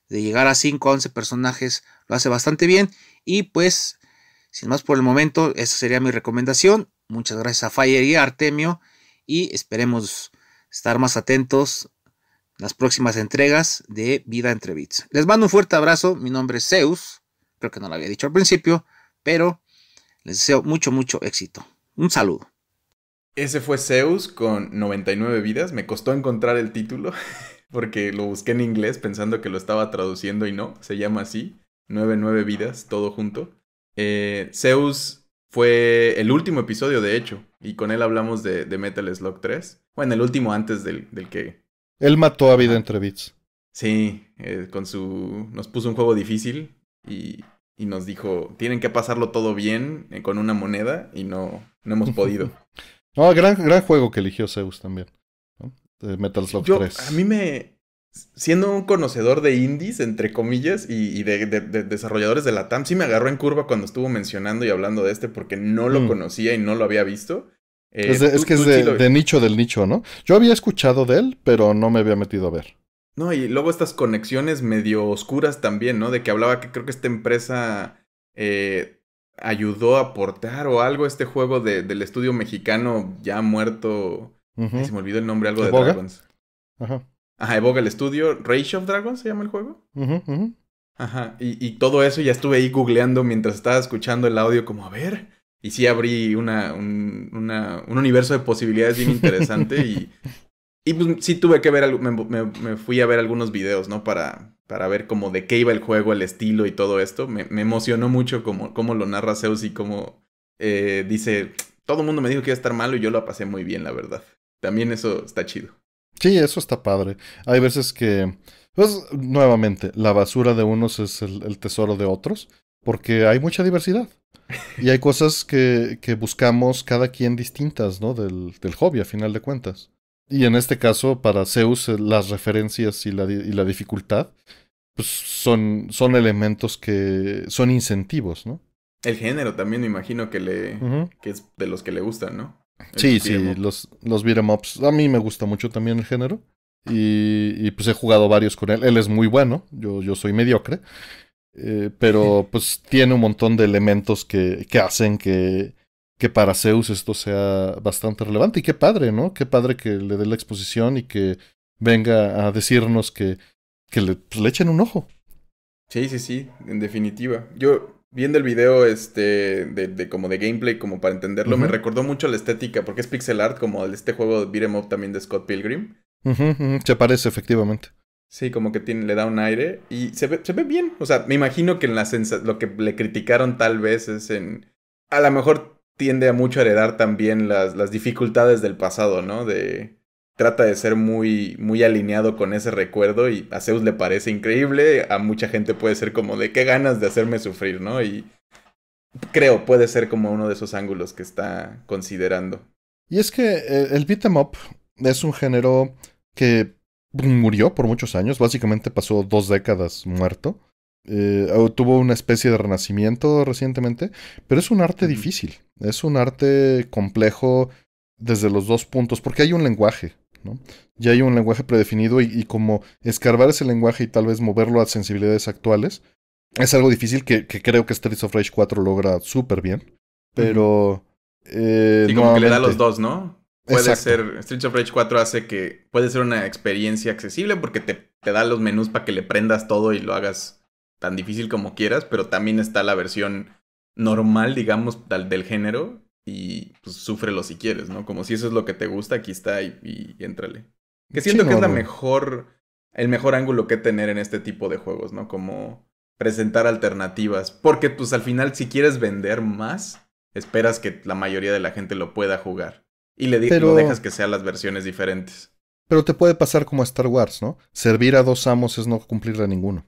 de llegar a 5 a 11 personajes lo hace bastante bien y pues sin más por el momento, esa sería mi recomendación. Muchas gracias a Fire y a Artemio y esperemos estar más atentos en las próximas entregas de Vida entre Bits. Les mando un fuerte abrazo, mi nombre es Zeus, creo que no lo había dicho al principio, pero les deseo mucho, mucho éxito. Un saludo. Ese fue Zeus con 99 vidas. Me costó encontrar el título porque lo busqué en inglés pensando que lo estaba traduciendo y no. Se llama así. 99 vidas, todo junto. Eh, Zeus fue el último episodio, de hecho, y con él hablamos de, Metal Slug 3. Bueno, el último antes del, del que... Él mató a vida entre bits. Sí, eh, con su... nos puso un juego difícil y y nos dijo, tienen que pasarlo todo bien eh, con una moneda y no, no hemos podido. no, ah, gran, gran juego que eligió Zeus también. Metal Slug 3. A mí me, siendo un conocedor de indies, entre comillas, y, de, desarrolladores de la TAM, sí me agarró en curva cuando estuvo mencionando y hablando de este porque no lo mm. conocía y no lo había visto. Eh, es, que es de, nicho del nicho, ¿no? Yo había escuchado de él, pero no me había metido a ver. No, y luego estas conexiones medio oscuras también, ¿no? De que hablaba que creo que esta empresa eh, ayudó a aportar o algo este juego del estudio mexicano ya muerto. se me olvidó el nombre, algo de Dragons. Ajá. Ajá, Evoga el estudio. Rage of Dragons se llama el juego. Ajá, y, y, todo eso ya estuve ahí googleando mientras estaba escuchando el audio, como a ver. Y sí abrí una, un, un universo de posibilidades bien interesante y Y pues, sí tuve que ver, me, fui a ver algunos videos, ¿no? Para, para ver como de qué iba el juego, el estilo y todo esto. Me, emocionó mucho cómo, lo narra Zeus y cómo eh, dice, todo el mundo me dijo que iba a estar malo y yo lo pasé muy bien, la verdad. También eso está chido. Sí, eso está padre. Hay veces que, pues nuevamente, la basura de unos es el, tesoro de otros, porque hay mucha diversidad. Y hay cosas que, que buscamos cada quien distintas, ¿no? Del, del hobby, a final de cuentas. Y en este caso, para Zeus, eh, las referencias y la, y la dificultad pues son, son elementos que son incentivos, ¿no? El género también me imagino que le que es de los que le gustan, ¿no? sí, sí, los, los beat A mí me gusta mucho también el género. Y, y, pues he jugado varios con él. Él es muy bueno, yo, yo soy mediocre. Eh, pero pues tiene un montón de elementos que, que hacen que, que para Zeus esto sea bastante relevante. Y qué padre, ¿no? Qué padre que le dé la exposición y que venga a decirnos que, pues, le, echen un ojo. Sí, sí, sí, en definitiva. Yo viendo el video este de, como de gameplay, como para entenderlo, me recordó mucho la estética, porque es pixel art como este juego de beat'em up también de Scott Pilgrim. Se parece, efectivamente. Sí, como que le da un aire y se ve, se ve bien. O sea, me imagino que en la lo que le criticaron tal vez es en... A lo mejor tiende a mucho heredar también las, las dificultades del pasado, ¿no? De, trata de ser muy, muy alineado con ese recuerdo y a Zeus le parece increíble, a mucha gente puede ser como de qué ganas de hacerme sufrir, ¿no? Y creo puede ser como uno de esos ángulos que está considerando. Y es que eh, el beat'em up es un género que murió por muchos años, básicamente pasó dos décadas muerto. Eh, tuvo una especie de renacimiento recientemente, pero es un arte difícil, es un arte complejo desde los dos puntos, porque hay un lenguaje, ¿no? Ya hay un lenguaje predefinido y, como escarbar ese lenguaje y tal vez moverlo a sensibilidades actuales, es algo difícil que, creo que Streets of Rage 4 logra súper bien, pero... y eh, como que le da los dos, ¿no? Puede ser, Streets of Rage 4 hace que puede ser una experiencia accesible porque te, te da los menús para que le prendas todo y lo hagas tan difícil como quieras, pero también está la versión normal, digamos, del, del género y pues súfrelo si quieres, ¿no? Como si eso es lo que te gusta, aquí está y, y, Que siento que es la mejor, el mejor ángulo que tener en este tipo de juegos, ¿no? Como presentar alternativas, porque pues al final si quieres vender más, esperas que la mayoría de la gente lo pueda jugar y le lo dejas que sean las versiones diferentes. Pero te puede pasar como a Star Wars, ¿no? Servir a dos amos es no cumplirle a ninguno.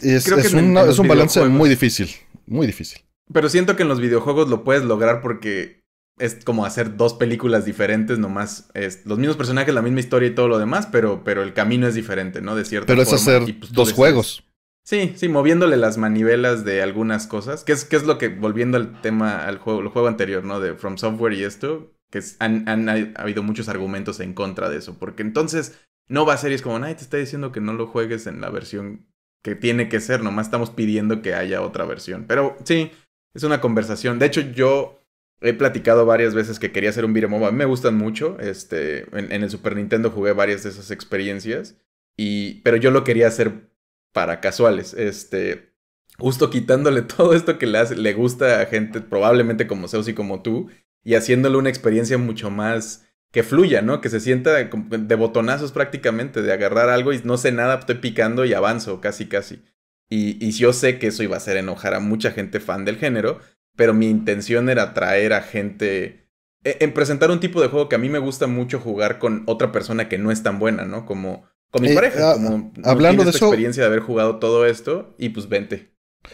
Es, un, es un balance muy difícil, muy difícil. Pero siento que en los videojuegos lo puedes lograr porque es como hacer dos películas diferentes nomás. los mismos personajes, la misma historia y todo lo demás, pero, pero el camino es diferente, ¿no? De cierto pero Pero es hacer pues, dos juegos. Sí, sí, moviéndole las manivelas de algunas cosas. Que es, es lo que, volviendo al tema, al juego, el juego anterior, ¿no? De From Software y esto, que han, ha habido muchos argumentos en contra de eso. Porque entonces no va a ser y es como, nadie te está diciendo que no lo juegues en la versión que tiene que ser, nomás estamos pidiendo que haya otra versión. Pero sí, es una conversación. De hecho, yo he platicado varias veces que quería hacer un beat'em me gustan mucho. Este, en, el Super Nintendo jugué varias de esas experiencias. Y, pero yo lo quería hacer para casuales. Este, justo quitándole todo esto que le gusta a gente probablemente como Zeus y como tú. Y haciéndole una experiencia mucho más que fluya, ¿no? Que se sienta de, botonazos prácticamente, de agarrar algo y no sé nada, estoy picando y avanzo, casi, casi. Y, y yo sé que eso iba a hacer enojar a mucha gente fan del género, pero mi intención era traer a gente e, en presentar un tipo de juego que a mí me gusta mucho jugar con otra persona que no es tan buena, ¿no? Como con mi eh, pareja, ah, como ah, hablando de su experiencia de haber jugado todo esto y pues vente.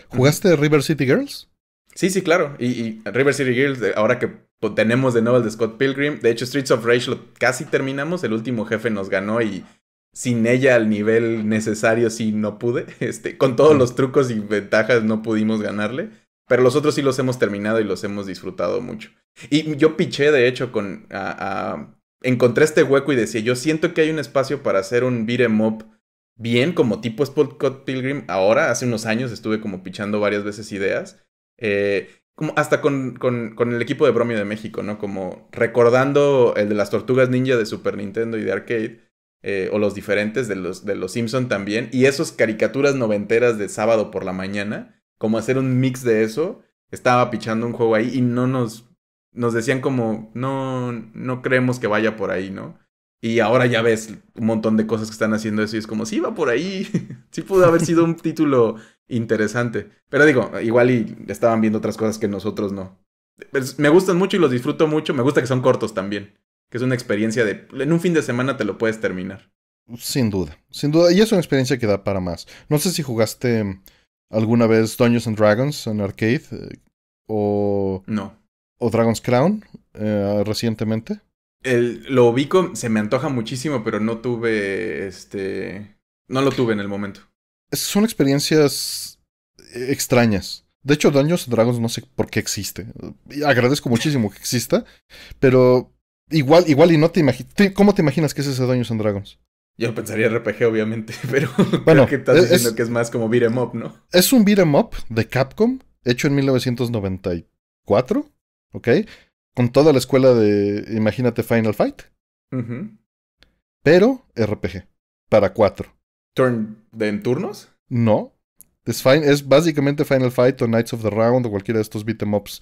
¿Jugaste River City Girls? Sí, sí, claro. y River City Girls, ahora que pues, tenemos de nuevo el de Scott Pilgrim. De hecho, Streets of Rage lo casi terminamos. El último jefe nos ganó y sin ella al nivel necesario sí no pude. Este, con todos los trucos y ventajas no pudimos ganarle. Pero los otros sí los hemos terminado y los hemos disfrutado mucho. Y yo piché, de hecho, con... encontré este hueco y decía, yo siento que hay un espacio para hacer un beat em up bien como tipo Scott Pilgrim. Ahora, hace unos años, estuve como pichando varias veces ideas. Eh, hasta con, con, con, el equipo de Bromio de México, ¿no? Como recordando el de las tortugas ninja de Super Nintendo y de arcade, eh, o los diferentes de los, de los Simpson también, y esas caricaturas noventeras de sábado por la mañana, como hacer un mix de eso, estaba pichando un juego ahí y no nos, nos decían como, no, no creemos que vaya por ahí, ¿no? Y ahora ya ves un montón de cosas que están haciendo eso y es como, si va por ahí. sí pudo haber sido un título interesante. Pero digo, igual y estaban viendo otras cosas que nosotros no. Me gustan mucho y los disfruto mucho. Me gusta que son cortos también. Que es una experiencia de... En un fin de semana te lo puedes terminar. Sin duda, sin duda. Y es una experiencia que da para más. No sé si jugaste alguna vez Dungeons and Dragons en arcade eh, o... No. O Dragon's Crown eh, recientemente. El, lo ubico, se me antoja muchísimo, pero no tuve este. No lo tuve en el momento. Son experiencias extrañas. De hecho, Dungeons Dragons no sé por qué existe. Agradezco muchísimo que exista, pero igual, igual y no te imaginas. ¿Cómo te imaginas que es ese Dungeons Dragons? Yo pensaría RPG, obviamente, pero bueno, que estás e-, es, diciendo que es más como beat em up, ¿no? Es un beat em up de Capcom, hecho en 1994, ¿ok? con toda la escuela de, imagínate, Final Fight. Pero RPG, para cuatro. ¿Turn de en turnos? No. Es, básicamente Final Fight o Knights of the Round o cualquiera de estos beat'em ups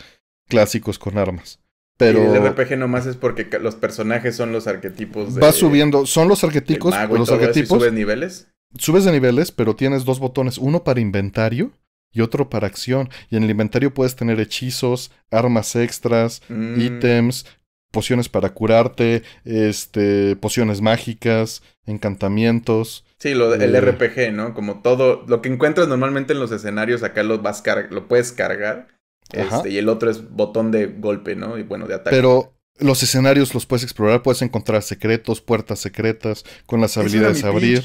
clásicos con armas. Pero y el RPG nomás es porque los personajes son los arquetipos. De, vas subiendo, son los arquetipos, y los ¿Subes niveles? Subes de niveles, pero tienes dos botones, uno para inventario y otro para acción. Y en el inventario puedes tener hechizos, armas extras, mm. ítems, pociones para curarte, este, pociones mágicas, encantamientos. Sí, lo, el eh. RPG, ¿no? Como todo, lo que encuentras normalmente en los escenarios, acá lo, vas lo puedes cargar. Este, y el otro es botón de golpe, ¿no? Y bueno, de ataque. Pero los escenarios los puedes explorar, puedes encontrar secretos, puertas secretas, con las habilidades abrir.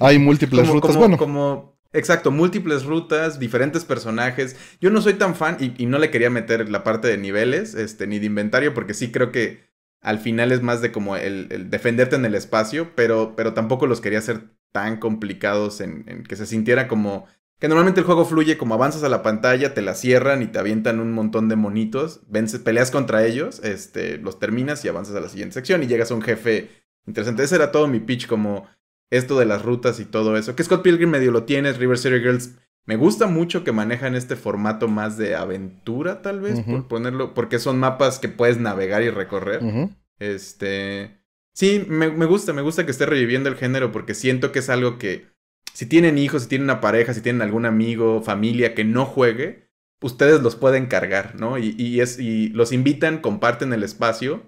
Hay múltiples rutas. bueno, como Exacto, múltiples rutas, diferentes personajes. Yo no soy tan fan y, no le quería meter la parte de niveles, este, ni de inventario, porque sí creo que al final es más de como el, defenderte en el espacio, pero, pero tampoco los quería hacer tan complicados en, que se sintiera como... Que normalmente el juego fluye como avanzas a la pantalla, te la cierran y te avientan un montón de monitos, vences, peleas contra ellos, este, los terminas y avanzas a la siguiente sección y llegas a un jefe interesante. Ese era todo mi pitch como esto de las rutas y todo eso. Que Scott Pilgrim medio lo tienes, River City Girls. Me gusta mucho que manejan este formato más de aventura, tal vez, por ponerlo, porque son mapas que puedes navegar y recorrer. Este. Sí, me, me, gusta, me gusta que esté reviviendo el género, porque siento que es algo que. Si tienen hijos, si tienen una pareja, si tienen algún amigo, familia que no juegue, ustedes los pueden cargar, ¿no? Y, y, es, y los invitan, comparten el espacio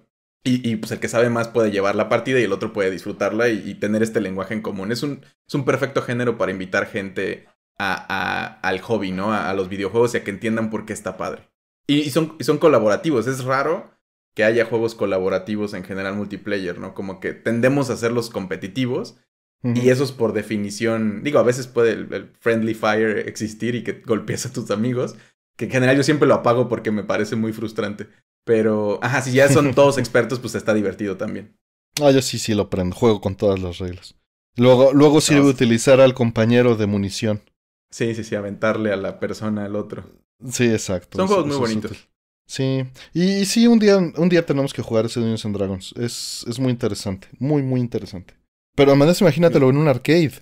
y, pues el que sabe más puede llevar la partida y el otro puede disfrutarla y, tener este lenguaje en común. Es un, es un perfecto género para invitar gente a, al hobby, ¿no? A, los videojuegos y a que entiendan por qué está padre. Y, son, colaborativos. Es raro que haya juegos colaborativos en general multiplayer, ¿no? Como que tendemos a hacerlos competitivos. y eso Y esos por definición, digo, a veces puede el, el, friendly fire existir y que golpees a tus amigos, que en general yo siempre lo apago porque me parece muy frustrante. Pero, ajá, si ya son todos expertos, pues está divertido también. Ah, yo sí, sí lo prendo. Juego con todas las reglas. Luego, luego sirve utilizar al compañero de munición. Sí, sí, sí, aventarle a la persona al otro. Sí, exacto. Son juegos muy bonitos. Sí. Y, sí, un día, un día tenemos que jugar ese Dungeons and Dragons. Es, es muy interesante. Muy, muy interesante. Pero además imagínatelo en un arcade.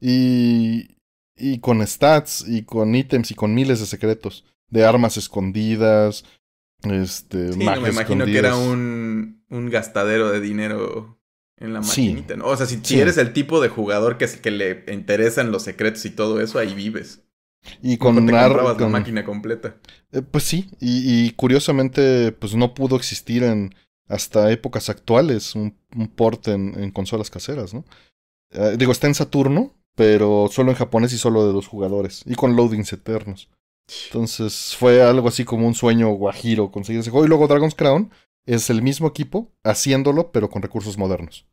Y, y con stats, y con ítems, y con miles de secretos. De armas escondidas, este, sí, me imagino que era un, un, gastadero de dinero en la maquinita, ¿no? O sea, si, eres el tipo de jugador que, que le interesan los secretos y todo eso, ahí vives. Y con te comprabas la máquina completa. Eh, pues sí, y, curiosamente, pues no pudo existir en hasta épocas actuales un, un port en, consolas caseras, ¿no? Eh, digo, está en Saturno, pero solo en japonés y solo de dos jugadores. Y con loadings eternos. Entonces fue algo así como un sueño guajiro conseguir ese juego. Y luego Dragon's Crown es el mismo equipo haciéndolo, pero con recursos modernos.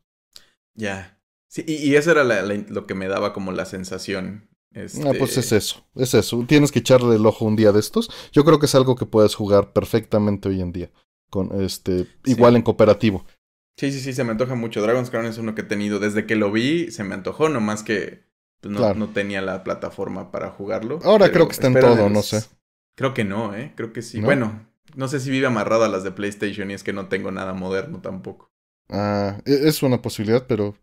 Ya. Sí, y, eso era lo que me daba como la sensación. Este... Ah, pues es eso, es eso. Tienes que echarle el ojo un día de estos. Yo creo que es algo que puedes jugar perfectamente hoy en día. Con este, igual en cooperativo. Sí, sí, sí, se me antoja mucho. Dragon's Crown es uno que he tenido desde que lo vi, se me antojó, nomás que pues, no, no tenía la plataforma para jugarlo. Ahora creo que está en todo, no sé. Creo que no, ¿eh? Creo que sí. Bueno, no sé si vive amarrada a las de PlayStation y es que no tengo nada moderno tampoco. Ah, e-, es una posibilidad, pero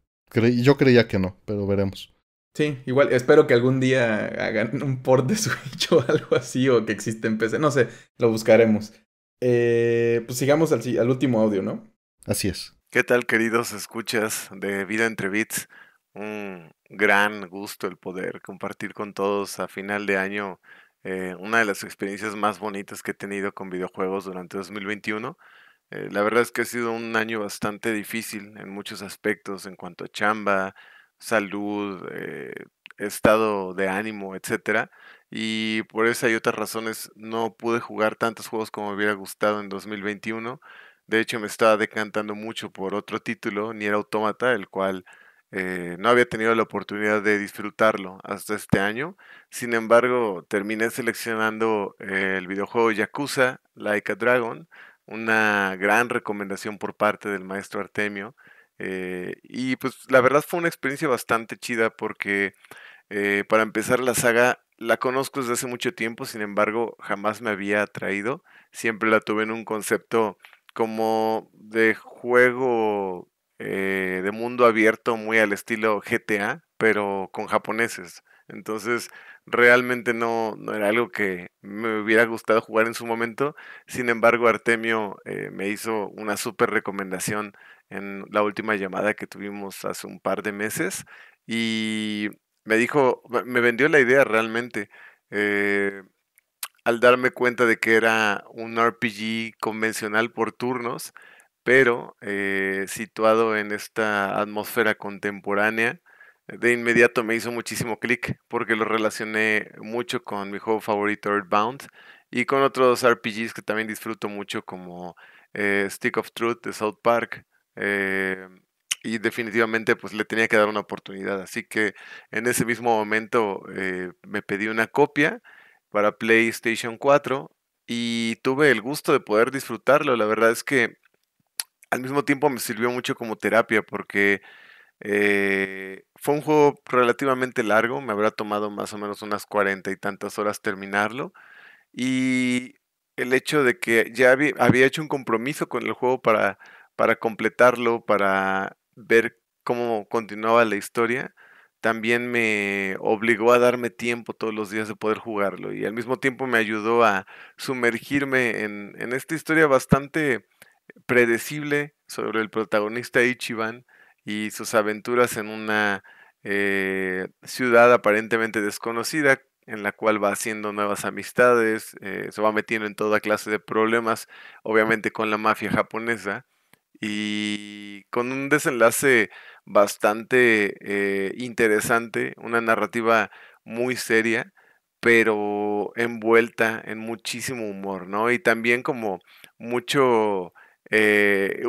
yo creía que no, pero veremos. Sí, igual, espero que algún día hagan un port de Switch o algo así, o que exista en PC, no sé, lo buscaremos. Eh, pues sigamos al, al último audio, ¿no? Así es. ¿Qué tal, queridos escuchas de Vida entre Bits? Un, gran gusto el poder compartir con todos a final de año eh, una de las experiencias más bonitas que he tenido con videojuegos durante 2021. Eh, la verdad es que ha sido un año bastante difícil en muchos aspectos en cuanto a chamba, salud, eh, estado de ánimo, etcétera. Y por esa y otras razones no pude jugar tantos juegos como me hubiera gustado en 2021. De hecho, me estaba decantando mucho por otro título, Nier Automata, el cual eh, no había tenido la oportunidad de disfrutarlo hasta este año. Sin embargo, terminé seleccionando el videojuego Yakuza Like a Dragon, una gran recomendación por parte del maestro Artemio. Eh, y pues la verdad fue una experiencia bastante chida porque eh, para empezar la saga la conozco desde hace mucho tiempo, sin embargo jamás me había atraído. Siempre la tuve en un concepto como de juego eh, de mundo abierto muy al estilo GTA, pero con japoneses. Entonces, realmente no, era algo que me hubiera gustado jugar en su momento. Sin embargo, Artemio eh, me hizo una super recomendación en la última llamada que tuvimos hace un par de meses y me dijo, me vendió la idea realmente. Eh, al darme cuenta de que era un RPG convencional por turnos, pero eh, situado en esta atmósfera contemporánea, de inmediato me hizo muchísimo clic porque lo relacioné mucho con mi juego favorito Earthbound y con otros RPGs que también disfruto mucho como eh, Stick of Truth de South Park. Eh, y definitivamente pues le tenía que dar una oportunidad. Así que en ese mismo momento me pedí una copia para PlayStation 4 y tuve el gusto de poder disfrutarlo. La verdad es que al mismo tiempo me sirvió mucho como terapia porque eh, fue un juego relativamente largo, me habrá tomado más o menos unas cuarenta y tantas horas terminarlo y el hecho de que ya había, hecho un compromiso con el juego para, para completarlo, para ver cómo continuaba la historia, también me obligó a darme tiempo todos los días de poder jugarlo y al mismo tiempo me ayudó a sumergirme en, en esta historia bastante predecible sobre el protagonista Ichiban y sus aventuras en una eh, ciudad aparentemente desconocida en la cual va haciendo nuevas amistades, eh, se va metiendo en toda clase de problemas, obviamente con la mafia japonesa y con un desenlace bastante eh, interesante, una narrativa muy seria, pero envuelta en muchísimo humor, ¿no? Y también como mucho eh,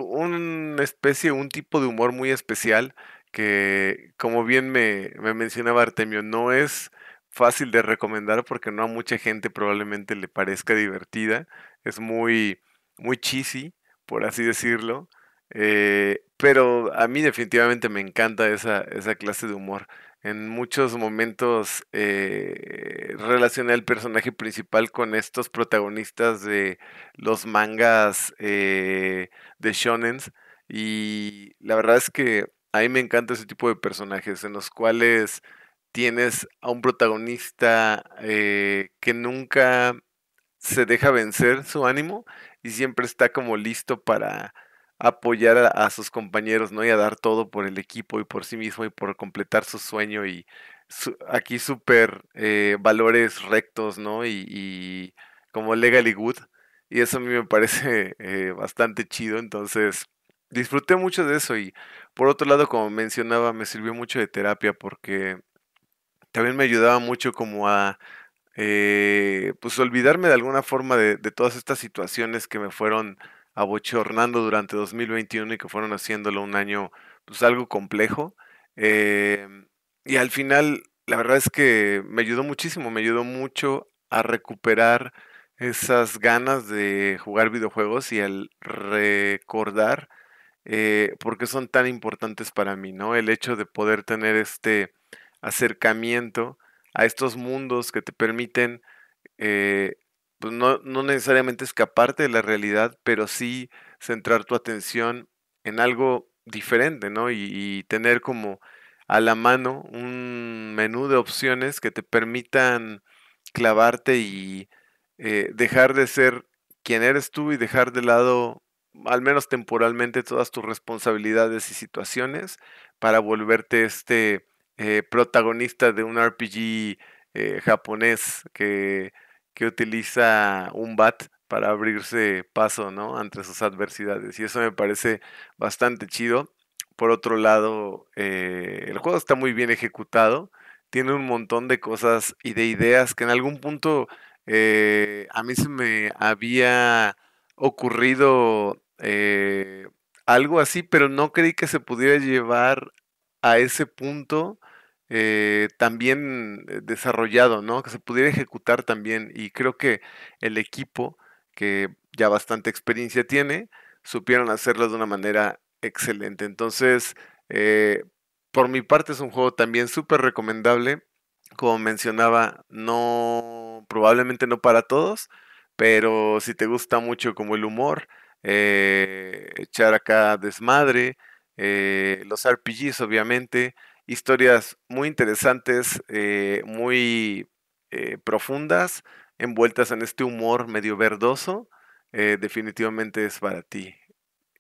especie, un tipo de humor muy especial que, como bien me, mencionaba Artemio, no es fácil de recomendar porque no a mucha gente probablemente le parezca divertida. Es muy, muy cheesy, por así decirlo. Eh, pero a mí definitivamente me encanta esa, esa clase de humor en muchos momentos eh, relacioné al personaje principal con estos protagonistas de los mangas eh, de shonens y la verdad es que a mí me encanta ese tipo de personajes en los cuales tienes a un protagonista eh, que nunca se deja vencer su ánimo y siempre está como listo para apoyar a, sus compañeros, ¿no? Y a dar todo por el equipo y por sí mismo y por completar su sueño y aquí súper eh, valores rectos, ¿no? Y, y, como legally good. Y eso a mí me parece eh, bastante chido, entonces disfruté mucho de eso y por otro lado, como mencionaba, me sirvió mucho de terapia porque también me ayudaba mucho como a eh, pues olvidarme de alguna forma de, de todas estas situaciones que me fueron abochornando durante 2021 y que fueron haciéndolo un año pues algo complejo. Em, y al final, la verdad es que me ayudó muchísimo, me ayudó mucho a recuperar esas ganas de jugar videojuegos y al recordar eh, porque son tan importantes para mí, ¿no? El hecho de poder tener este acercamiento a estos mundos que te permiten eh, pues, no, necesariamente escaparte de la realidad, pero sí centrar tu atención en algo diferente, ¿no? Y, tener como a la mano un menú de opciones que te permitan clavarte y eh, dejar de ser quien eres tú y dejar de lado, al menos temporalmente, todas tus responsabilidades y situaciones para volverte este eh, protagonista de un RPG eh, japonés que que utiliza un bat para abrirse paso, ¿no? Ante sus adversidades. Y eso me parece bastante chido. Por otro lado, eh, el juego está muy bien ejecutado. Tiene un montón de cosas y de ideas que en algún punto eh, a mí se me había ocurrido eh, algo así, pero no creí que se pudiera llevar a ese punto eh, también eh, desarrollado, ¿no? Que se pudiera ejecutar también. Y creo que el equipo, que ya bastante experiencia tiene, supieron hacerlo de una manera excelente. Entonces, eh, por mi parte es un juego también súper recomendable. Como mencionaba, no probablemente no para todos, pero si te gusta mucho como el humor, echar acá desmadre, los RPGs obviamente, historias muy interesantes, eh, muy eh, profundas, envueltas en este humor medio verdoso, eh, definitivamente es para ti.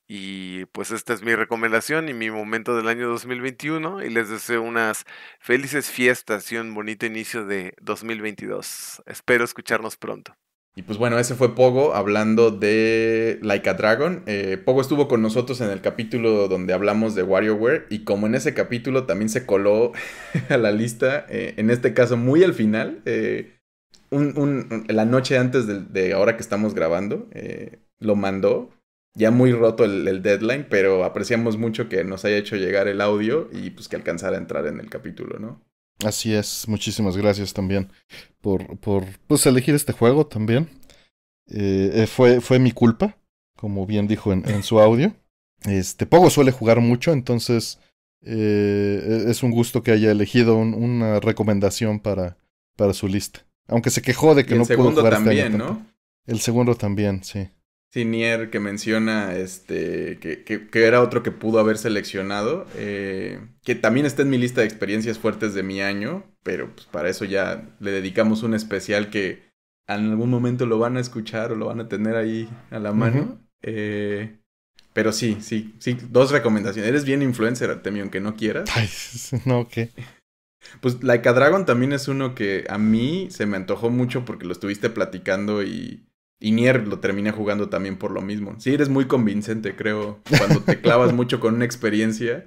Y pues esta es mi recomendación y mi momento del año 2021 y les deseo unas felices fiestas y un bonito inicio de 2022. Espero escucharnos pronto. Y pues bueno, ese fue Pogo hablando de Like a Dragon. Eh, Pogo estuvo con nosotros en el capítulo donde hablamos de WarioWare y como en ese capítulo también se coló a la lista, eh, en este caso muy al final, eh, la noche antes de, ahora que estamos grabando, lo mandó. Ya muy roto el, el, deadline, pero apreciamos mucho que nos haya hecho llegar el audio y pues que alcanzara a entrar en el capítulo, ¿no? Así es, muchísimas gracias también por, por pues, elegir este juego también. Eh, eh, fue, fue mi culpa, como bien dijo en, su audio. Este, Pogo suele jugar mucho, entonces eh, e, es un gusto que haya elegido una recomendación para, para su lista. Aunque se quejó de que no pudo jugar. El este también, ¿no? El segundo también, sí. Sinier que menciona este que, que, era otro que pudo haber seleccionado, eh, que también está en mi lista de experiencias fuertes de mi año, pero pues para eso ya le dedicamos un especial que en algún momento lo van a escuchar o lo van a tener ahí a la mano. eh, pero sí, sí, sí, dos recomendaciones. Eres bien influencer, Artemio, aunque no quieras. Ay, no, ¿qué? Pues Laika Dragon también es uno que a mí se me antojó mucho porque lo estuviste platicando y y Nier lo termina jugando también por lo mismo. Sí, eres muy convincente, creo. Cuando te clavas mucho con una experiencia.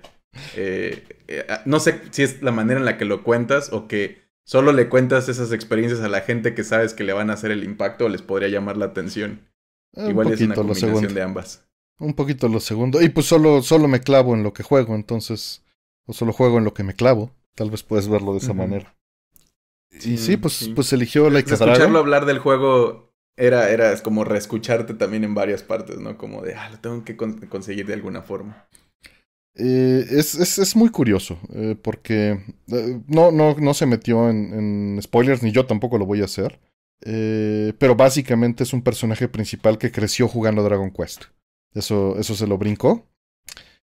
Eh, eh, ah, no sé si es la manera en la que lo cuentas o que solo le cuentas esas experiencias a la gente que sabes que le van a hacer el impacto o les podría llamar la atención. Eh, Igual es una combinación de ambas. Un poquito lo segundo. Y pues solo, solo me clavo en lo que juego, entonces. O solo juego en lo que me clavo. Tal vez puedes verlo de esa manera. Mm, sí, pues, pues eligió la like Escucharlo hablar del juego era, como reescucharte también en varias partes, ¿no? Como de, ah, lo tengo que conseguir de alguna forma. Eh, es, es, muy curioso, eh, porque eh, no, no, no se metió en, spoilers, ni yo tampoco lo voy a hacer. pero básicamente es un personaje principal que creció jugando Dragon Quest. Eso, eso se lo brincó.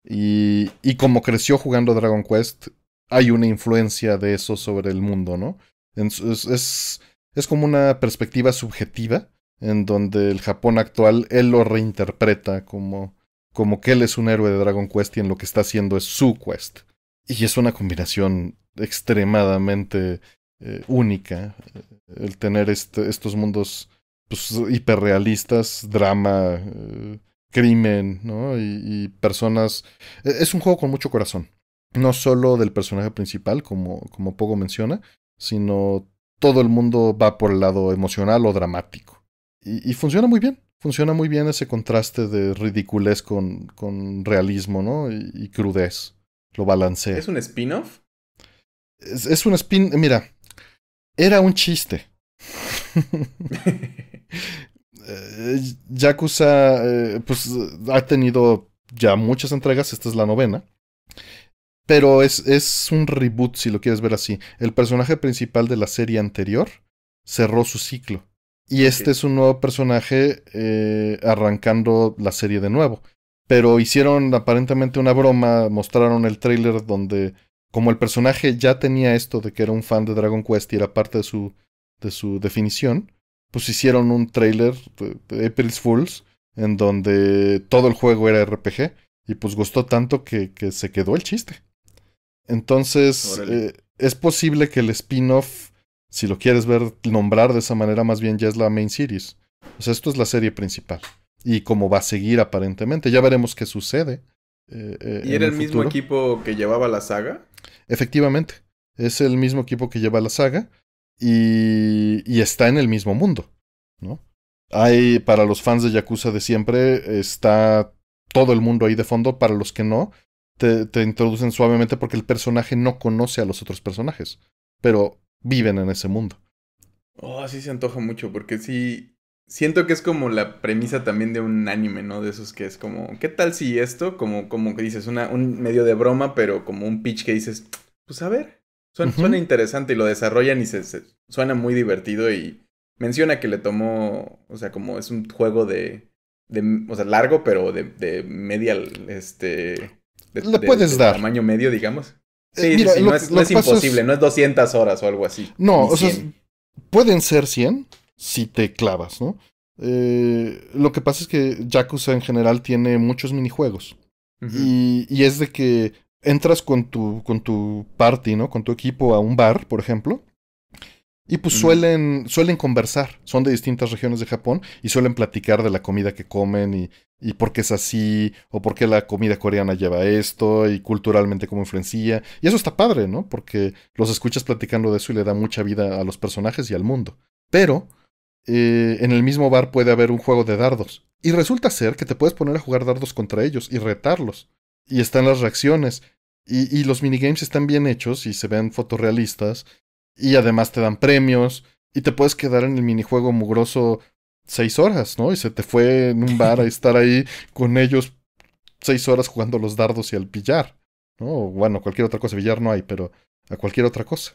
Y, y como creció jugando Dragon Quest, hay una influencia de eso sobre el mundo, ¿no? es, es como una perspectiva subjetiva en donde el Japón actual él lo reinterpreta como, como que él es un héroe de Dragon Quest y en lo que está haciendo es su quest. Y es una combinación extremadamente eh, única eh, el tener este, estos mundos pues, hiperrealistas, drama, eh, crimen, ¿no? Y, personas... E, es un juego con mucho corazón. No solo del personaje principal, como, como Pogo menciona, sino todo el mundo va por el lado emocional o dramático y, funciona muy bien. Funciona muy bien ese contraste de ridiculez con, realismo, ¿no? Y, crudez. Lo balancea. ¿Es un spin-off? Es, un spin. Mira, era un chiste. eh, Yakuza, eh, pues ha tenido ya muchas entregas. Esta es la novena. Pero es, un reboot, si lo quieres ver así. El personaje principal de la serie anterior cerró su ciclo. Y este es un nuevo personaje eh, arrancando la serie de nuevo. Pero hicieron aparentemente una broma, mostraron el trailer donde, como el personaje ya tenía esto de que era un fan de Dragon Quest y era parte de su, de su definición, pues hicieron un trailer de, April's Fools en donde todo el juego era RPG y pues gustó tanto que, se quedó el chiste. Entonces, eh, es posible que el spin-off si lo quieres ver nombrar de esa manera, más bien ya es la main series. O sea, esto es la serie principal. Y como va a seguir aparentemente, ya veremos qué sucede. Eh, eh, ¿Y era el, mismo equipo que llevaba la saga? Efectivamente, es el mismo equipo que lleva la saga y, y está en el mismo mundo, ¿no? Hay, para los fans de Yakuza de siempre, está todo el mundo ahí de fondo, para los que no, te, te, introducen suavemente porque el personaje no conoce a los otros personajes. Pero viven en ese mundo. Oh, sí se antoja mucho, porque sí. Siento que es como la premisa también de un anime, ¿no? De esos que es como, ¿qué tal si esto? Como, como que dices, una, un medio de broma, pero como un pitch que dices, pues a ver, suena, interesante y lo desarrollan y se, suena muy divertido y menciona que le tomó, o sea, como es un juego de, de o sea, largo, pero de, de media, este... De, puedes dar. Tamaño medio, digamos. Sí, no es, imposible, no es 200 horas o algo así. No, o sea, pueden ser 100 si te clavas, ¿no? Eh, lo que pasa es que Yakuza en general tiene muchos minijuegos. y, y, es de que entras con tu, con tu party, ¿no? Con tu equipo a un bar, por ejemplo. Y pues suelen, suelen conversar, son de distintas regiones de Japón y suelen platicar de la comida que comen y, por qué es así, o por qué la comida coreana lleva esto, y culturalmente cómo influencia. Y eso está padre, ¿no? Porque los escuchas platicando de eso y le da mucha vida a los personajes y al mundo. Pero eh, en el mismo bar puede haber un juego de dardos. Y resulta ser que te puedes poner a jugar dardos contra ellos y retarlos. Y están las reacciones. Y, y, los minigames están bien hechos y se ven fotorrealistas y además te dan premios. Y te puedes quedar en el minijuego mugroso seis horas, ¿no? Y se te fue en un bar a estar ahí con ellos seis horas jugando los dardos y al billar, ¿no? O, bueno, cualquier otra cosa. Billar no hay, pero a cualquier otra cosa.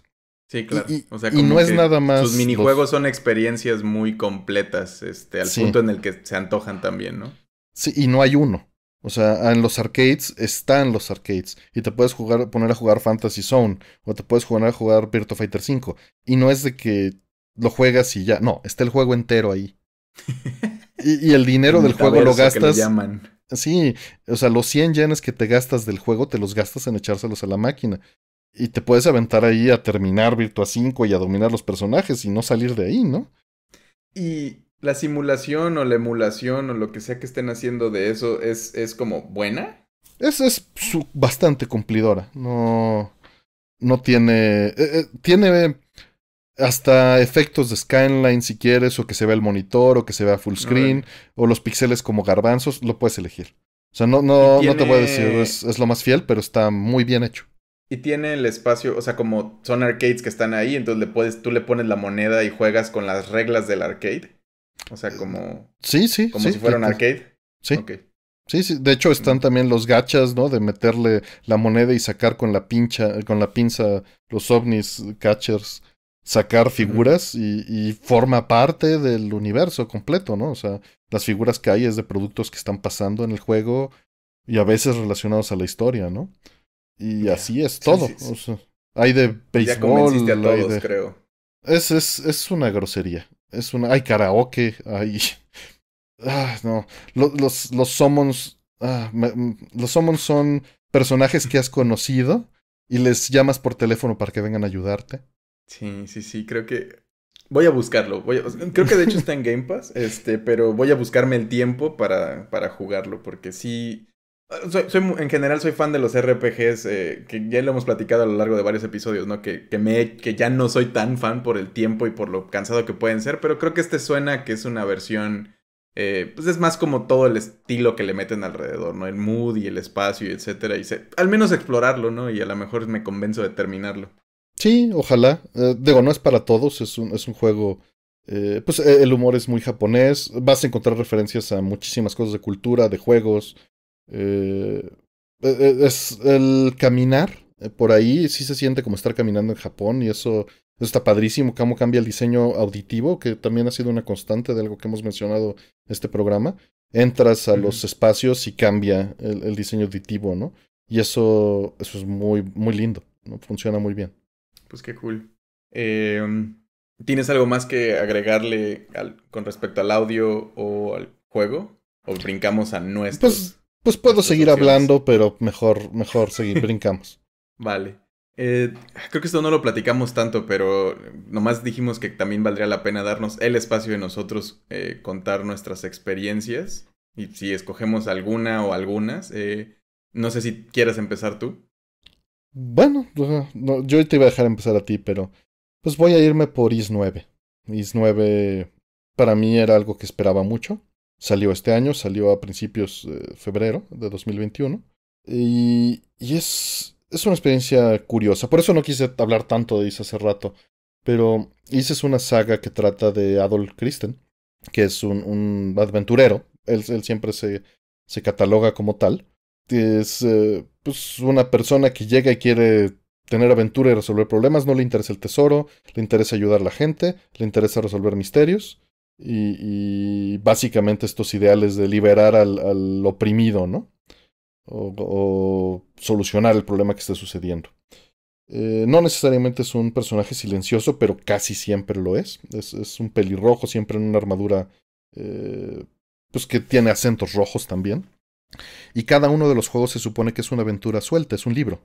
Sí, claro. Y, o sea, como no es nada más. Sus minijuegos son experiencias muy completas, este, al punto en el que se antojan también, ¿no? Sí, y no hay uno. O sea, en los arcades están los arcades. Y te puedes jugar, poner a jugar Fantasy Zone. O te puedes poner a jugar Virtua Fighter 5. Y no es de que lo juegas y ya. No, está el juego entero ahí. y, el dinero del juego lo gastas. Sí, o sea, los 100 yenes que te gastas del juego te los gastas en echárselos a la máquina. Y te puedes aventar ahí a terminar Virtua 5 y a dominar los personajes y no salir de ahí, ¿no? Y la simulación o la emulación o lo que sea que estén haciendo de eso es, es como buena. Es, es bastante cumplidora. No. No tiene. Eh, eh, tiene hasta efectos de skyline si quieres, o que se vea el monitor, o que se vea full screen, o los píxeles como garbanzos, lo puedes elegir. O sea, no, no, no te voy a decir, es, es, lo más fiel, pero está muy bien hecho. Y tiene el espacio, o sea, como son arcades que están ahí, entonces le puedes, tú le pones la moneda y juegas con las reglas del arcade. O sea, como. Sí, sí. Como si fuera un arcade. Sí. Sí, sí. De hecho, están mm. también los gachas, ¿no? De meterle la moneda y sacar con la pincha, con la pinza los ovnis catchers, sacar figuras y, forma parte del universo completo, ¿no? O sea, las figuras que hay es de productos que están pasando en el juego y a veces relacionados a la historia, ¿no? Y así es todo. o sea, hay de béisbol, ya a todos, creo. Es, es, es una grosería. Es una. Hay karaoke. ¡Ay! Ah, no. Los, los, los summons. Ah, mm, los summons son personajes que has conocido y les llamas por teléfono para que vengan a ayudarte. Sí, sí, sí. Creo que. Voy a buscarlo. Voy Creo que de hecho está en Game Pass. Este, pero voy a buscarme el tiempo para, para jugarlo. Porque sí. Soy, soy, en general soy fan de los RPGs, eh, que ya lo hemos platicado a lo largo de varios episodios, ¿no? Que, que, me, que ya no soy tan fan por el tiempo y por lo cansado que pueden ser, pero creo que este suena que es una versión, eh, pues es más como todo el estilo que le meten alrededor, ¿no? El mood y el espacio, etc etcétera, y al menos explorarlo, ¿no? Y a lo mejor me convenzo de terminarlo. Sí, ojalá. Eh, digo, no es para todos, es un, es un juego... pues el humor es muy japonés, vas a encontrar referencias a muchísimas cosas de cultura, de juegos, eh, eh, eh, es el caminar eh, por ahí, sí se siente como estar caminando en Japón y eso, está padrísimo, cómo cambia el diseño auditivo, que también ha sido una constante de algo que hemos mencionado en este programa. Entras a los espacios y cambia el, diseño auditivo, ¿no? Y eso, eso es muy, muy lindo, ¿no? Funciona muy bien. Pues qué cool. Em, ¿Tienes algo más que agregarle con respecto al audio o al juego? ¿O brincamos a nuestros? Pues pues puedo seguir hablando, pero mejor, mejor seguir, brincamos. Vale. Eh, creo que esto no lo platicamos tanto, pero nomás dijimos que también valdría la pena darnos el espacio de nosotros eh, contar nuestras experiencias. Y si escogemos alguna o algunas, eh, no sé si quieras empezar tú. Bueno, yo te iba a dejar empezar a ti, pero pues voy a irme por IS 9. IS 9 para mí era algo que esperaba mucho. Salió este año, salió a principios de febrero de 2021. Y, y es, es una experiencia curiosa. Por eso no quise hablar tanto de Isa hace rato. Pero Isa es una saga que trata de Adolf Kristen, que es un, un aventurero. Él, él, siempre se, se cataloga como tal. Es eh, pues una persona que llega y quiere tener aventura y resolver problemas. No le interesa el tesoro, le interesa ayudar a la gente, le interesa resolver misterios y, básicamente estos ideales de liberar al, oprimido, ¿no? O, solucionar el problema que esté sucediendo. Eh, no necesariamente es un personaje silencioso, pero casi siempre lo es. Es, un pelirrojo, siempre en una armadura eh, pues que tiene acentos rojos también. Y cada uno de los juegos se supone que es una aventura suelta, es un libro.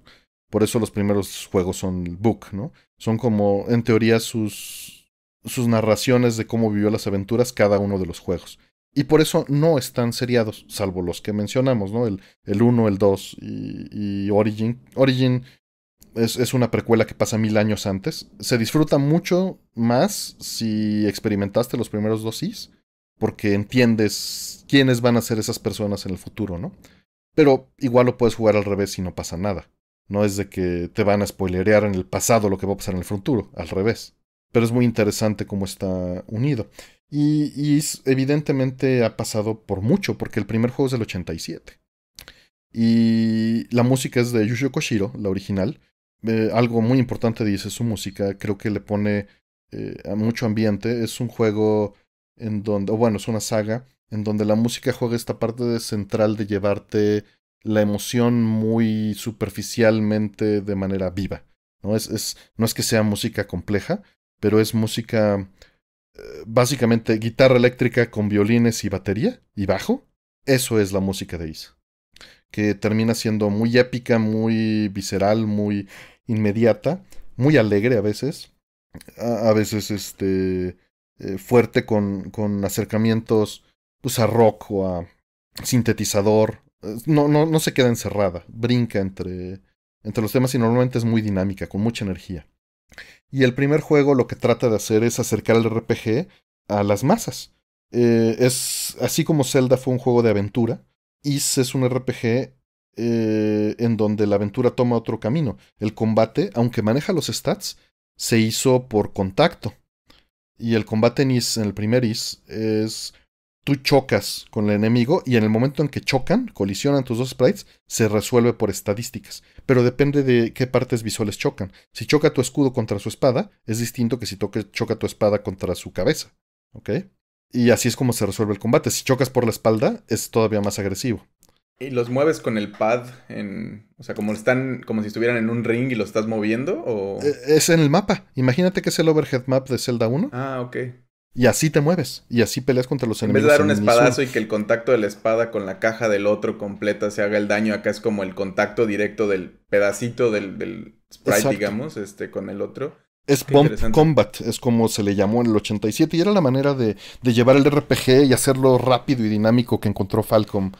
Por eso los primeros juegos son book, ¿no? Son como, en teoría, sus, sus narraciones de cómo vivió las aventuras cada uno de los juegos. Y por eso no están seriados, salvo los que mencionamos, ¿no? El, 1, el 2 y, Origin. Origin es, una precuela que pasa mil años antes. Se disfruta mucho más si experimentaste los primeros dos is, porque entiendes quiénes van a ser esas personas en el futuro, ¿no? Pero igual lo puedes jugar al revés si no pasa nada. No es de que te van a spoilerear en el pasado lo que va a pasar en el futuro, al revés pero es muy interesante cómo está unido. Y, evidentemente ha pasado por mucho, porque el primer juego es del 87. Y la música es de Yushio Koshiro, la original. Eh, algo muy importante dice su música, creo que le pone eh, mucho ambiente. Es un juego en donde, o bueno, es una saga en donde la música juega esta parte central de llevarte la emoción muy superficialmente de manera viva. No es, no es que sea música compleja, pero es música eh, básicamente guitarra eléctrica con violines y batería y bajo. Eso es la música de Isa, que termina siendo muy épica, muy visceral, muy inmediata, muy alegre a veces, a, veces este, eh, fuerte con, acercamientos pues, a rock o a sintetizador. Eh, no, no, no se queda encerrada, brinca entre, entre los temas y normalmente es muy dinámica, con mucha energía. Y el primer juego lo que trata de hacer es acercar el RPG a las masas. Eh, es así como Zelda fue un juego de aventura, Is es un RPG eh, en donde la aventura toma otro camino. El combate, aunque maneja los stats, se hizo por contacto. Y el combate en Is, en el primer Is, es tú chocas con el enemigo y en el momento en que chocan, colisionan tus dos sprites, se resuelve por estadísticas. Pero depende de qué partes visuales chocan. Si choca tu escudo contra su espada, es distinto que si choca tu espada contra su cabeza. ¿Ok? Y así es como se resuelve el combate. Si chocas por la espalda, es todavía más agresivo. ¿Y los mueves con el pad en. O sea, como están. como si estuvieran en un ring y lo estás moviendo? O... E, es en el mapa. Imagínate que es el overhead map de Zelda 1. Ah, ok. Y así te mueves, y así peleas contra los enemigos. En vez de dar un espadazo y que el contacto de la espada con la caja del otro completa se haga el daño, acá es como el contacto directo del pedacito del, del sprite, digamos, este, con el otro. Es Bomb Combat, es como se le llamó en el 87, y era la manera de, de llevar el RPG y hacerlo rápido y dinámico que encontró Falcom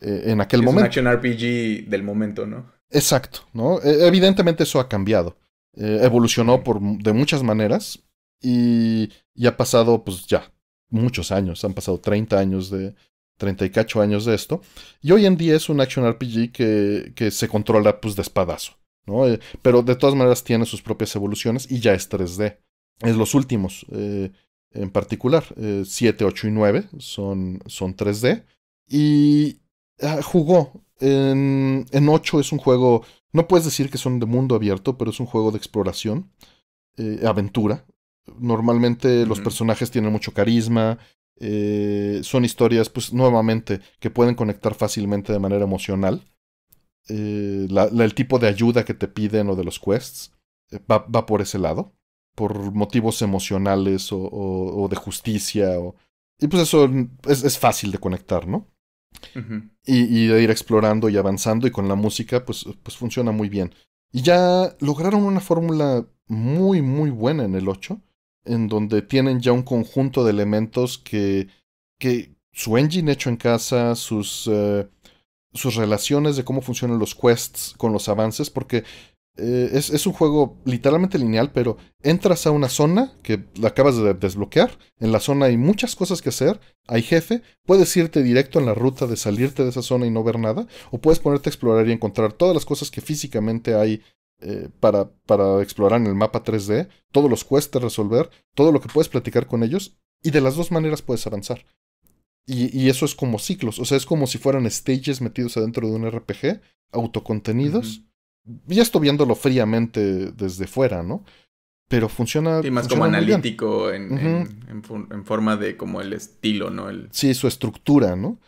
eh, en aquel momento. Es un action RPG del momento, ¿no? Exacto, ¿no? E, evidentemente eso ha cambiado. Eh, evolucionó por, de muchas maneras y y ha pasado, pues ya, muchos años, han pasado 30 años de, 34 años de esto, y hoy en día es un action RPG que, que se controla pues de espadazo, eh, pero de todas maneras tiene sus propias evoluciones y ya es 3D. Es los últimos eh, en particular, 7, eh, 8 y 9 son, son 3D, y ah, jugó. En, en 8 es un juego, no puedes decir que son de mundo abierto, pero es un juego de exploración, aventura, Normalmente los personajes tienen mucho carisma. Eh, son historias, pues nuevamente, que pueden conectar fácilmente de manera emocional. Eh, el tipo de ayuda que te piden o de los quests eh, va, por ese lado, por motivos emocionales o, de justicia. O, y pues eso es, fácil de conectar, ¿no? y, y, de ir explorando y avanzando y con la música pues, pues funciona muy bien. Y ya lograron una fórmula muy muy buena en el 8 en donde tienen ya un conjunto de elementos que, que su engine hecho en casa, sus, eh, sus relaciones de cómo funcionan los quests con los avances, porque eh, es, es, un juego literalmente lineal, pero entras a una zona que la acabas de desbloquear. En la zona hay muchas cosas que hacer, hay jefe, puedes irte directo en la ruta de salirte de esa zona y no ver nada, o puedes ponerte a explorar y encontrar todas las cosas que físicamente hay eh, para, para, explorar en el mapa 3D, todos los quests resolver, todo lo que puedes platicar con ellos, y de las dos maneras puedes avanzar. Y, y eso es como ciclos, o sea, es como si fueran stages metidos adentro de un RPG, autocontenidos, Ya estoy viéndolo fríamente desde fuera, ¿no? Pero funciona. más como analítico en, en, en, en, forma de como el estilo, ¿no? El... Sí, su estructura, ¿no?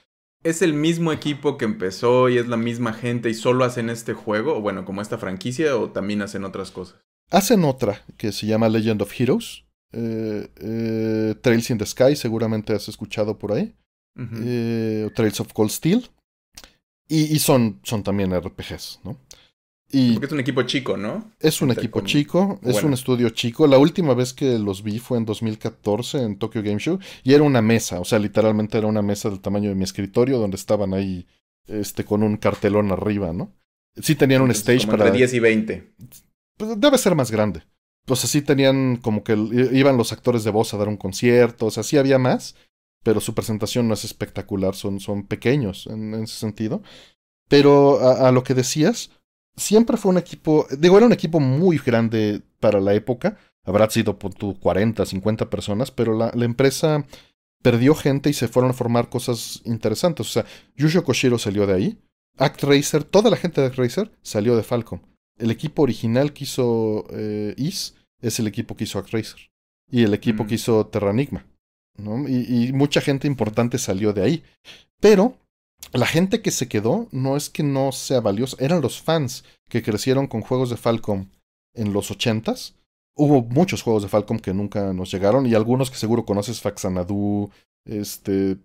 es el mismo equipo que empezó y es la misma gente y solo hacen este juego, o bueno, como esta franquicia, o también hacen otras cosas. Hacen otra que se llama Legend of Heroes. Eh, eh, Trails in the Sky, seguramente has escuchado por ahí. Eh, Trails of Cold Steel. Y, son, son, también RPGs, ¿no? Porque es un equipo chico, ¿no? Es un equipo chico, es un estudio chico. La última vez que los vi fue en 2014 en Tokyo Game Show y era una mesa, o sea, literalmente era una mesa del tamaño de mi escritorio donde estaban ahí este con un cartelón arriba, ¿no? Sí tenían un stage para entre 10 y 20. Pues, debe ser más grande. Pues así sí tenían como que iban los actores de voz a dar un concierto, o sea, sí había más, pero su presentación no es espectacular, son, son pequeños en, ese sentido. Pero a lo que decías, siempre fue un equipo, digo, era un equipo muy grande para la época, habrá sido por tu 40, 50 personas, pero la, empresa perdió gente y se fueron a formar cosas interesantes. O sea, Yushio Koshiro salió de ahí, ActRacer, toda la gente de ActRacer salió de Falcon, El equipo original que hizo eh, Is es el equipo que hizo ActRacer y el equipo mm. que hizo Terranigma. ¿no? y mucha gente importante salió de ahí. Pero la gente que se quedó no es que no sea valiosa, eran los fans que crecieron con juegos de Falcom en los ochentas. Hubo muchos juegos de Falcom que nunca nos llegaron y algunos que seguro conoces, Faxanadu, este,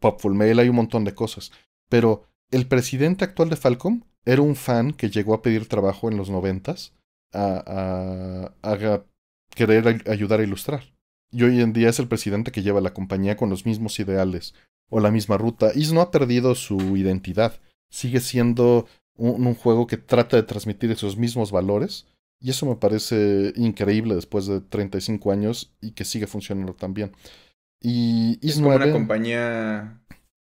Popful Mail, hay un montón de cosas. Pero el presidente actual de Falcom era un fan que llegó a pedir trabajo en los 90s a, a querer ayudar a ilustrar. Y hoy en día es el presidente que lleva la compañía con los mismos ideales o la misma ruta. Is no ha perdido su identidad. Sigue siendo un, juego que trata de transmitir esos mismos valores. Y eso me parece increíble después de 35 años y que sigue funcionando también Y Is es como una compañía.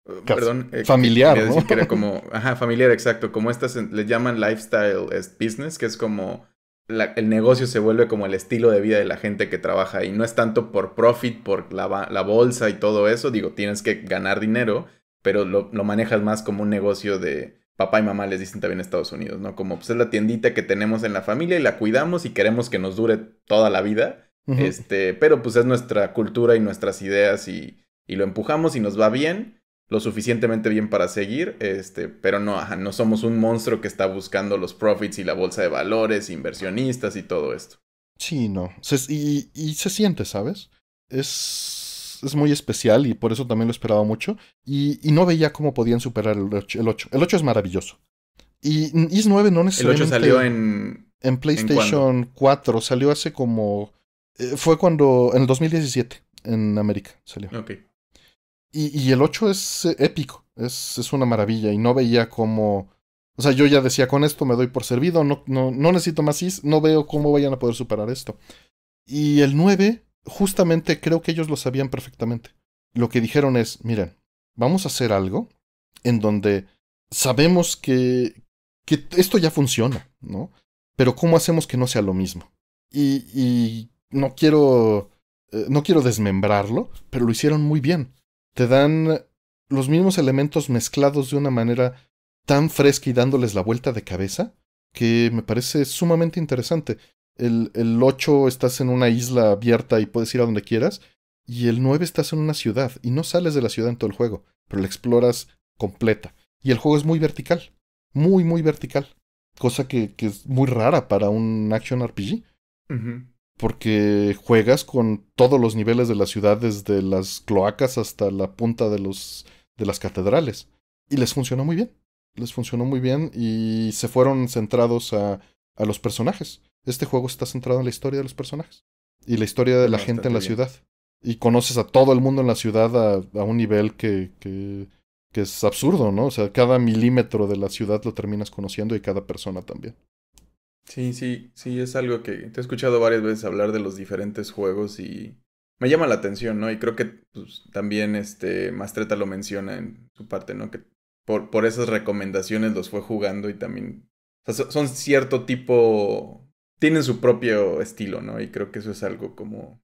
Eh, perdón, eh, familiar, ¿no? ajá, familiar, exacto. Como estas le llaman lifestyle business, que es como el negocio se vuelve como el estilo de vida de la gente que trabaja y No es tanto por profit, por la, bolsa y todo eso. Digo, tienes que ganar dinero, pero lo, manejas más como un negocio de papá y mamá les dicen también en Estados Unidos, ¿no? Como pues es la tiendita que tenemos en la familia y la cuidamos y queremos que nos dure toda la vida. Este, pero pues es nuestra cultura y nuestras ideas y, y lo empujamos y nos va bien lo suficientemente bien para seguir, este, pero no, no somos un monstruo que está buscando los profits y la bolsa de valores, inversionistas y todo esto. Sí, no. y, se siente, ¿sabes? Es, es, muy especial y por eso también lo esperaba mucho. Y, no veía cómo podían superar el 8. El 8, es maravilloso. Y es 9 no necesariamente... El 8 salió en... En PlayStation 4. Salió hace como... Eh, fue cuando... En el 2017. En América salió. Ok. Y, el 8 es eh, épico, es, es, una maravilla y no veía cómo... O sea, yo ya decía, con esto me doy por servido, no, no, no necesito más is, no veo cómo vayan a poder superar esto. Y el 9, justamente creo que ellos lo sabían perfectamente. Lo que dijeron es, miren, vamos a hacer algo en donde sabemos que, que esto ya funciona, ¿no? Pero ¿cómo hacemos que no sea lo mismo? Y, y no quiero... Eh, no quiero desmembrarlo, pero lo hicieron muy bien te dan los mismos elementos mezclados de una manera tan fresca y dándoles la vuelta de cabeza que me parece sumamente interesante. El, 8 estás en una isla abierta y puedes ir a donde quieras, y el 9 estás en una ciudad y no sales de la ciudad en todo el juego, pero la exploras completa. Y el juego es muy vertical, muy, muy vertical, cosa que, es muy rara para un action RPG porque juegas con todos los niveles de la ciudad, desde las cloacas hasta la punta de, los, de las catedrales. Y les funcionó muy bien. Les funcionó muy bien y se fueron centrados a, los personajes. Este juego está centrado en la historia de los personajes y la historia de la gente en la ciudad. Y conoces a todo el mundo en la ciudad a, un nivel que, que es absurdo, ¿no? O sea, cada milímetro de la ciudad lo terminas conociendo y cada persona también. Sí, sí, sí, es algo que te he escuchado varias veces hablar de los diferentes juegos y me llama la atención, ¿no? Y creo que pues, también este Mastreta lo menciona en su parte, ¿no? Que por, por esas recomendaciones los fue jugando y también o sea, son cierto tipo, tienen su propio estilo, ¿no? Y creo que eso es algo como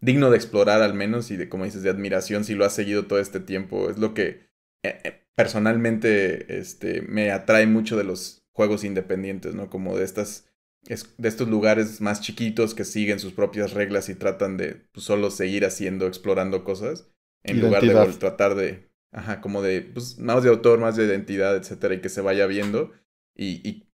digno de explorar al menos y de, como dices, de admiración si lo has seguido todo este tiempo. Es lo que eh, eh, personalmente este, me atrae mucho de los juegos independientes, ¿no? Como de estas de estos lugares más chiquitos que siguen sus propias reglas y tratan de pues, solo seguir haciendo, explorando cosas, en lugar de tratar de, ajá, como de, pues, más de autor, más de identidad, etcétera, y que se vaya viendo. Y,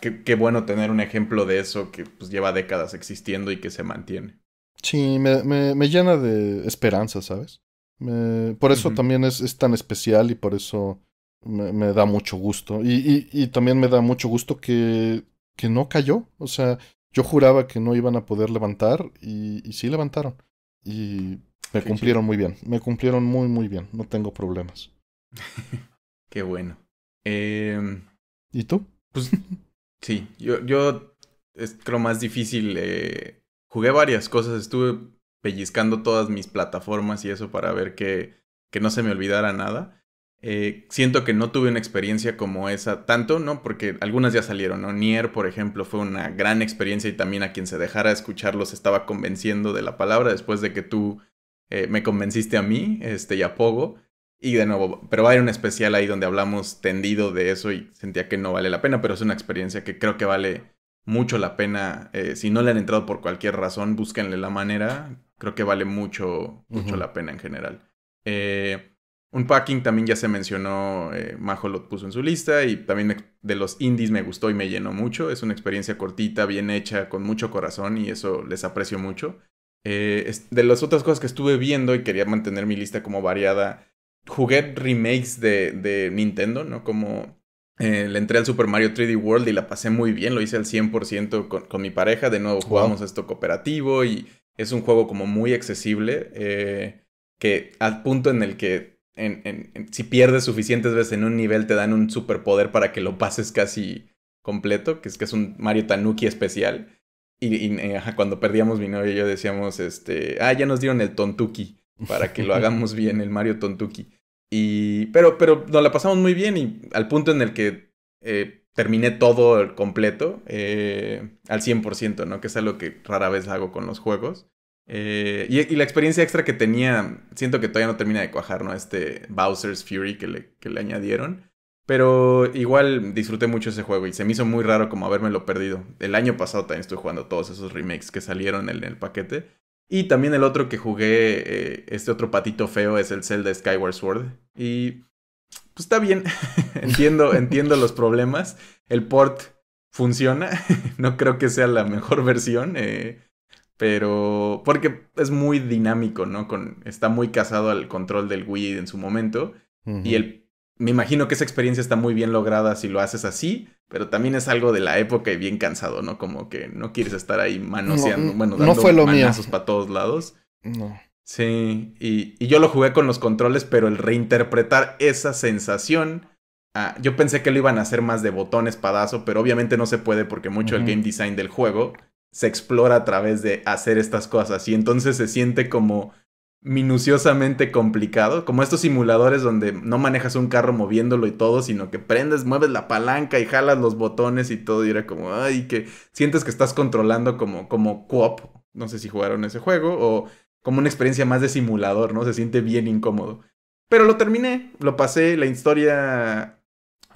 qué, bueno tener un ejemplo de eso que pues, lleva décadas existiendo y que se mantiene. Sí, me, me, me llena de esperanza, ¿sabes? Me, por eso también es, tan especial y por eso me, da mucho gusto. Y, y, también me da mucho gusto que, que no cayó. O sea, yo juraba que no iban a poder levantar y, sí levantaron. Y me cumplieron muy bien. Me cumplieron muy, muy bien. No tengo problemas. Qué bueno. Eh, ¿Y tú? Pues sí, yo, yo es creo más difícil. Eh, jugué varias cosas, estuve pellizcando todas mis plataformas y eso para ver que, que no se me olvidara nada. Eh, siento que no tuve una experiencia como esa tanto, ¿no? Porque algunas ya salieron, ¿no? Nier, por ejemplo, fue una gran experiencia y también a quien se dejara escucharlos estaba convenciendo de la palabra después de que tú eh, me convenciste a mí este, y a Pogo. Y de nuevo, pero hay un especial ahí donde hablamos tendido de eso y sentía que no vale la pena, pero es una experiencia que creo que vale mucho la pena. Eh, si no le han entrado por cualquier razón, búsquenle la manera. Creo que vale mucho, mucho la pena en general. Eh, packing también ya se mencionó, eh, Majo lo puso en su lista y también de los indies me gustó y me llenó mucho. Es una experiencia cortita, bien hecha, con mucho corazón y eso les aprecio mucho. Eh, de las otras cosas que estuve viendo y quería mantener mi lista como variada, jugué remakes de, Nintendo, ¿no? Como eh, le entré al Super Mario 3D World y la pasé muy bien, lo hice al 100% con, mi pareja, de nuevo jugamos esto cooperativo y es un juego como muy accesible, que al punto en el que en, si pierdes suficientes veces en un nivel, te dan un superpoder para que lo pases casi completo, que es que es un Mario Tanuki especial. Y, eh, cuando perdíamos mi novia y yo decíamos, este, ah, ya nos dieron el Tontuki, para que lo hagamos bien, el Mario Tontuki. Y, pero, pero nos la pasamos muy bien y al punto en el que eh, terminé todo completo eh, al 100%, ¿no? Que es algo que rara vez hago con los juegos. Eh, y, la experiencia extra que tenía, siento que todavía no termina de cuajar, ¿no? Este Bowser's Fury que le, que le añadieron. Pero igual disfruté mucho ese juego y se me hizo muy raro como habérmelo perdido. El año pasado también estoy jugando todos esos remakes que salieron en el paquete. Y también el otro que jugué, eh, este otro patito feo, es el Zelda Skyward Sword. Y pues está bien, entiendo, entiendo los problemas. El port funciona, no creo que sea la mejor versión. Eh, pero. Porque es muy dinámico, ¿no? Con, está muy casado al control del Wii en su momento. Y el. Me imagino que esa experiencia está muy bien lograda si lo haces así, pero también es algo de la época y bien cansado, ¿no? Como que no quieres estar ahí manoseando, bueno, dando no fue manazos para todos lados. No. Sí, y, y, yo lo jugué con los controles, pero el reinterpretar esa sensación. Ah, yo pensé que lo iban a hacer más de botón espadazo, pero obviamente no se puede porque mucho el game design del juego se explora a través de hacer estas cosas y entonces se siente como minuciosamente complicado, como estos simuladores donde no manejas un carro moviéndolo y todo, sino que prendes, mueves la palanca y jalas los botones y todo, y era como, ay, que sientes que estás controlando como, como co no sé si jugaron ese juego, o como una experiencia más de simulador, ¿no? Se siente bien incómodo. Pero lo terminé, lo pasé, la historia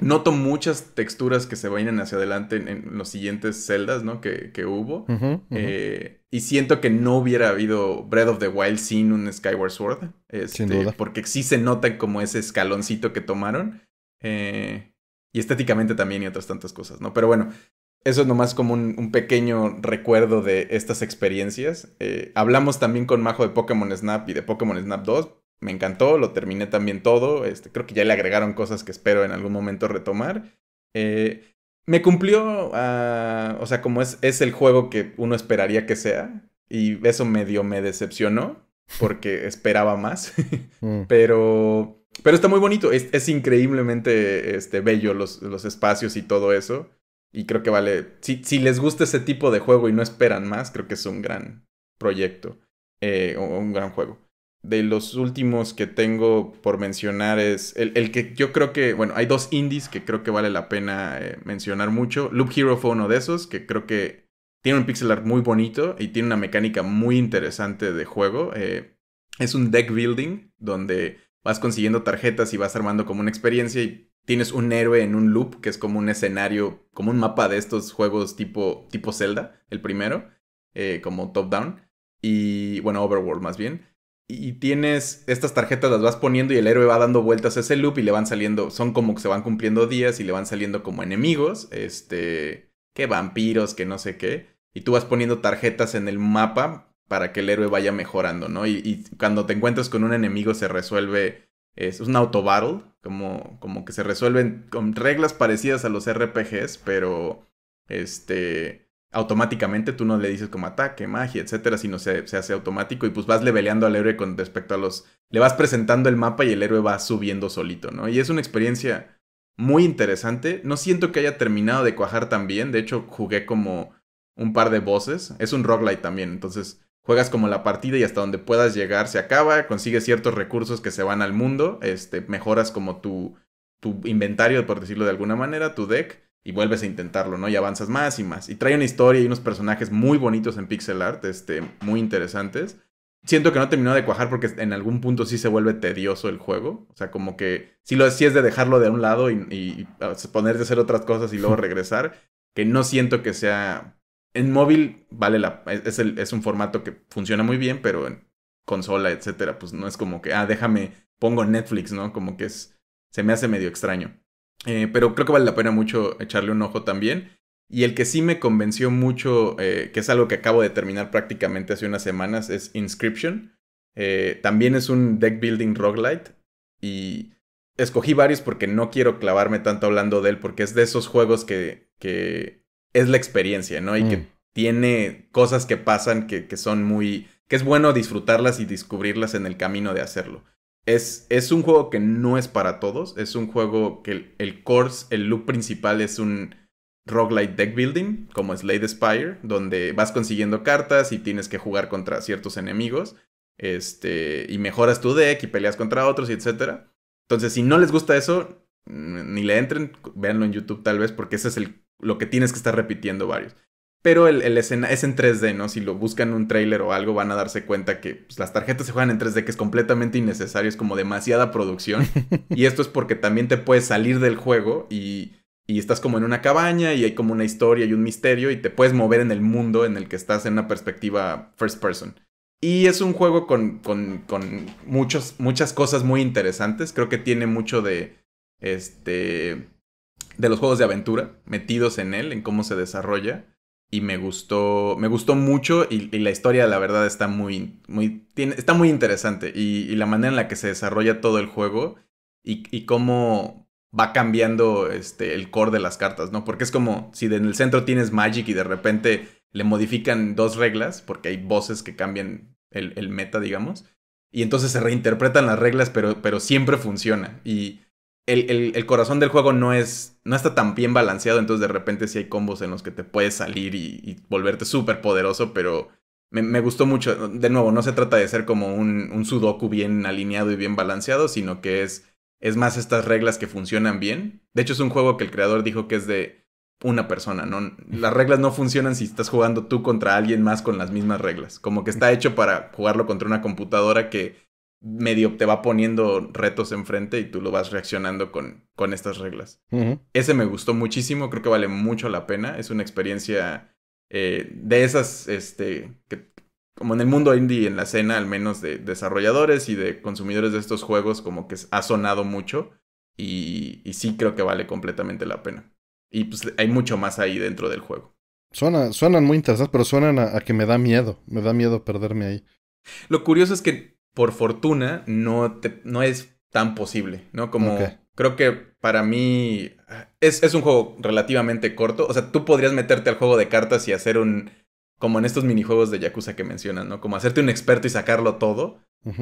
Noto muchas texturas que se vayan hacia adelante en, los siguientes celdas, ¿no? Que, hubo. Eh, y siento que no hubiera habido Breath of the Wild sin un Skyward Sword. Este, sin duda. Porque sí se nota como ese escaloncito que tomaron. Eh, y estéticamente también y otras tantas cosas, ¿no? Pero bueno, eso es nomás como un, pequeño recuerdo de estas experiencias. Eh, hablamos también con Majo de Pokémon Snap y de Pokémon Snap 2 me encantó, lo terminé también todo, este, creo que ya le agregaron cosas que espero en algún momento retomar. Eh, me cumplió, ah, o sea, como es, es el juego que uno esperaría que sea, y eso medio me decepcionó, porque esperaba más, mm. pero... Pero está muy bonito, es, increíblemente este, bello los, espacios y todo eso. Y creo que vale. Si, les gusta ese tipo de juego y no esperan más, creo que es un gran proyecto. Eh, un gran juego de los últimos que tengo por mencionar es el, que yo creo que, bueno, hay dos indies que creo que vale la pena eh, mencionar mucho. Loop Hero fue uno de esos que creo que tiene un pixel art muy bonito y tiene una mecánica muy interesante de juego. Eh, es un deck building donde vas consiguiendo tarjetas y vas armando como una experiencia y tienes un héroe en un loop que es como un escenario, como un mapa de estos juegos tipo, tipo Zelda, el primero, eh, como top-down. Y bueno, Overworld más bien y tienes estas tarjetas, las vas poniendo y el héroe va dando vueltas a ese loop y le van saliendo, son como que se van cumpliendo días y le van saliendo como enemigos, este, que vampiros, que no sé qué, y tú vas poniendo tarjetas en el mapa para que el héroe vaya mejorando, ¿no? Y, y cuando te encuentras con un enemigo se resuelve, es, un auto battle, como, como que se resuelven con reglas parecidas a los RPGs, pero, este, automáticamente, tú no le dices como ataque, magia, etcétera, sino se, se hace automático y pues vas leveleando al héroe con respecto a los... Le vas presentando el mapa y el héroe va subiendo solito, ¿no? Y es una experiencia muy interesante. No siento que haya terminado de cuajar tan bien, de hecho jugué como un par de voces. Es un roguelite también, entonces juegas como la partida y hasta donde puedas llegar se acaba, consigues ciertos recursos que se van al mundo, este, mejoras como tu, tu inventario, por decirlo de alguna manera, tu deck y vuelves a intentarlo, ¿no? Y avanzas más y más. Y trae una historia y unos personajes muy bonitos en pixel art, este, muy interesantes. Siento que no terminó de cuajar porque en algún punto sí se vuelve tedioso el juego. O sea, como que si lo, es de dejarlo de un lado y, y, ponerte a hacer otras cosas y luego regresar. Que no siento que sea... En móvil vale la... Es, es un formato que funciona muy bien, pero en consola, etcétera, pues no es como que, ah, déjame, pongo Netflix, ¿no? Como que es... Se me hace medio extraño. Eh, pero creo que vale la pena mucho echarle un ojo también. Y el que sí me convenció mucho, eh, que es algo que acabo de terminar prácticamente hace unas semanas, es Inscription. Eh, también es un deck building roguelite. Y escogí varios porque no quiero clavarme tanto hablando de él, porque es de esos juegos que, que es la experiencia, ¿no? Y que mm. tiene cosas que pasan que, que son muy... que es bueno disfrutarlas y descubrirlas en el camino de hacerlo. Es, un juego que no es para todos. Es un juego que el, course, el loop principal es un roguelite deck building, como Slade Spire, donde vas consiguiendo cartas y tienes que jugar contra ciertos enemigos. Este, y mejoras tu deck y peleas contra otros, y etc. Entonces, si no les gusta eso, ni le entren, véanlo en YouTube tal vez, porque ese es el, lo que tienes que estar repitiendo varios. Pero el, escena es en 3D, ¿no? Si lo buscan en un tráiler o algo, van a darse cuenta que pues, las tarjetas se juegan en 3D, que es completamente innecesario, es como demasiada producción. y esto es porque también te puedes salir del juego y, estás como en una cabaña y hay como una historia y un misterio y te puedes mover en el mundo en el que estás en una perspectiva first person. Y es un juego con, con, muchas cosas muy interesantes. Creo que tiene mucho de. Este. de los juegos de aventura metidos en él, en cómo se desarrolla y me gustó, me gustó mucho y, la historia la verdad está muy, muy, tiene, está muy interesante y, la manera en la que se desarrolla todo el juego y, y, cómo va cambiando este, el core de las cartas, ¿no? Porque es como si en el centro tienes Magic y de repente le modifican dos reglas, porque hay voces que cambian el, el meta, digamos, y entonces se reinterpretan las reglas, pero, pero siempre funciona y el, el, corazón del juego no es. no está tan bien balanceado. Entonces de repente sí hay combos en los que te puedes salir y, volverte súper poderoso. Pero me, me, gustó mucho. De nuevo, no se trata de ser como un, un sudoku bien alineado y bien balanceado. Sino que es. Es más estas reglas que funcionan bien. De hecho, es un juego que el creador dijo que es de una persona, ¿no? Las reglas no funcionan si estás jugando tú contra alguien más con las mismas reglas. Como que está hecho para jugarlo contra una computadora que medio te va poniendo retos enfrente y tú lo vas reaccionando con, con estas reglas. Ese me gustó muchísimo, creo que vale mucho la pena. Es una experiencia eh, de esas, este, que, como en el mundo indie, en la escena al menos de desarrolladores y de consumidores de estos juegos, como que ha sonado mucho y, sí creo que vale completamente la pena. Y pues hay mucho más ahí dentro del juego. Suena, suenan muy interesantes, pero suenan a que me da miedo, me da miedo perderme ahí. Lo curioso es que por fortuna, no, te, no es tan posible, ¿no? Como creo que para mí es, es, un juego relativamente corto. O sea, tú podrías meterte al juego de cartas y hacer un. Como en estos minijuegos de Yakuza que mencionas, ¿no? Como hacerte un experto y sacarlo todo,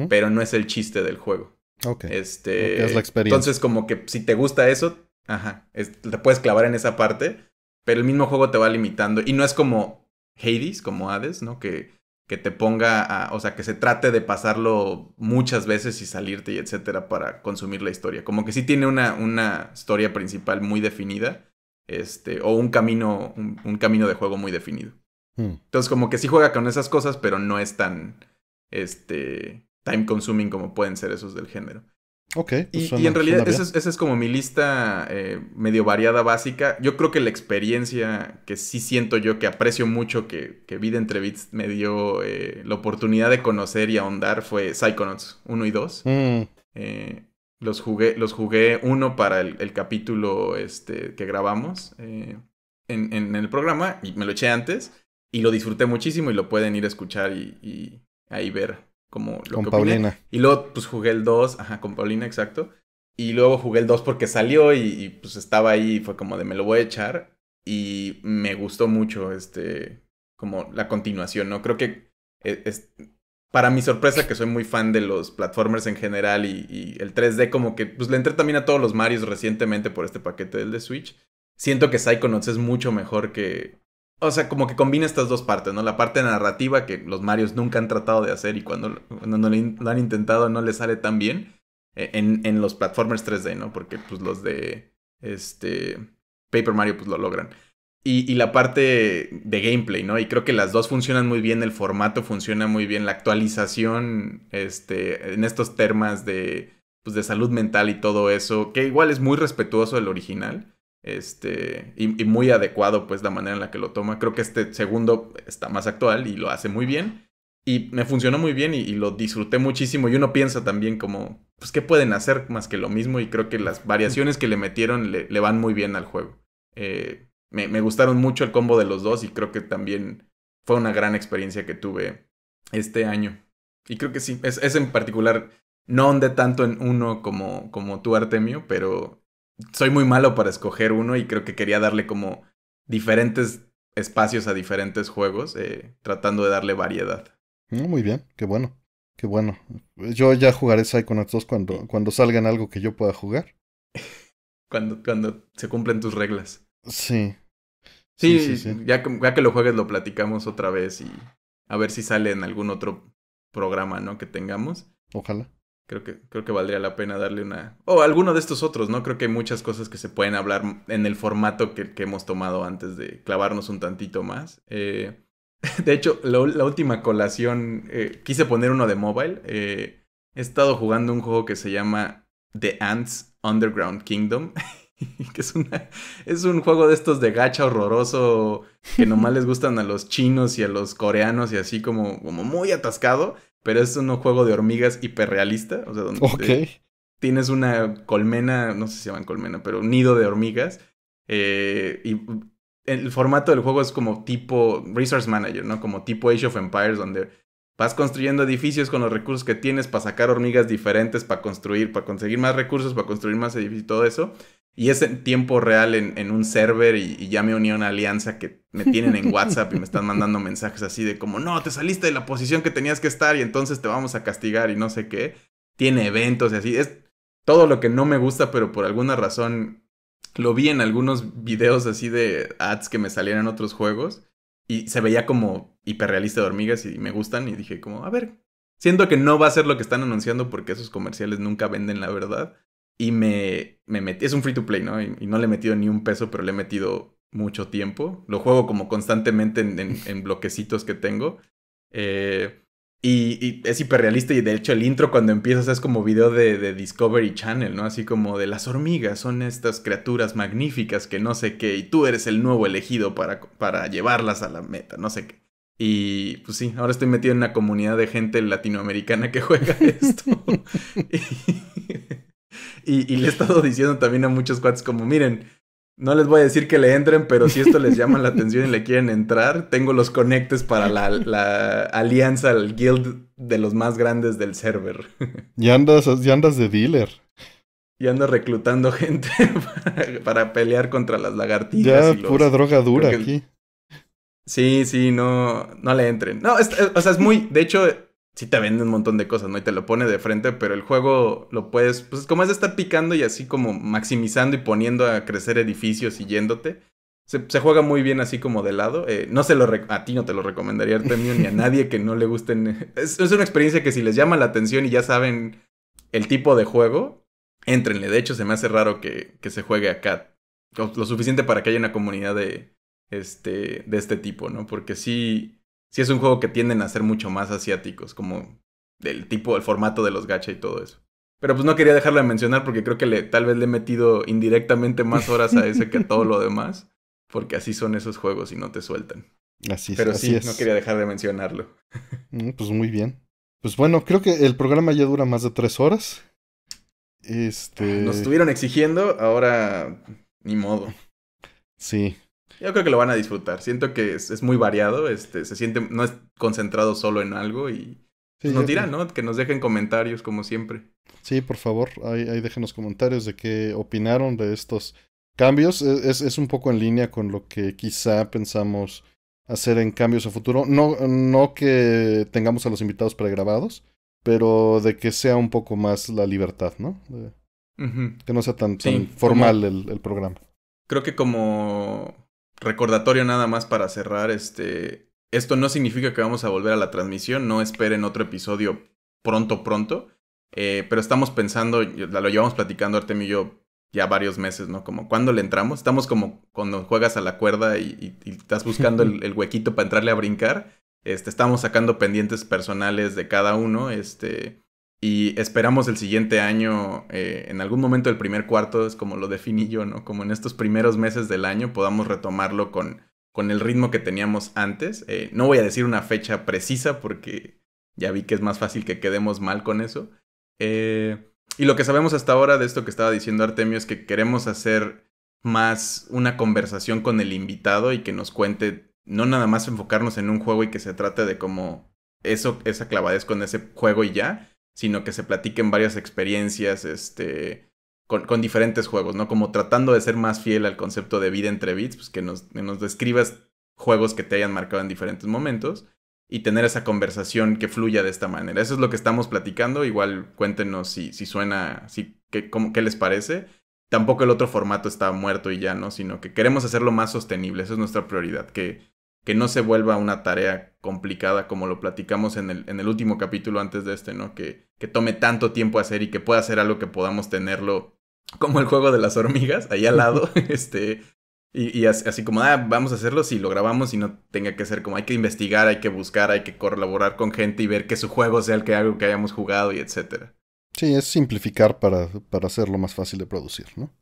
pero no es el chiste del juego. Ok. Este, es la experiencia. Entonces, como que si te gusta eso, ajá, te puedes clavar en esa parte, pero el mismo juego te va limitando. Y no es como Hades, como Hades, ¿no? Que que te ponga, a, o sea, que se trate de pasarlo muchas veces y salirte y etcétera para consumir la historia. Como que sí tiene una, historia principal muy definida, este, o un camino, un, camino de juego muy definido. Hmm. Entonces, como que sí juega con esas cosas, pero no es tan, este, time consuming como pueden ser esos del género. Pues y, en realidad esa es, como mi lista eh, medio variada básica. Yo creo que la experiencia que sí siento yo, que aprecio mucho, que, que Vida entre me dio eh, la oportunidad de conocer y ahondar fue Psychonauts 1 y 2. Mm. Eh, los jugué, los jugué uno para el, capítulo este, que grabamos en, el programa y me lo eché antes y lo disfruté muchísimo y lo pueden ir a escuchar y ahí ver como con Paulina. Y luego pues jugué el 2, ajá, con Paulina, exacto. Y luego jugué el 2 porque salió y, pues estaba ahí y fue como de me lo voy a echar. Y me gustó mucho este, como la continuación, ¿no? Creo que e, es, para mi sorpresa que soy muy fan de los platformers en general y, el 3D como que pues le entré también a todos los Marios recientemente por este paquete del de Switch. Siento que Psychonauts es mucho mejor que, o sea, como que combina estas dos partes, ¿no? La parte narrativa que los Marios nunca han tratado de hacer y cuando, no lo han intentado no les sale tan bien eh, en, los platformers 3D, ¿no? Porque pues los de este Paper Mario pues lo logran. Y, la parte de gameplay, ¿no? Y creo que las dos funcionan muy bien, el formato funciona muy bien, la actualización este, en estos temas de, pues, de salud mental y todo eso, que igual es muy respetuoso del original este, y, muy adecuado, pues, la manera en la que lo toma. Creo que este segundo está más actual y lo hace muy bien. Y me funcionó muy bien y, lo disfruté muchísimo. Y uno piensa también como, pues, ¿qué pueden hacer más que lo mismo? Y creo que las variaciones que le metieron le, van muy bien al juego. Eh, me, gustaron mucho el combo de los dos y creo que también fue una gran experiencia que tuve este año. Y creo que sí, es, en particular, no andé tanto en uno como, como tú, Artemio, pero soy muy malo para escoger uno y creo que quería darle como diferentes espacios a diferentes juegos, eh, tratando de darle variedad. Muy bien, qué bueno, qué bueno. Yo ya jugaré con 2 cuando, cuando salgan algo que yo pueda jugar. cuando, cuando se cumplen tus reglas. Sí. Sí, sí, sí, Ya, que, ya, que lo juegues lo platicamos otra vez y a ver si sale en algún otro programa, ¿no? Que tengamos. Ojalá creo que, creo que valdría la pena darle una... O alguno de estos otros, ¿no? Creo que hay muchas cosas que se pueden hablar en el formato que, hemos tomado antes de clavarnos un tantito más. Eh, de hecho, la, última colación, eh, quise poner uno de mobile. Eh, he estado jugando un juego que se llama The Ants Underground Kingdom. que es, una, es un juego de estos de gacha horroroso que nomás les gustan a los chinos y a los coreanos y así como, como muy atascado pero es un juego de hormigas hiperrealista, o sea, donde tienes una colmena, no sé si se llaman colmena, pero un nido de hormigas. Eh, y el formato del juego es como tipo Resource Manager, ¿no? Como tipo Age of Empires, donde Vas construyendo edificios con los recursos que tienes para sacar hormigas diferentes, para construir, para conseguir más recursos, para construir más edificios y todo eso. Y es en tiempo real en, un server y, ya me uní a una alianza que me tienen en WhatsApp y me están mandando mensajes así de como, no, te saliste de la posición que tenías que estar y entonces te vamos a castigar y no sé qué. Tiene eventos y así. Es todo lo que no me gusta, pero por alguna razón lo vi en algunos videos así de ads que me salían en otros juegos y se veía como hiperrealista de hormigas y me gustan y dije como, a ver, siento que no va a ser lo que están anunciando porque esos comerciales nunca venden la verdad. Y me, me metí, es un free to play, ¿no? Y, no le he metido ni un peso, pero le he metido mucho tiempo. Lo juego como constantemente en, bloquecitos que tengo. Eh, y, y, es hiperrealista y de hecho el intro cuando empiezas es como video de, de, Discovery Channel, ¿no? Así como de las hormigas son estas criaturas magníficas que no sé qué y tú eres el nuevo elegido para, para llevarlas a la meta, no sé qué. Y pues sí, ahora estoy metido en una comunidad de gente latinoamericana que juega esto. y, le he estado diciendo también a muchos cuates como, miren, no les voy a decir que le entren, pero si esto les llama la atención y le quieren entrar, tengo los conectes para la, la alianza, el guild de los más grandes del server. Y andas, de dealer. Y ando reclutando gente para, pelear contra las lagartijas. Ya, pura droga dura aquí. Sí, sí, no, no le entren. No, o sea, es muy, de hecho, sí te venden un montón de cosas, ¿no? Y te lo pone de frente, pero el juego lo puedes, pues como es de estar picando y así como maximizando y poniendo a crecer edificios y yéndote. Se, juega muy bien así como de lado. Eh, no se lo a ti no te lo recomendaría Artemio ni a nadie que no le guste... Es, una experiencia que si les llama la atención y ya saben el tipo de juego, entrenle. De hecho, se me hace raro que, que se juegue acá. lo, suficiente para que haya una comunidad de, este, de este tipo, ¿no? Porque sí, sí es un juego que tienden a ser mucho más asiáticos, como del tipo, el formato de los gacha y todo eso. Pero pues no quería dejarlo de mencionar porque creo que le, tal vez le he metido indirectamente más horas a ese que a todo lo demás, porque así son esos juegos y no te sueltan. Así es. Pero sí, no quería dejar de mencionarlo. Mm, pues muy bien. Pues bueno, creo que el programa ya dura más de tres horas. Este... Nos estuvieron exigiendo, ahora ni modo. Sí, yo creo que lo van a disfrutar. Siento que es, muy variado, este, se siente, no es concentrado solo en algo y nos dirán, ¿no? Que nos dejen comentarios, como siempre. Sí, por favor, ahí, ahí comentarios de qué opinaron de estos cambios. E, es, es, un poco en línea con lo que quizá pensamos hacer en cambios a futuro. No, no que tengamos a los invitados pregrabados, pero de que sea un poco más la libertad, ¿no? Que no sea tan, formal el programa. Creo que como recordatorio nada más para cerrar, este, esto no significa que vamos a volver a la transmisión, no esperen otro episodio pronto, pronto, eh, pero estamos pensando, lo llevamos platicando Artemio y yo ya varios meses, ¿no? Como cuando le entramos, estamos como cuando juegas a la cuerda y, estás buscando el, el, huequito para entrarle a brincar, este, estamos sacando pendientes personales de cada uno, este, y esperamos el siguiente año, eh, en algún momento del primer cuarto, es como lo definí yo, ¿no? Como en estos primeros meses del año podamos retomarlo con, con el ritmo que teníamos antes. Eh, no voy a decir una fecha precisa porque ya vi que es más fácil que quedemos mal con eso. Eh, y lo que sabemos hasta ahora de esto que estaba diciendo Artemio es que queremos hacer más una conversación con el invitado y que nos cuente, no nada más enfocarnos en un juego y que se trate de como eso, esa clavadez con ese juego y ya, sino que se platiquen varias experiencias este, con, diferentes juegos, ¿no? Como tratando de ser más fiel al concepto de vida entre bits, pues que nos, nos describas juegos que te hayan marcado en diferentes momentos y tener esa conversación que fluya de esta manera. Eso es lo que estamos platicando. Igual cuéntenos si, si suena, si, qué, qué les parece. Tampoco el otro formato está muerto y ya, ¿no? Sino que queremos hacerlo más sostenible. Esa es nuestra prioridad. Que que no se vuelva una tarea complicada como lo platicamos en el, en el último capítulo antes de este, ¿no? Que, que tome tanto tiempo hacer y que pueda ser algo que podamos tenerlo como el juego de las hormigas ahí al lado, este, y, así, como, ah, vamos a hacerlo si lo grabamos y no tenga que ser como hay que investigar, hay que buscar, hay que colaborar con gente y ver que su juego sea el que algo que hayamos jugado y etcétera. Sí, es simplificar para, para hacerlo más fácil de producir, ¿no?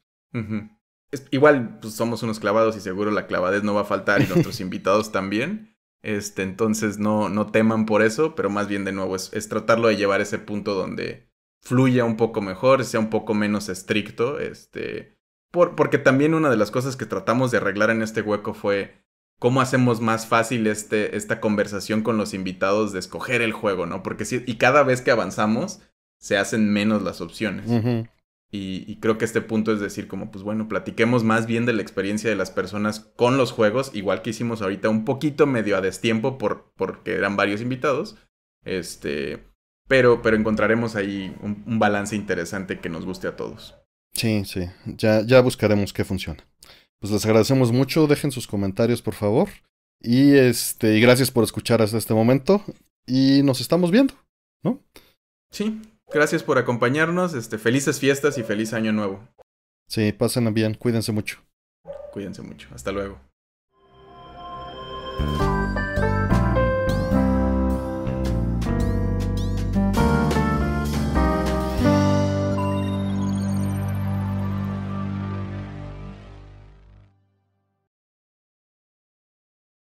igual pues, somos unos clavados y seguro la clavadez no va a faltar y nuestros invitados también. Este, entonces no, no teman por eso, pero más bien de nuevo es, tratarlo de llevar ese punto donde fluya un poco mejor, sea un poco menos estricto. Este, por, porque también una de las cosas que tratamos de arreglar en este hueco fue cómo hacemos más fácil este, esta conversación con los invitados de escoger el juego, ¿no? Porque si, y cada vez que avanzamos, se hacen menos las opciones. Y, creo que este punto es decir, como, pues bueno, platiquemos más bien de la experiencia de las personas con los juegos, igual que hicimos ahorita un poquito medio a destiempo por, porque eran varios invitados. Este, pero, pero encontraremos ahí un, balance interesante que nos guste a todos. Sí, sí, ya, ya buscaremos qué funciona. Pues les agradecemos mucho, dejen sus comentarios por favor. Y este, y gracias por escuchar hasta este momento. Y nos estamos viendo, ¿no? Sí, Gracias por acompañarnos. Este, felices fiestas y feliz año nuevo. Sí, pásenlo bien. Cuídense mucho. Cuídense mucho. Hasta luego.